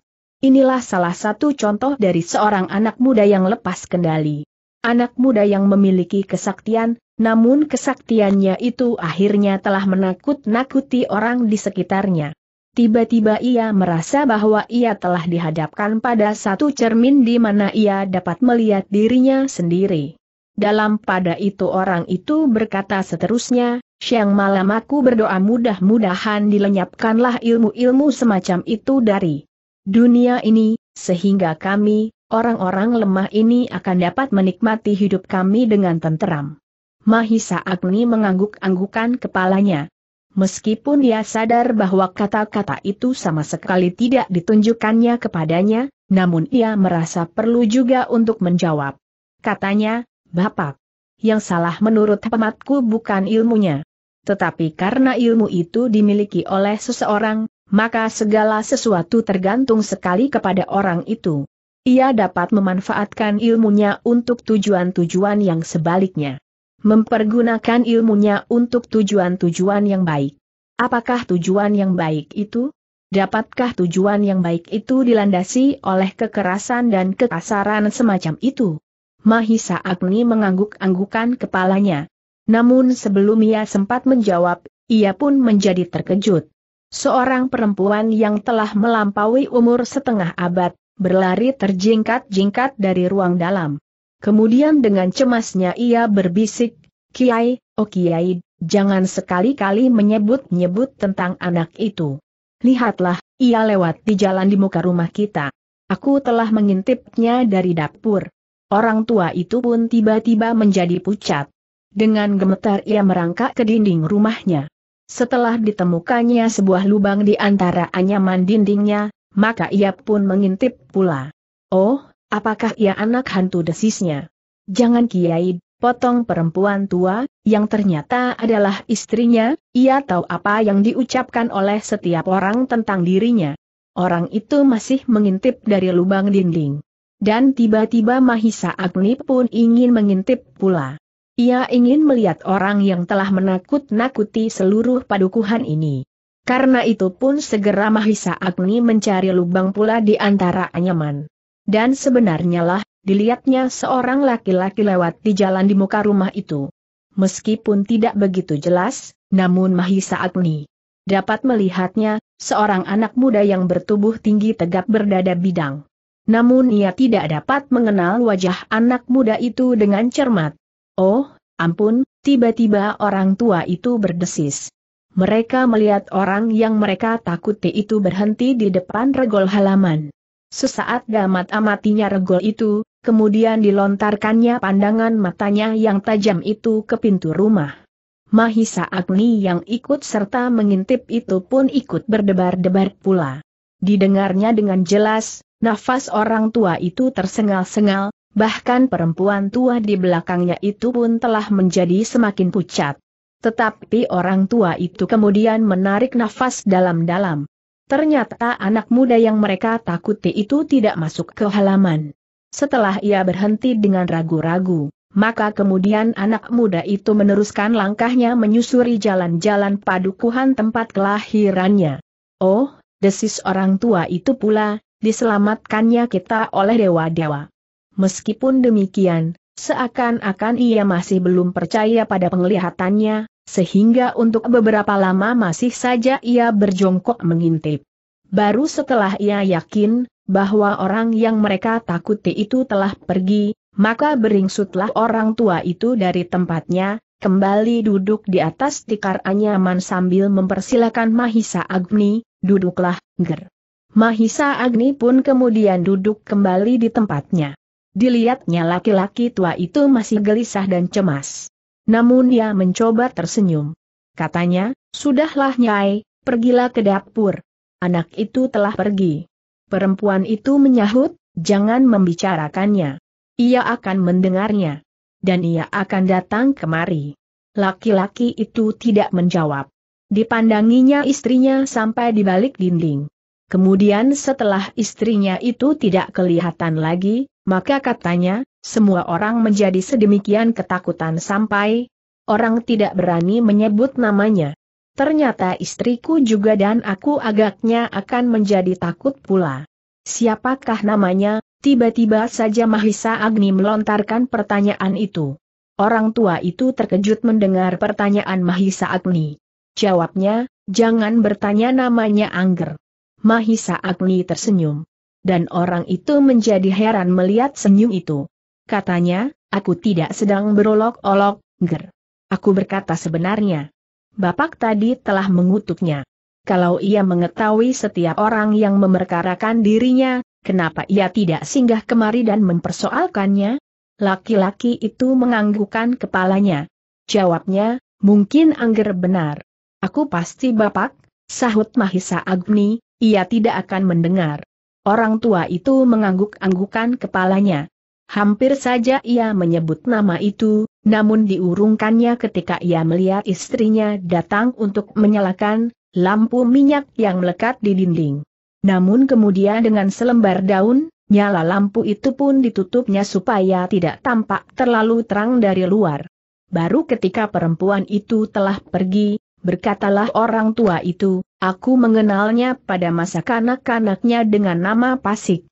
Inilah salah satu contoh dari seorang anak muda yang lepas kendali. Anak muda yang memiliki kesaktian, namun kesaktiannya itu akhirnya telah menakut-nakuti orang di sekitarnya. Tiba-tiba ia merasa bahwa ia telah dihadapkan pada satu cermin di mana ia dapat melihat dirinya sendiri. Dalam pada itu orang itu berkata seterusnya, Siang malam aku berdoa mudah-mudahan dilenyapkanlah ilmu-ilmu semacam itu dari dunia ini, sehingga kami, orang-orang lemah ini akan dapat menikmati hidup kami dengan tenteram. Mahisa Agni mengangguk-anggukan kepalanya. Meskipun dia sadar bahwa kata-kata itu sama sekali tidak ditunjukkannya kepadanya, namun ia merasa perlu juga untuk menjawab. Katanya, Bapak, yang salah menurut pematku bukan ilmunya. Tetapi karena ilmu itu dimiliki oleh seseorang, maka segala sesuatu tergantung sekali kepada orang itu. Ia dapat memanfaatkan ilmunya untuk tujuan-tujuan yang sebaliknya mempergunakan ilmunya untuk tujuan-tujuan yang baik. Apakah tujuan yang baik itu? Dapatkah tujuan yang baik itu dilandasi oleh kekerasan dan kekasaran semacam itu? Mahisa Agni mengangguk-anggukan kepalanya. Namun sebelum ia sempat menjawab, ia pun menjadi terkejut. Seorang perempuan yang telah melampaui umur setengah abad, berlari terjingkat-jingkat dari ruang dalam. Kemudian dengan cemasnya ia berbisik, Kiai, oh Kiai, jangan sekali-kali menyebut-nyebut tentang anak itu. Lihatlah, ia lewat di jalan di muka rumah kita. Aku telah mengintipnya dari dapur. Orang tua itu pun tiba-tiba menjadi pucat. Dengan gemetar ia merangkak ke dinding rumahnya. Setelah ditemukannya sebuah lubang di antara anyaman dindingnya, maka ia pun mengintip pula. Oh, Apakah ia anak hantu desisnya? Jangan kiai, potong perempuan tua, yang ternyata adalah istrinya, ia tahu apa yang diucapkan oleh setiap orang tentang dirinya. Orang itu masih mengintip dari lubang dinding. Dan tiba-tiba Mahisa Agni pun ingin mengintip pula. Ia ingin melihat orang yang telah menakut-nakuti seluruh padukuhan ini. Karena itu pun segera Mahisa Agni mencari lubang pula di antara anyaman. Dan sebenarnya lah, dilihatnya seorang laki-laki lewat di jalan di muka rumah itu. Meskipun tidak begitu jelas, namun Mahisa Agni dapat melihatnya, seorang anak muda yang bertubuh tinggi tegap berdada bidang. Namun ia tidak dapat mengenal wajah anak muda itu dengan cermat. Oh, ampun, tiba-tiba orang tua itu berdesis. Mereka melihat orang yang mereka takuti itu berhenti di depan regol halaman. Sesaat gamat amatinya regol itu, kemudian dilontarkannya pandangan matanya yang tajam itu ke pintu rumah. Mahisa Agni yang ikut serta mengintip itu pun ikut berdebar-debar pula. Didengarnya dengan jelas, nafas orang tua itu tersengal-sengal, bahkan perempuan tua di belakangnya itu pun telah menjadi semakin pucat. Tetapi orang tua itu kemudian menarik nafas dalam-dalam. Ternyata anak muda yang mereka takuti itu tidak masuk ke halaman. Setelah ia berhenti dengan ragu-ragu, maka kemudian anak muda itu meneruskan langkahnya menyusuri jalan-jalan padukuhan tempat kelahirannya. Oh, desis orang tua itu pula, diselamatkannya kita oleh dewa-dewa. Meskipun demikian, seakan-akan ia masih belum percaya pada penglihatannya, sehingga untuk beberapa lama masih saja ia berjongkok mengintip. Baru setelah ia yakin, bahwa orang yang mereka takuti itu telah pergi, maka beringsutlah orang tua itu dari tempatnya, kembali duduk di atas tikar anyaman sambil mempersilahkan Mahisa Agni, duduklah, ger. Mahisa Agni pun kemudian duduk kembali di tempatnya. Dilihatnya laki-laki tua itu masih gelisah dan cemas. Namun ia mencoba tersenyum. Katanya, sudahlah Nyai, pergilah ke dapur. Anak itu telah pergi. Perempuan itu menyahut, jangan membicarakannya. Ia akan mendengarnya. Dan ia akan datang kemari. Laki-laki itu tidak menjawab. Dipandanginya istrinya sampai di balik dinding. Kemudian setelah istrinya itu tidak kelihatan lagi, maka katanya, semua orang menjadi sedemikian ketakutan sampai orang tidak berani menyebut namanya. Ternyata istriku juga dan aku agaknya akan menjadi takut pula. Siapakah namanya? Tiba-tiba saja Mahisa Agni melontarkan pertanyaan itu. Orang tua itu terkejut mendengar pertanyaan Mahisa Agni. Jawabnya, jangan bertanya namanya Angger. Mahisa Agni tersenyum. Dan orang itu menjadi heran melihat senyum itu katanya, aku tidak sedang berolok-olok, ger. Aku berkata sebenarnya. Bapak tadi telah mengutuknya. Kalau ia mengetahui setiap orang yang memerkarakan dirinya, kenapa ia tidak singgah kemari dan mempersoalkannya? Laki-laki itu menganggukkan kepalanya. Jawabnya, mungkin Angger benar. Aku pasti bapak, sahut Mahisa Agni, ia tidak akan mendengar. Orang tua itu mengangguk-anggukan kepalanya. Hampir saja ia menyebut nama itu, namun diurungkannya ketika ia melihat istrinya datang untuk menyalakan lampu minyak yang melekat di dinding. Namun kemudian dengan selembar daun, nyala lampu itu pun ditutupnya supaya tidak tampak terlalu terang dari luar. Baru ketika perempuan itu telah pergi, berkatalah orang tua itu, aku mengenalnya pada masa kanak-kanaknya dengan nama Pasik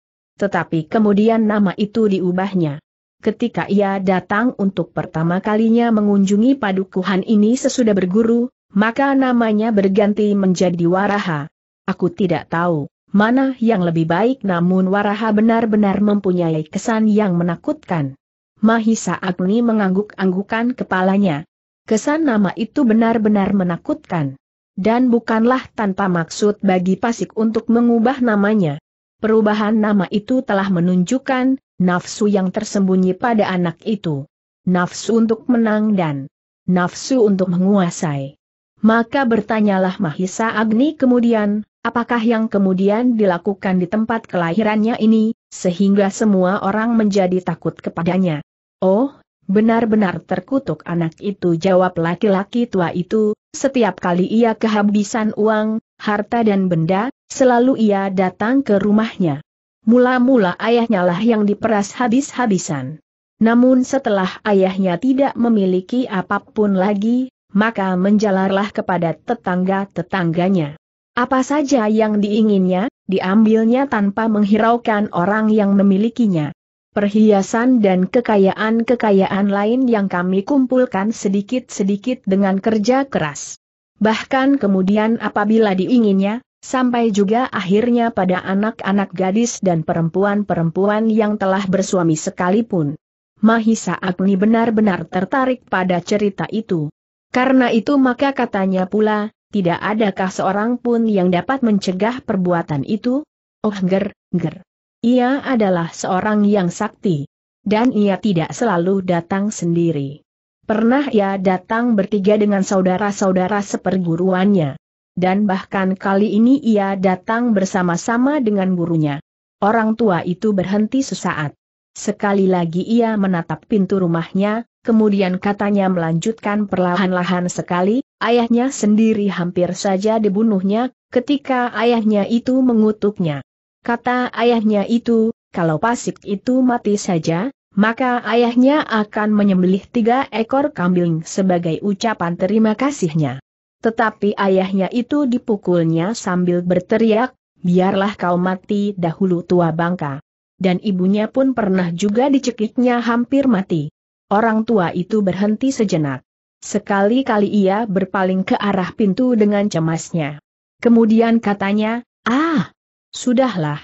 tetapi kemudian nama itu diubahnya. Ketika ia datang untuk pertama kalinya mengunjungi padukuhan ini sesudah berguru, maka namanya berganti menjadi Waraha. Aku tidak tahu mana yang lebih baik namun Waraha benar-benar mempunyai kesan yang menakutkan. Mahisa Agni mengangguk-anggukan kepalanya. Kesan nama itu benar-benar menakutkan. Dan bukanlah tanpa maksud bagi Pasik untuk mengubah namanya. Perubahan nama itu telah menunjukkan nafsu yang tersembunyi pada anak itu. Nafsu untuk menang dan nafsu untuk menguasai. Maka bertanyalah Mahisa Agni kemudian, apakah yang kemudian dilakukan di tempat kelahirannya ini, sehingga semua orang menjadi takut kepadanya. Oh, benar-benar terkutuk anak itu jawab laki-laki tua itu, setiap kali ia kehabisan uang, harta dan benda, selalu ia datang ke rumahnya. Mula-mula ayahnya lah yang diperas habis-habisan. Namun setelah ayahnya tidak memiliki apapun lagi, maka menjalarlah kepada tetangga-tetangganya. Apa saja yang diinginnya, diambilnya tanpa menghiraukan orang yang memilikinya. Perhiasan dan kekayaan-kekayaan lain yang kami kumpulkan sedikit-sedikit dengan kerja keras. Bahkan kemudian apabila diinginnya, sampai juga akhirnya pada anak-anak gadis dan perempuan-perempuan yang telah bersuami sekalipun. Mahisa Agni benar-benar tertarik pada cerita itu. Karena itu maka katanya pula, tidak adakah seorang pun yang dapat mencegah perbuatan itu? Oh ger, ger. Ia adalah seorang yang sakti. Dan ia tidak selalu datang sendiri. Pernah ia datang bertiga dengan saudara-saudara seperguruannya. Dan bahkan kali ini ia datang bersama-sama dengan gurunya. Orang tua itu berhenti sesaat. Sekali lagi ia menatap pintu rumahnya, kemudian katanya melanjutkan perlahan-lahan sekali, ayahnya sendiri hampir saja dibunuhnya, ketika ayahnya itu mengutuknya. Kata ayahnya itu, kalau pasik itu mati saja, maka ayahnya akan menyembelih tiga ekor kambing sebagai ucapan terima kasihnya. Tetapi ayahnya itu dipukulnya sambil berteriak, biarlah kau mati dahulu tua bangka. Dan ibunya pun pernah juga dicekiknya hampir mati. Orang tua itu berhenti sejenak. Sekali-kali ia berpaling ke arah pintu dengan cemasnya. Kemudian katanya, ah, sudahlah,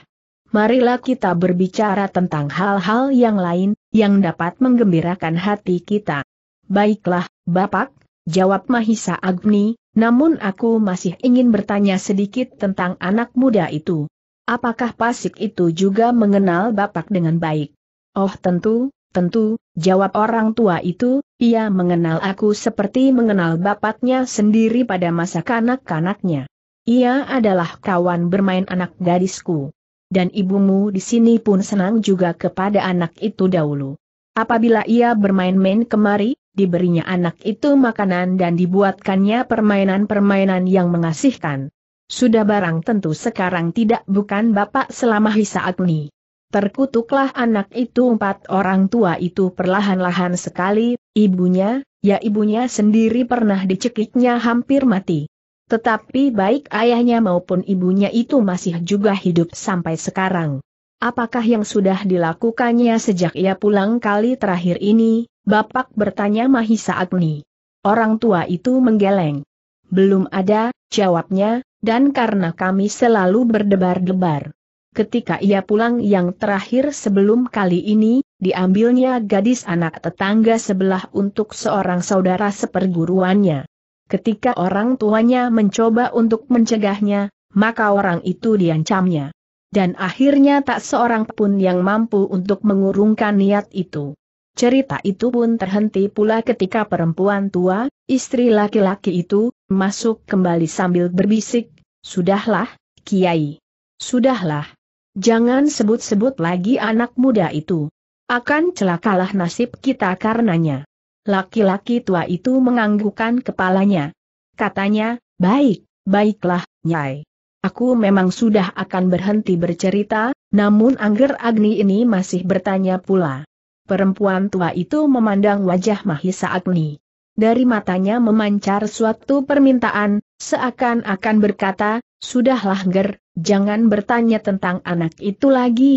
marilah kita berbicara tentang hal-hal yang lain, yang dapat menggembirakan hati kita. Baiklah, Bapak, jawab Mahisa Agni, namun aku masih ingin bertanya sedikit tentang anak muda itu. Apakah Pasik itu juga mengenal Bapak dengan baik? Oh tentu, tentu, jawab orang tua itu, ia mengenal aku seperti mengenal bapaknya sendiri pada masa kanak-kanaknya. Ia adalah kawan bermain anak gadisku dan ibumu di sini pun senang juga kepada anak itu dahulu. Apabila ia bermain-main kemari, diberinya anak itu makanan dan dibuatkannya permainan-permainan yang mengasihkan. Sudah barang tentu sekarang tidak bukan bapak selama Hisa Agni. Terkutuklah anak itu empat orang tua itu perlahan-lahan sekali, ibunya, ya ibunya sendiri pernah dicekiknya hampir mati. Tetapi baik ayahnya maupun ibunya itu masih juga hidup sampai sekarang. Apakah yang sudah dilakukannya sejak ia pulang kali terakhir ini? Bapak bertanya Mahisa Agni. Orang tua itu menggeleng. Belum ada, jawabnya, dan karena kami selalu berdebar-debar. Ketika ia pulang yang terakhir sebelum kali ini, diambilnya gadis anak tetangga sebelah untuk seorang saudara seperguruannya. Ketika orang tuanya mencoba untuk mencegahnya, maka orang itu diancamnya. Dan akhirnya tak seorang pun yang mampu untuk mengurungkan niat itu. Cerita itu pun terhenti pula ketika perempuan tua, istri laki-laki itu, masuk kembali sambil berbisik, Sudahlah, Kiai. Sudahlah. Jangan sebut-sebut lagi anak muda itu. Akan celakalah nasib kita karenanya. Laki-laki tua itu menganggukkan kepalanya. Katanya, baik, baiklah, Nyai. Aku memang sudah akan berhenti bercerita, namun Angger Agni ini masih bertanya pula. Perempuan tua itu memandang wajah Mahisa Agni. Dari matanya memancar suatu permintaan, seakan-akan berkata, Sudahlah Ger, jangan bertanya tentang anak itu lagi.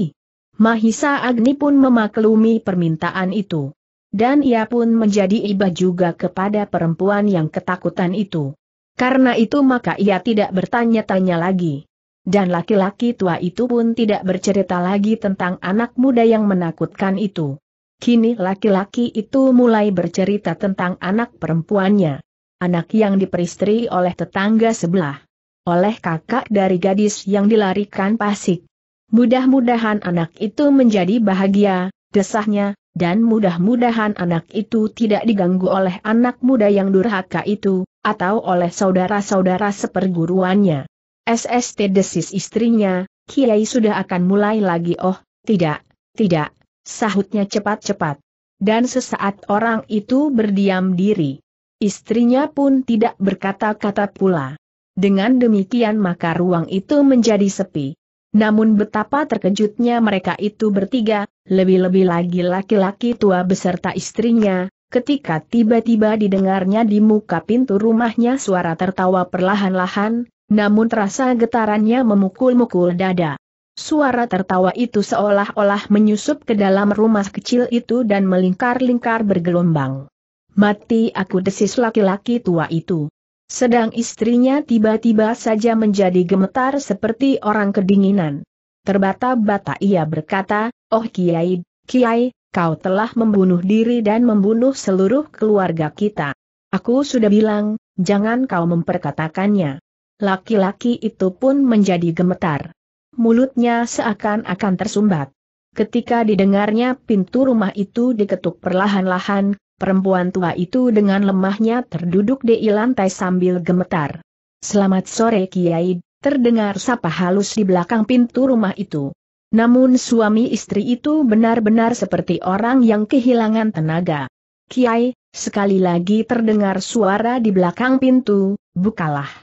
Mahisa Agni pun memaklumi permintaan itu. Dan ia pun menjadi iba juga kepada perempuan yang ketakutan itu. Karena itu maka ia tidak bertanya-tanya lagi. Dan laki-laki tua itu pun tidak bercerita lagi tentang anak muda yang menakutkan itu. Kini laki-laki itu mulai bercerita tentang anak perempuannya. Anak yang diperistri oleh tetangga sebelah. Oleh kakak dari gadis yang dilarikan pasik. Mudah-mudahan anak itu menjadi bahagia, desahnya, dan mudah-mudahan anak itu tidak diganggu oleh anak muda yang durhaka itu, atau oleh saudara-saudara seperguruannya. SST desis istrinya, Kiai sudah akan mulai lagi oh, tidak, tidak, sahutnya cepat-cepat. Dan sesaat orang itu berdiam diri. Istrinya pun tidak berkata-kata pula. Dengan demikian maka ruang itu menjadi sepi. Namun betapa terkejutnya mereka itu bertiga, lebih-lebih lagi laki-laki tua beserta istrinya, ketika tiba-tiba didengarnya di muka pintu rumahnya suara tertawa perlahan-lahan, namun terasa getarannya memukul-mukul dada. Suara tertawa itu seolah-olah menyusup ke dalam rumah kecil itu dan melingkar-lingkar bergelombang. Mati aku desis laki-laki tua itu. Sedang istrinya tiba-tiba saja menjadi gemetar seperti orang kedinginan. Terbata-bata ia berkata, Oh Kiai, Kiai, kau telah membunuh diri dan membunuh seluruh keluarga kita. Aku sudah bilang, jangan kau memperkatakannya. Laki-laki itu pun menjadi gemetar. Mulutnya seakan-akan tersumbat. Ketika didengarnya pintu rumah itu diketuk perlahan-lahan, Perempuan tua itu dengan lemahnya terduduk di lantai sambil gemetar. Selamat sore Kiai, terdengar sapa halus di belakang pintu rumah itu. Namun suami istri itu benar-benar seperti orang yang kehilangan tenaga. Kiai, sekali lagi terdengar suara di belakang pintu, bukalah.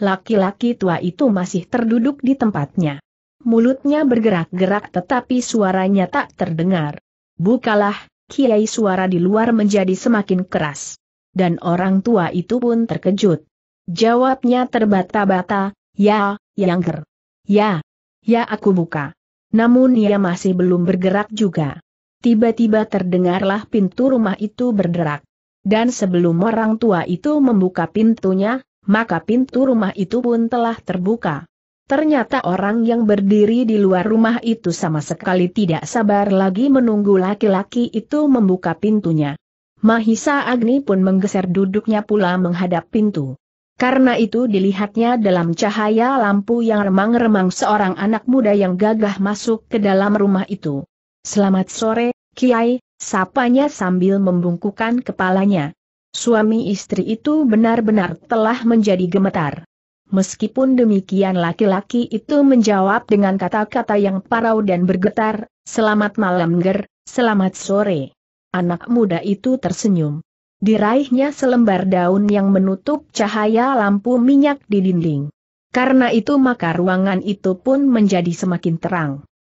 Laki-laki tua itu masih terduduk di tempatnya. Mulutnya bergerak-gerak tetapi suaranya tak terdengar. Bukalah, Kiai suara di luar menjadi semakin keras. Dan orang tua itu pun terkejut. Jawabnya terbata-bata, ya, yang ger. Ya, ya aku buka. Namun ia masih belum bergerak juga. Tiba-tiba terdengarlah pintu rumah itu berderak. Dan sebelum orang tua itu membuka pintunya, maka pintu rumah itu pun telah terbuka. Ternyata orang yang berdiri di luar rumah itu sama sekali tidak sabar lagi menunggu laki-laki itu membuka pintunya. Mahisa Agni pun menggeser duduknya pula menghadap pintu. Karena itu dilihatnya dalam cahaya lampu yang remang-remang seorang anak muda yang gagah masuk ke dalam rumah itu. Selamat sore, Kiai, sapanya sambil membungkukan kepalanya. Suami istri itu benar-benar telah menjadi gemetar. Meskipun demikian laki-laki itu menjawab dengan kata-kata yang parau dan bergetar, Selamat malam Ger, selamat sore. Anak muda itu tersenyum. Diraihnya selembar daun yang menutup cahaya lampu minyak di dinding. Karena itu maka ruangan itu pun menjadi semakin terang.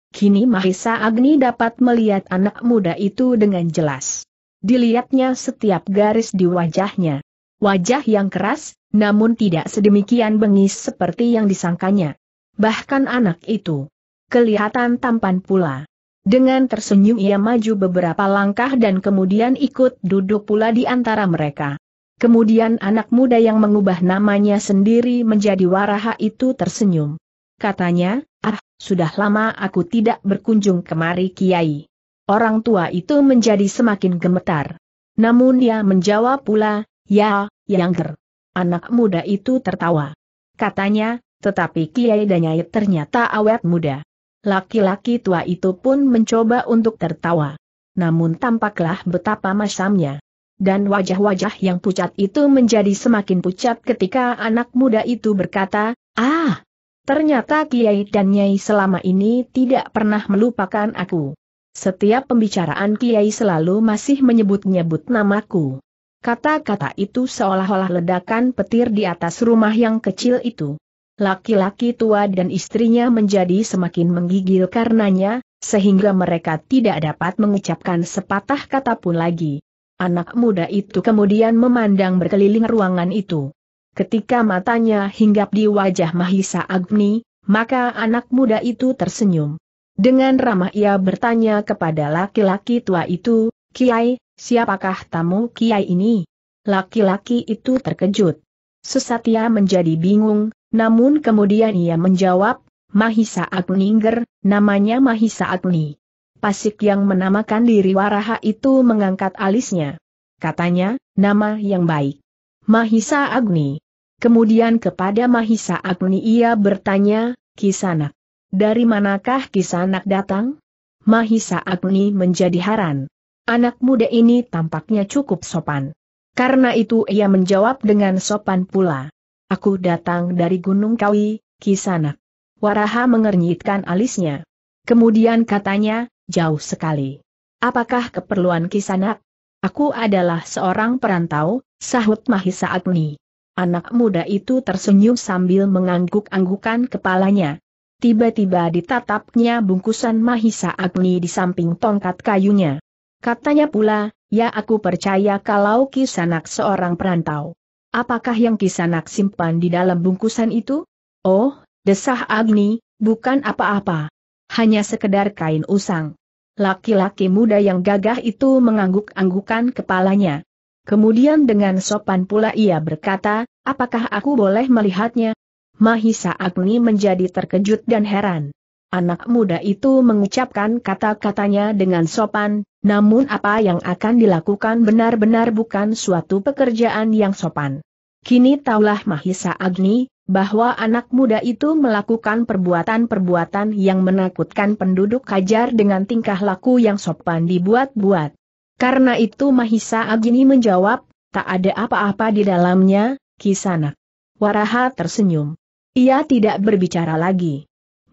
Kini Mahisa Agni dapat melihat anak muda itu dengan jelas. Dilihatnya setiap garis di wajahnya. Wajah yang keras, namun tidak sedemikian bengis seperti yang disangkanya. Bahkan anak itu kelihatan tampan pula. Dengan tersenyum ia maju beberapa langkah dan kemudian ikut duduk pula di antara mereka. Kemudian anak muda yang mengubah namanya sendiri menjadi waraha itu tersenyum. Katanya, ah, sudah lama aku tidak berkunjung kemari Kiai. Orang tua itu menjadi semakin gemetar. Namun dia menjawab pula, ya, yang ger. Anak muda itu tertawa. Katanya, tetapi Kiai Danyai ternyata awet muda. Laki-laki tua itu pun mencoba untuk tertawa. Namun tampaklah betapa masamnya. Dan wajah-wajah yang pucat itu menjadi semakin pucat ketika anak muda itu berkata, Ah, ternyata Kiai dan Nyai selama ini tidak pernah melupakan aku. Setiap pembicaraan Kiai selalu masih menyebut-nyebut namaku. Kata-kata itu seolah-olah ledakan petir di atas rumah yang kecil itu. Laki-laki tua dan istrinya menjadi semakin menggigil karenanya, sehingga mereka tidak dapat mengucapkan sepatah kata pun lagi. Anak muda itu kemudian memandang berkeliling ruangan itu. Ketika matanya hinggap di wajah Mahisa Agni, maka anak muda itu tersenyum. Dengan ramah ia bertanya kepada laki-laki tua itu, Kiai, Siapakah tamu kiai ini? Laki-laki itu terkejut. sesatia menjadi bingung, namun kemudian ia menjawab, Mahisa Agninger, namanya Mahisa Agni. Pasik yang menamakan diri Waraha itu mengangkat alisnya. Katanya, nama yang baik. Mahisa Agni. Kemudian kepada Mahisa Agni ia bertanya, Kisanak. Dari manakah Kisanak datang? Mahisa Agni menjadi haran. Anak muda ini tampaknya cukup sopan. Karena itu ia menjawab dengan sopan pula. Aku datang dari Gunung Kawi, Kisanak. Waraha mengernyitkan alisnya. Kemudian katanya, jauh sekali. Apakah keperluan Kisanak? Aku adalah seorang perantau, sahut Mahisa Agni. Anak muda itu tersenyum sambil mengangguk-anggukan kepalanya. Tiba-tiba ditatapnya bungkusan Mahisa Agni di samping tongkat kayunya. Katanya pula, ya aku percaya kalau Kisanak seorang perantau. Apakah yang Kisanak simpan di dalam bungkusan itu? Oh, desah Agni, bukan apa-apa. Hanya sekedar kain usang. Laki-laki muda yang gagah itu mengangguk-anggukan kepalanya. Kemudian dengan sopan pula ia berkata, apakah aku boleh melihatnya? Mahisa Agni menjadi terkejut dan heran. Anak muda itu mengucapkan kata-katanya dengan sopan, namun apa yang akan dilakukan benar-benar bukan suatu pekerjaan yang sopan. Kini taulah Mahisa Agni, bahwa anak muda itu melakukan perbuatan-perbuatan yang menakutkan penduduk kajar dengan tingkah laku yang sopan dibuat-buat. Karena itu Mahisa Agni menjawab, tak ada apa-apa di dalamnya, Kisanak. Waraha tersenyum. Ia tidak berbicara lagi.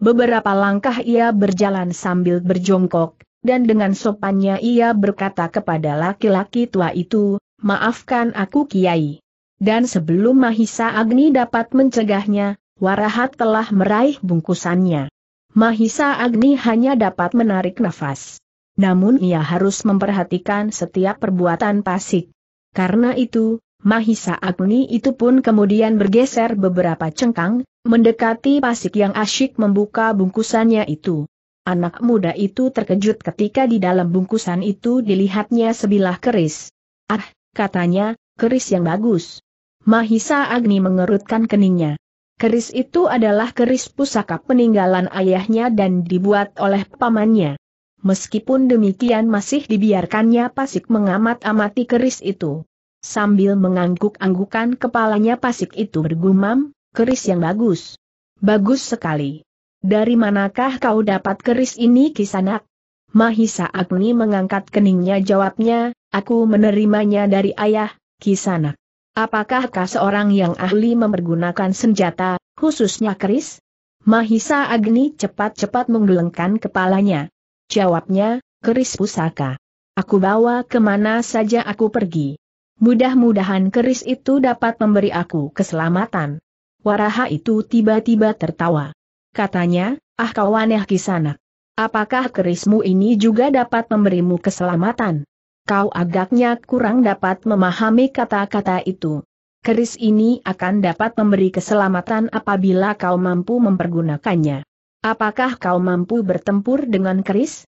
Beberapa langkah ia berjalan sambil berjongkok, dan dengan sopannya ia berkata kepada laki-laki tua itu, maafkan aku Kiai. Dan sebelum Mahisa Agni dapat mencegahnya, Warahat telah meraih bungkusannya. Mahisa Agni hanya dapat menarik nafas. Namun ia harus memperhatikan setiap perbuatan pasik. Karena itu, Mahisa Agni itu pun kemudian bergeser beberapa cengkang, mendekati pasik yang asyik membuka bungkusannya itu. Anak muda itu terkejut ketika di dalam bungkusan itu dilihatnya sebilah keris. Ah, katanya, keris yang bagus. Mahisa Agni mengerutkan keningnya. Keris itu adalah keris pusaka peninggalan ayahnya dan dibuat oleh pamannya. Meskipun demikian masih dibiarkannya Pasik mengamat-amati keris itu. Sambil mengangguk-anggukan kepalanya pasik itu bergumam, keris yang bagus. Bagus sekali. Dari manakah kau dapat keris ini kisanak? Mahisa Agni mengangkat keningnya jawabnya, aku menerimanya dari ayah, kisanak. Apakah kau seorang yang ahli mempergunakan senjata, khususnya keris? Mahisa Agni cepat-cepat menggelengkan kepalanya. Jawabnya, keris pusaka. Aku bawa kemana saja aku pergi. Mudah-mudahan keris itu dapat memberi aku keselamatan. Waraha itu tiba-tiba tertawa. Katanya, ah kau aneh kisanak. Apakah kerismu ini juga dapat memberimu keselamatan? Kau agaknya kurang dapat memahami kata-kata itu. Keris ini akan dapat memberi keselamatan apabila kau mampu mempergunakannya. Apakah kau mampu bertempur dengan keris?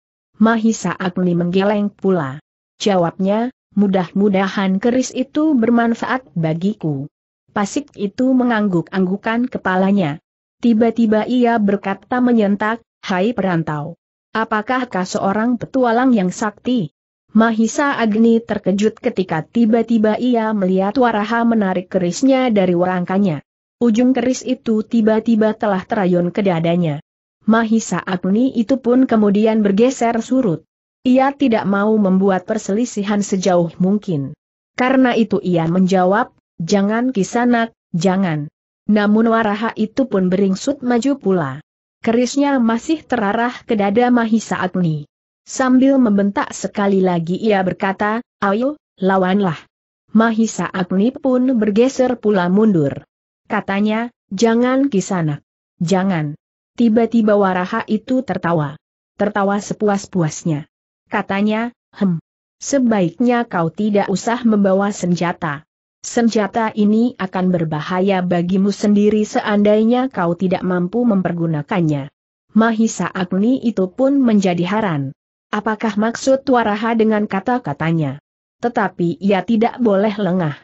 Mahisa Agni menggeleng pula. Jawabnya, Mudah-mudahan keris itu bermanfaat bagiku. Pasik itu mengangguk-anggukan kepalanya. Tiba-tiba ia berkata menyentak, Hai perantau. Apakah kau seorang petualang yang sakti? Mahisa Agni terkejut ketika tiba-tiba ia melihat Waraha menarik kerisnya dari warangkanya. Ujung keris itu tiba-tiba telah terayun ke dadanya. Mahisa Agni itu pun kemudian bergeser surut. Ia tidak mau membuat perselisihan sejauh mungkin. Karena itu ia menjawab, jangan kisanak, jangan. Namun waraha itu pun beringsut maju pula. Kerisnya masih terarah ke dada Mahisa Agni. Sambil membentak sekali lagi ia berkata, ayo, lawanlah. Mahisa Agni pun bergeser pula mundur. Katanya, jangan kisanak. Jangan. Tiba-tiba waraha itu tertawa. Tertawa sepuas-puasnya katanya, hem. Sebaiknya kau tidak usah membawa senjata. Senjata ini akan berbahaya bagimu sendiri seandainya kau tidak mampu mempergunakannya. Mahisa Agni itu pun menjadi haran. Apakah maksud Waraha dengan kata-katanya? Tetapi ia tidak boleh lengah.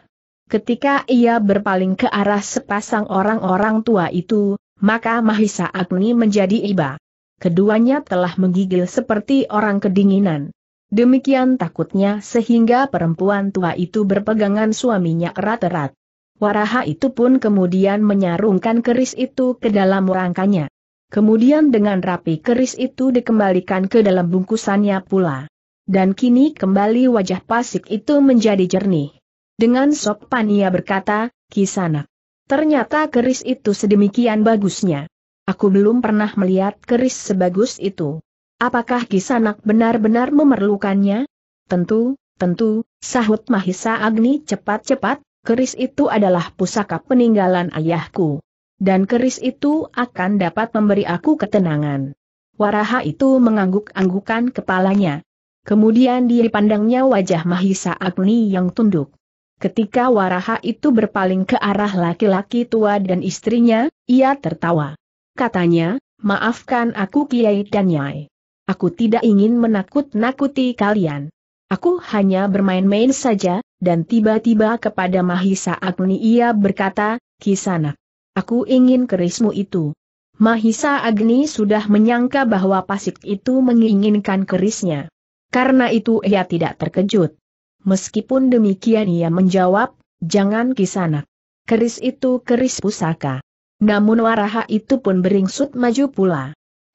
Ketika ia berpaling ke arah sepasang orang-orang tua itu, maka Mahisa Agni menjadi iba keduanya telah menggigil seperti orang kedinginan. Demikian takutnya sehingga perempuan tua itu berpegangan suaminya erat-erat. Waraha itu pun kemudian menyarungkan keris itu ke dalam rangkanya. Kemudian dengan rapi keris itu dikembalikan ke dalam bungkusannya pula. Dan kini kembali wajah pasik itu menjadi jernih. Dengan sopan ia berkata, Kisana, Ternyata keris itu sedemikian bagusnya. Aku belum pernah melihat keris sebagus itu. Apakah Kisanak benar-benar memerlukannya? Tentu, tentu, sahut Mahisa Agni cepat-cepat, keris itu adalah pusaka peninggalan ayahku. Dan keris itu akan dapat memberi aku ketenangan. Waraha itu mengangguk-anggukan kepalanya. Kemudian dipandangnya wajah Mahisa Agni yang tunduk. Ketika Waraha itu berpaling ke arah laki-laki tua dan istrinya, ia tertawa katanya, maafkan aku Kiai dan Nyai. Aku tidak ingin menakut-nakuti kalian. Aku hanya bermain-main saja, dan tiba-tiba kepada Mahisa Agni ia berkata, kisana. aku ingin kerismu itu. Mahisa Agni sudah menyangka bahwa Pasik itu menginginkan kerisnya. Karena itu ia tidak terkejut. Meskipun demikian ia menjawab, jangan kisana. Keris itu keris pusaka. Namun waraha itu pun beringsut maju pula.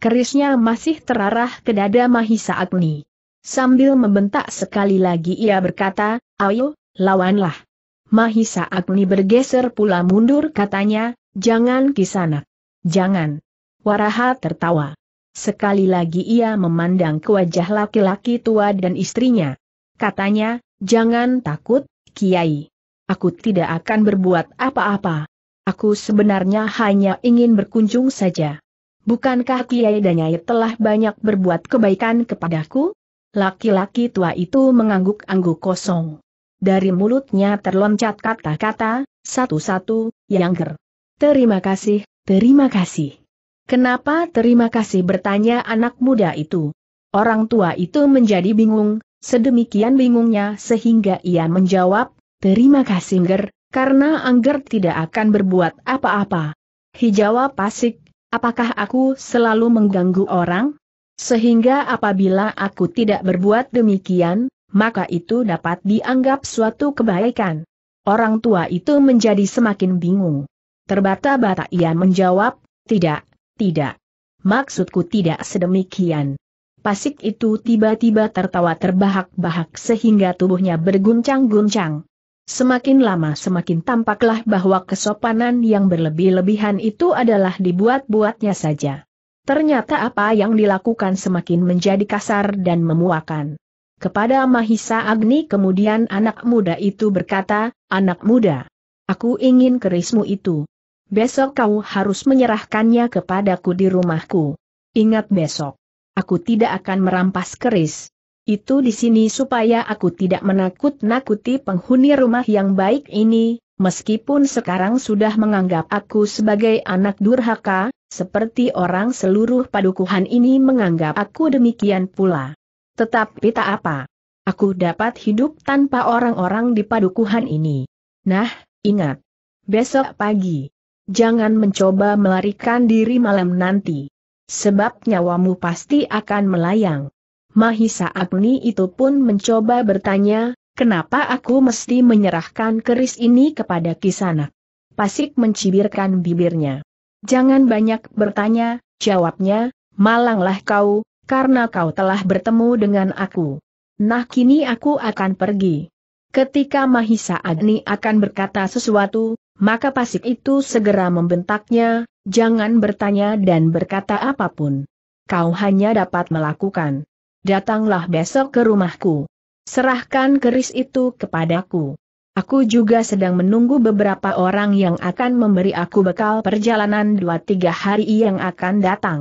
Kerisnya masih terarah ke dada Mahisa Agni. Sambil membentak sekali lagi ia berkata, ayo, lawanlah. Mahisa Agni bergeser pula mundur katanya, jangan kisanak. Jangan. Waraha tertawa. Sekali lagi ia memandang ke wajah laki-laki tua dan istrinya. Katanya, jangan takut, Kiai. Aku tidak akan berbuat apa-apa. Aku sebenarnya hanya ingin berkunjung saja. Bukankah Kiai Danyai telah banyak berbuat kebaikan kepadaku? Laki-laki tua itu mengangguk-angguk kosong. Dari mulutnya terloncat kata-kata, satu-satu, yang ger. Terima kasih, terima kasih. Kenapa terima kasih bertanya anak muda itu? Orang tua itu menjadi bingung, sedemikian bingungnya sehingga ia menjawab, terima kasih ger, karena Angger tidak akan berbuat apa-apa. Hijawa Pasik, apakah aku selalu mengganggu orang? Sehingga apabila aku tidak berbuat demikian, maka itu dapat dianggap suatu kebaikan. Orang tua itu menjadi semakin bingung. Terbata-bata ia menjawab, tidak, tidak. Maksudku tidak sedemikian. Pasik itu tiba-tiba tertawa terbahak-bahak sehingga tubuhnya berguncang-guncang. Semakin lama semakin tampaklah bahwa kesopanan yang berlebih-lebihan itu adalah dibuat-buatnya saja. Ternyata apa yang dilakukan semakin menjadi kasar dan memuakan. Kepada Mahisa Agni kemudian anak muda itu berkata, Anak muda, aku ingin kerismu itu. Besok kau harus menyerahkannya kepadaku di rumahku. Ingat besok. Aku tidak akan merampas keris. Itu di sini supaya aku tidak menakut-nakuti penghuni rumah yang baik ini, meskipun sekarang sudah menganggap aku sebagai anak durhaka, seperti orang seluruh padukuhan ini menganggap aku demikian pula. Tetapi tak apa. Aku dapat hidup tanpa orang-orang di padukuhan ini. Nah, ingat. Besok pagi. Jangan mencoba melarikan diri malam nanti. Sebab nyawamu pasti akan melayang. Mahisa Agni itu pun mencoba bertanya, kenapa aku mesti menyerahkan keris ini kepada Kisanak? Pasik mencibirkan bibirnya. Jangan banyak bertanya, jawabnya, malanglah kau, karena kau telah bertemu dengan aku. Nah kini aku akan pergi. Ketika Mahisa Agni akan berkata sesuatu, maka Pasik itu segera membentaknya, jangan bertanya dan berkata apapun. Kau hanya dapat melakukan datanglah besok ke rumahku. Serahkan keris itu kepadaku. Aku juga sedang menunggu beberapa orang yang akan memberi aku bekal perjalanan dua tiga hari yang akan datang.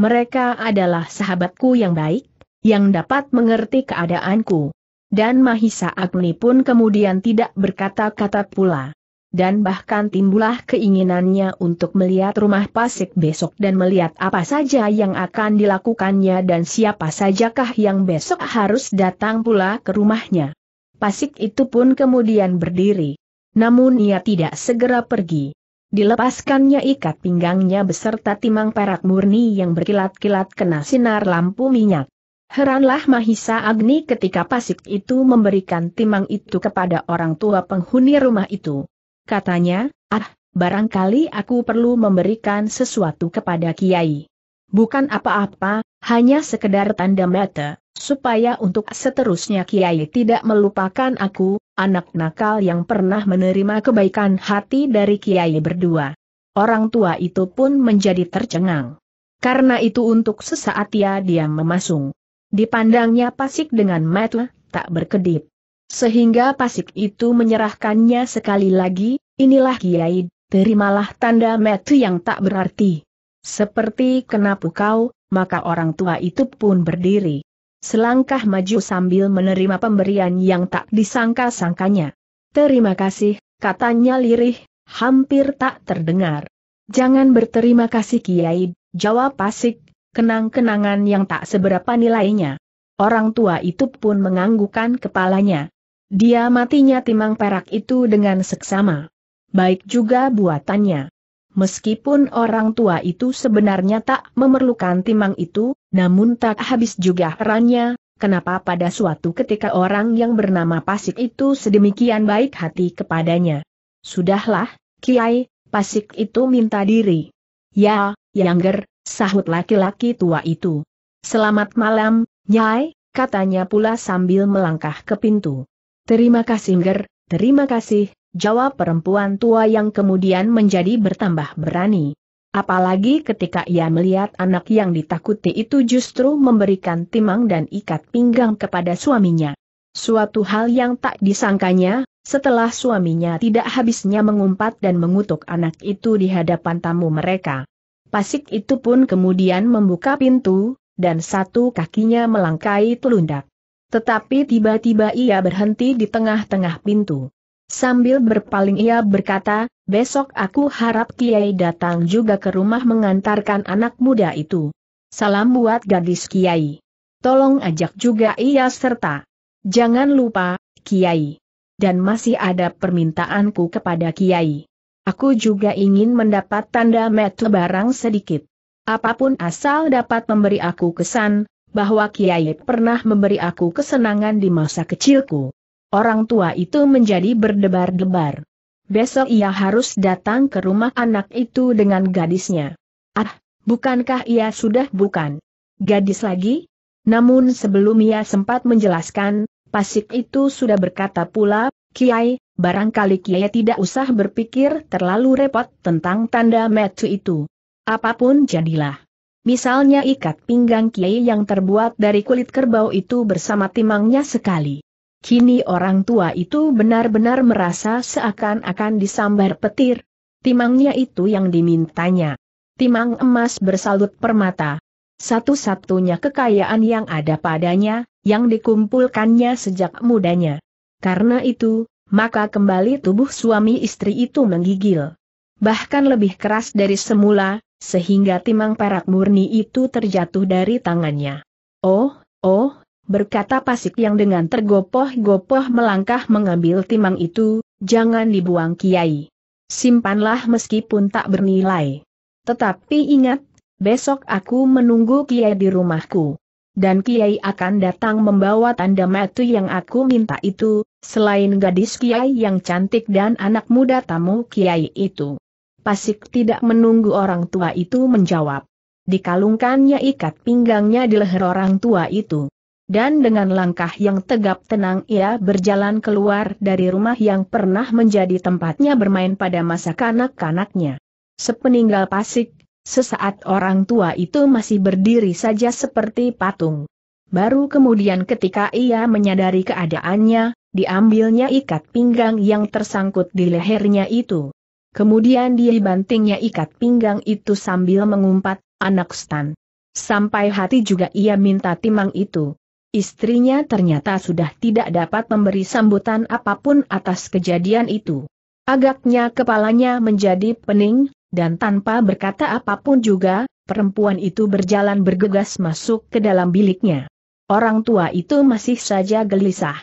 Mereka adalah sahabatku yang baik, yang dapat mengerti keadaanku. Dan Mahisa Agni pun kemudian tidak berkata-kata pula dan bahkan timbullah keinginannya untuk melihat rumah Pasik besok dan melihat apa saja yang akan dilakukannya dan siapa sajakah yang besok harus datang pula ke rumahnya. Pasik itu pun kemudian berdiri. Namun ia tidak segera pergi. Dilepaskannya ikat pinggangnya beserta timang perak murni yang berkilat-kilat kena sinar lampu minyak. Heranlah Mahisa Agni ketika Pasik itu memberikan timang itu kepada orang tua penghuni rumah itu katanya, ah, barangkali aku perlu memberikan sesuatu kepada Kiai. Bukan apa-apa, hanya sekedar tanda mata, supaya untuk seterusnya Kiai tidak melupakan aku, anak nakal yang pernah menerima kebaikan hati dari Kiai berdua. Orang tua itu pun menjadi tercengang. Karena itu untuk sesaat ia diam memasung. Dipandangnya pasik dengan mata, tak berkedip. Sehingga pasik itu menyerahkannya sekali lagi, inilah Kiai, terimalah tanda metu yang tak berarti. Seperti kenapa kau? maka orang tua itu pun berdiri. Selangkah maju sambil menerima pemberian yang tak disangka-sangkanya. Terima kasih, katanya lirih, hampir tak terdengar. Jangan berterima kasih Kiai, jawab Pasik, kenang-kenangan yang tak seberapa nilainya. Orang tua itu pun menganggukan kepalanya. Dia matinya timang perak itu dengan seksama. Baik juga buatannya. Meskipun orang tua itu sebenarnya tak memerlukan timang itu, namun tak habis juga herannya, kenapa pada suatu ketika orang yang bernama Pasik itu sedemikian baik hati kepadanya. Sudahlah, Kiai, Pasik itu minta diri. Ya, Yangger, sahut laki-laki tua itu. Selamat malam, Nyai, katanya pula sambil melangkah ke pintu. Terima kasih Ger, terima kasih, jawab perempuan tua yang kemudian menjadi bertambah berani. Apalagi ketika ia melihat anak yang ditakuti itu justru memberikan timang dan ikat pinggang kepada suaminya. Suatu hal yang tak disangkanya, setelah suaminya tidak habisnya mengumpat dan mengutuk anak itu di hadapan tamu mereka. Pasik itu pun kemudian membuka pintu, dan satu kakinya melangkai telundak. Tetapi tiba-tiba ia berhenti di tengah-tengah pintu. Sambil berpaling ia berkata, besok aku harap Kiai datang juga ke rumah mengantarkan anak muda itu. Salam buat gadis Kiai. Tolong ajak juga ia serta. Jangan lupa, Kiai. Dan masih ada permintaanku kepada Kiai. Aku juga ingin mendapat tanda metu barang sedikit. Apapun asal dapat memberi aku kesan, bahwa Kiai pernah memberi aku kesenangan di masa kecilku. Orang tua itu menjadi berdebar-debar. Besok ia harus datang ke rumah anak itu dengan gadisnya. Ah, bukankah ia sudah bukan gadis lagi? Namun sebelum ia sempat menjelaskan, Pasik itu sudah berkata pula, Kiai, barangkali Kiai tidak usah berpikir terlalu repot tentang tanda metu itu. Apapun jadilah. Misalnya ikat pinggang kiai yang terbuat dari kulit kerbau itu bersama timangnya sekali. Kini orang tua itu benar-benar merasa seakan-akan disambar petir. Timangnya itu yang dimintanya. Timang emas bersalut permata. Satu-satunya kekayaan yang ada padanya, yang dikumpulkannya sejak mudanya. Karena itu, maka kembali tubuh suami istri itu menggigil. Bahkan lebih keras dari semula, sehingga timang perak murni itu terjatuh dari tangannya. Oh, oh, berkata Pasik yang dengan tergopoh-gopoh melangkah mengambil timang itu, jangan dibuang kiai. Simpanlah meskipun tak bernilai. Tetapi ingat, besok aku menunggu kiai di rumahku dan Kiai akan datang membawa tanda metu yang aku minta itu, selain gadis Kiai yang cantik dan anak muda tamu Kiai itu. Pasik tidak menunggu orang tua itu menjawab. Dikalungkannya ikat pinggangnya di leher orang tua itu. Dan dengan langkah yang tegap tenang ia berjalan keluar dari rumah yang pernah menjadi tempatnya bermain pada masa kanak-kanaknya. Sepeninggal Pasik, sesaat orang tua itu masih berdiri saja seperti patung. Baru kemudian ketika ia menyadari keadaannya, diambilnya ikat pinggang yang tersangkut di lehernya itu. Kemudian dia bantingnya ikat pinggang itu sambil mengumpat, anak stan. Sampai hati juga ia minta timang itu. Istrinya ternyata sudah tidak dapat memberi sambutan apapun atas kejadian itu. Agaknya kepalanya menjadi pening, dan tanpa berkata apapun juga, perempuan itu berjalan bergegas masuk ke dalam biliknya. Orang tua itu masih saja gelisah.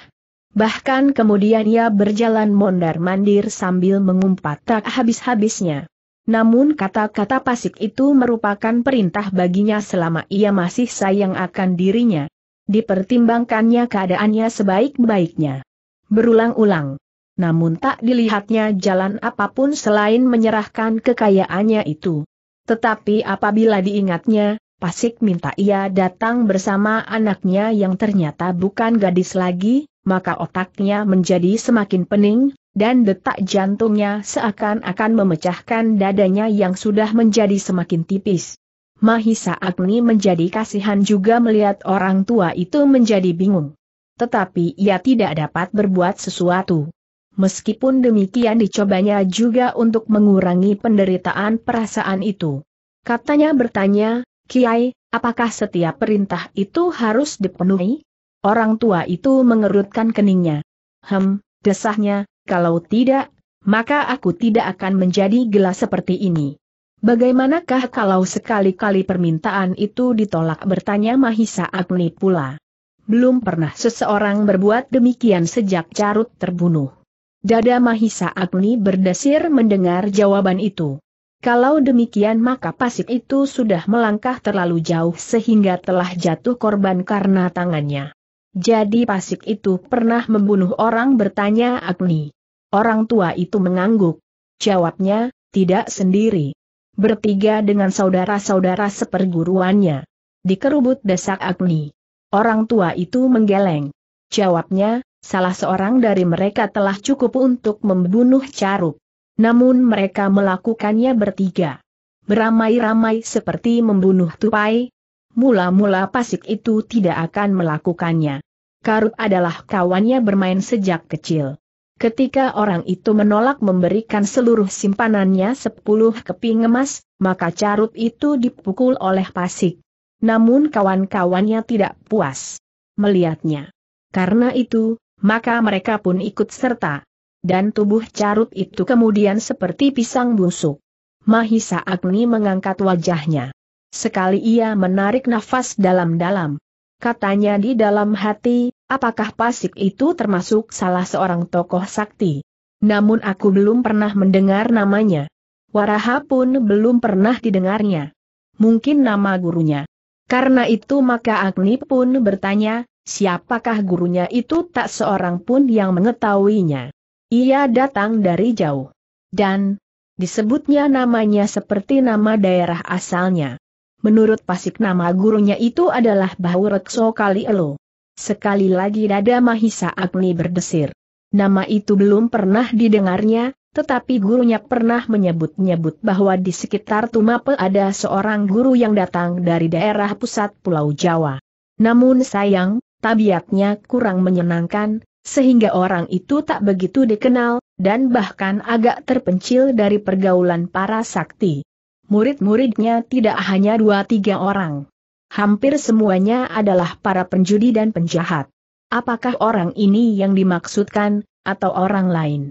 Bahkan kemudian ia berjalan mondar-mandir sambil mengumpat tak habis-habisnya. Namun kata-kata pasik itu merupakan perintah baginya selama ia masih sayang akan dirinya. Dipertimbangkannya keadaannya sebaik-baiknya. Berulang-ulang. Namun tak dilihatnya jalan apapun selain menyerahkan kekayaannya itu. Tetapi apabila diingatnya, Pasik minta ia datang bersama anaknya yang ternyata bukan gadis lagi, maka otaknya menjadi semakin pening, dan detak jantungnya seakan-akan memecahkan dadanya yang sudah menjadi semakin tipis. Mahisa Agni menjadi kasihan juga melihat orang tua itu menjadi bingung. Tetapi ia tidak dapat berbuat sesuatu. Meskipun demikian dicobanya juga untuk mengurangi penderitaan perasaan itu. Katanya bertanya, Kiai, apakah setiap perintah itu harus dipenuhi? Orang tua itu mengerutkan keningnya. Hem, desahnya, kalau tidak, maka aku tidak akan menjadi gelas seperti ini. Bagaimanakah kalau sekali-kali permintaan itu ditolak bertanya Mahisa Agni pula. Belum pernah seseorang berbuat demikian sejak Carut terbunuh. Dada Mahisa Agni berdesir mendengar jawaban itu. Kalau demikian maka pasif itu sudah melangkah terlalu jauh sehingga telah jatuh korban karena tangannya. Jadi pasik itu pernah membunuh orang bertanya Agni. Orang tua itu mengangguk. Jawabnya, tidak sendiri. Bertiga dengan saudara-saudara seperguruannya. Dikerubut desak Agni. Orang tua itu menggeleng. Jawabnya, salah seorang dari mereka telah cukup untuk membunuh Caruk. Namun mereka melakukannya bertiga. Beramai-ramai seperti membunuh tupai, mula-mula Pasik itu tidak akan melakukannya. Karut adalah kawannya bermain sejak kecil. Ketika orang itu menolak memberikan seluruh simpanannya sepuluh keping emas, maka carut itu dipukul oleh pasik. Namun kawan-kawannya tidak puas melihatnya. Karena itu, maka mereka pun ikut serta. Dan tubuh carut itu kemudian seperti pisang busuk. Mahisa Agni mengangkat wajahnya. Sekali ia menarik nafas dalam-dalam. Katanya di dalam hati, apakah Pasik itu termasuk salah seorang tokoh sakti? Namun aku belum pernah mendengar namanya. Waraha pun belum pernah didengarnya. Mungkin nama gurunya. Karena itu maka Agni pun bertanya, siapakah gurunya itu tak seorang pun yang mengetahuinya. Ia datang dari jauh. Dan, disebutnya namanya seperti nama daerah asalnya. Menurut pasik nama gurunya itu adalah Bahu Rekso Kali Elo. Sekali lagi dada Mahisa Agni berdesir. Nama itu belum pernah didengarnya, tetapi gurunya pernah menyebut-nyebut bahwa di sekitar Tumapel ada seorang guru yang datang dari daerah pusat Pulau Jawa. Namun sayang, tabiatnya kurang menyenangkan, sehingga orang itu tak begitu dikenal, dan bahkan agak terpencil dari pergaulan para sakti murid-muridnya tidak hanya dua tiga orang. Hampir semuanya adalah para penjudi dan penjahat. Apakah orang ini yang dimaksudkan, atau orang lain?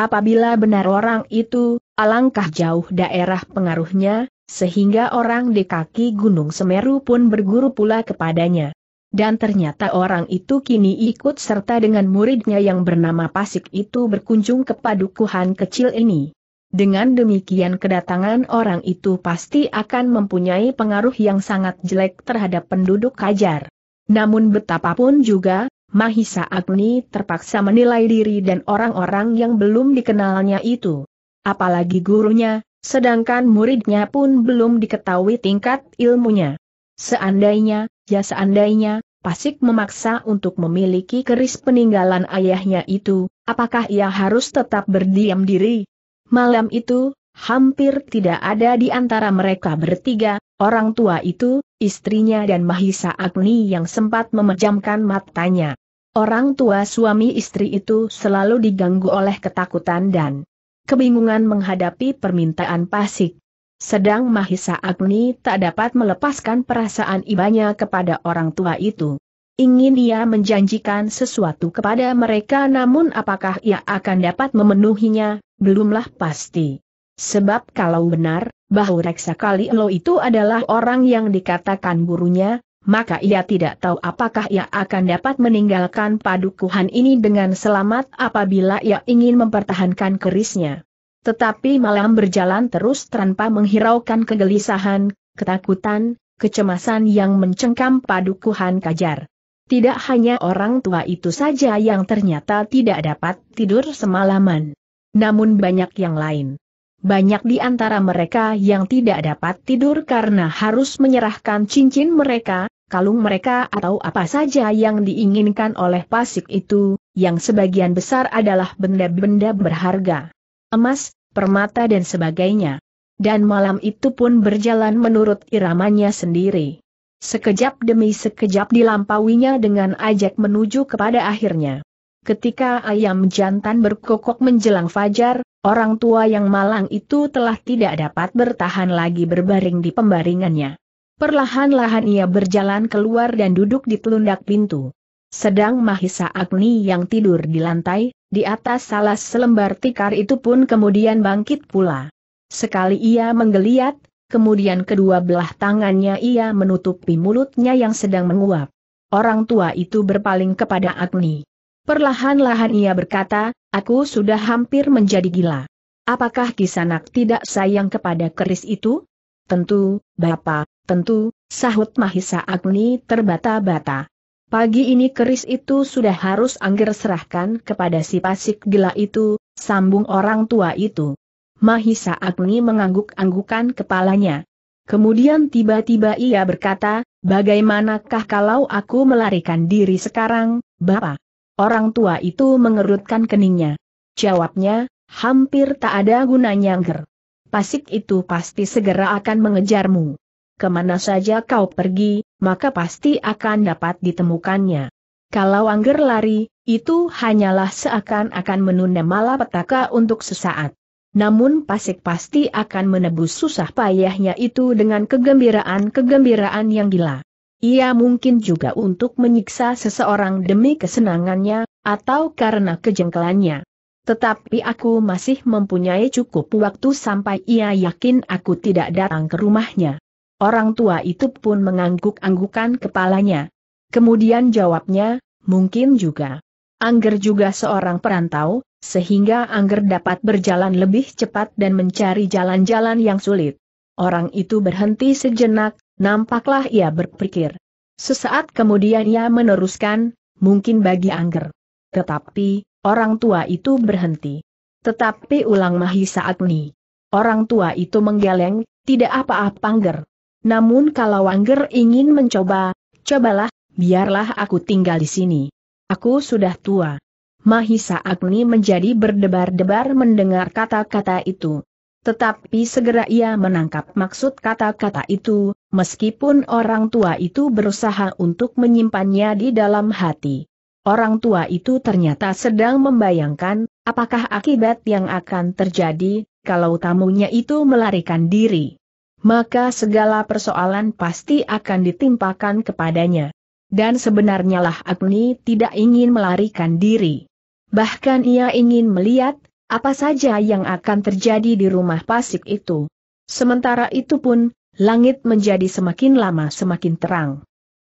Apabila benar orang itu, alangkah jauh daerah pengaruhnya, sehingga orang di kaki Gunung Semeru pun berguru pula kepadanya. Dan ternyata orang itu kini ikut serta dengan muridnya yang bernama Pasik itu berkunjung ke padukuhan kecil ini. Dengan demikian kedatangan orang itu pasti akan mempunyai pengaruh yang sangat jelek terhadap penduduk Kajar. Namun betapapun juga, Mahisa Agni terpaksa menilai diri dan orang-orang yang belum dikenalnya itu. Apalagi gurunya, sedangkan muridnya pun belum diketahui tingkat ilmunya. Seandainya, ya seandainya, Pasik memaksa untuk memiliki keris peninggalan ayahnya itu, apakah ia harus tetap berdiam diri? Malam itu, hampir tidak ada di antara mereka bertiga, orang tua itu, istrinya dan Mahisa Agni yang sempat memejamkan matanya. Orang tua suami istri itu selalu diganggu oleh ketakutan dan kebingungan menghadapi permintaan Pasik. Sedang Mahisa Agni tak dapat melepaskan perasaan ibanya kepada orang tua itu. Ingin ia menjanjikan sesuatu kepada mereka namun apakah ia akan dapat memenuhinya, belumlah pasti. Sebab kalau benar, bahwa Reksa Kali Lo itu adalah orang yang dikatakan gurunya, maka ia tidak tahu apakah ia akan dapat meninggalkan padukuhan ini dengan selamat apabila ia ingin mempertahankan kerisnya. Tetapi malam berjalan terus tanpa menghiraukan kegelisahan, ketakutan, kecemasan yang mencengkam padukuhan kajar. Tidak hanya orang tua itu saja yang ternyata tidak dapat tidur semalaman. Namun banyak yang lain. Banyak di antara mereka yang tidak dapat tidur karena harus menyerahkan cincin mereka, kalung mereka atau apa saja yang diinginkan oleh pasik itu, yang sebagian besar adalah benda-benda berharga. Emas, permata dan sebagainya. Dan malam itu pun berjalan menurut iramanya sendiri. Sekejap demi sekejap dilampauinya dengan ajak menuju kepada akhirnya. Ketika ayam jantan berkokok menjelang fajar, orang tua yang malang itu telah tidak dapat bertahan lagi berbaring di pembaringannya. Perlahan-lahan ia berjalan keluar dan duduk di telundak pintu. Sedang Mahisa Agni yang tidur di lantai, di atas salah selembar tikar itu pun kemudian bangkit pula. Sekali ia menggeliat, kemudian kedua belah tangannya ia menutupi mulutnya yang sedang menguap. Orang tua itu berpaling kepada Agni. Perlahan-lahan ia berkata, aku sudah hampir menjadi gila. Apakah Kisanak tidak sayang kepada keris itu? Tentu, Bapak, tentu, sahut Mahisa Agni terbata-bata. Pagi ini keris itu sudah harus angger serahkan kepada si pasik gila itu, sambung orang tua itu. Mahisa Agni mengangguk-anggukan kepalanya. Kemudian tiba-tiba ia berkata, bagaimanakah kalau aku melarikan diri sekarang, Bapak? Orang tua itu mengerutkan keningnya. Jawabnya, hampir tak ada gunanya ger. Pasik itu pasti segera akan mengejarmu. Kemana saja kau pergi, maka pasti akan dapat ditemukannya. Kalau Angger lari, itu hanyalah seakan-akan menunda malapetaka untuk sesaat namun Pasik pasti akan menebus susah payahnya itu dengan kegembiraan-kegembiraan yang gila. Ia mungkin juga untuk menyiksa seseorang demi kesenangannya, atau karena kejengkelannya. Tetapi aku masih mempunyai cukup waktu sampai ia yakin aku tidak datang ke rumahnya. Orang tua itu pun mengangguk-anggukan kepalanya. Kemudian jawabnya, mungkin juga. Angger juga seorang perantau, sehingga Angger dapat berjalan lebih cepat dan mencari jalan-jalan yang sulit. Orang itu berhenti sejenak, nampaklah ia berpikir. Sesaat kemudian ia meneruskan, mungkin bagi Angger. Tetapi, orang tua itu berhenti. Tetapi ulang Mahi saat ini. Orang tua itu menggeleng, tidak apa-apa Angger. Namun kalau Angger ingin mencoba, cobalah, biarlah aku tinggal di sini. Aku sudah tua. Mahisa Agni menjadi berdebar-debar mendengar kata-kata itu. Tetapi segera ia menangkap maksud kata-kata itu, meskipun orang tua itu berusaha untuk menyimpannya di dalam hati. Orang tua itu ternyata sedang membayangkan, apakah akibat yang akan terjadi, kalau tamunya itu melarikan diri. Maka segala persoalan pasti akan ditimpakan kepadanya. Dan sebenarnya lah Agni tidak ingin melarikan diri. Bahkan ia ingin melihat, apa saja yang akan terjadi di rumah pasik itu. Sementara itu pun, langit menjadi semakin lama semakin terang.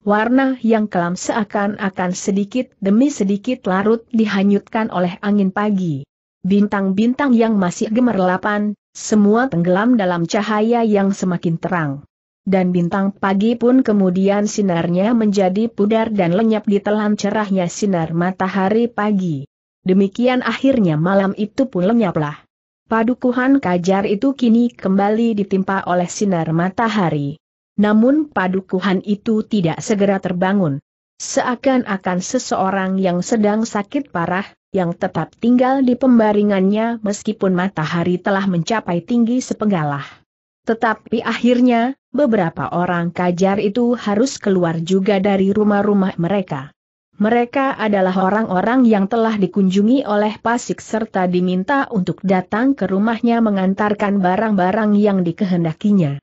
Warna yang kelam seakan-akan sedikit demi sedikit larut dihanyutkan oleh angin pagi. Bintang-bintang yang masih gemerlapan, semua tenggelam dalam cahaya yang semakin terang. Dan bintang pagi pun kemudian sinarnya menjadi pudar dan lenyap di telan cerahnya sinar matahari pagi. Demikian akhirnya malam itu pun lenyaplah. Padukuhan kajar itu kini kembali ditimpa oleh sinar matahari. Namun padukuhan itu tidak segera terbangun. Seakan-akan seseorang yang sedang sakit parah, yang tetap tinggal di pembaringannya meskipun matahari telah mencapai tinggi sepenggalah. Tetapi akhirnya, beberapa orang kajar itu harus keluar juga dari rumah-rumah mereka. Mereka adalah orang-orang yang telah dikunjungi oleh Pasik serta diminta untuk datang ke rumahnya mengantarkan barang-barang yang dikehendakinya.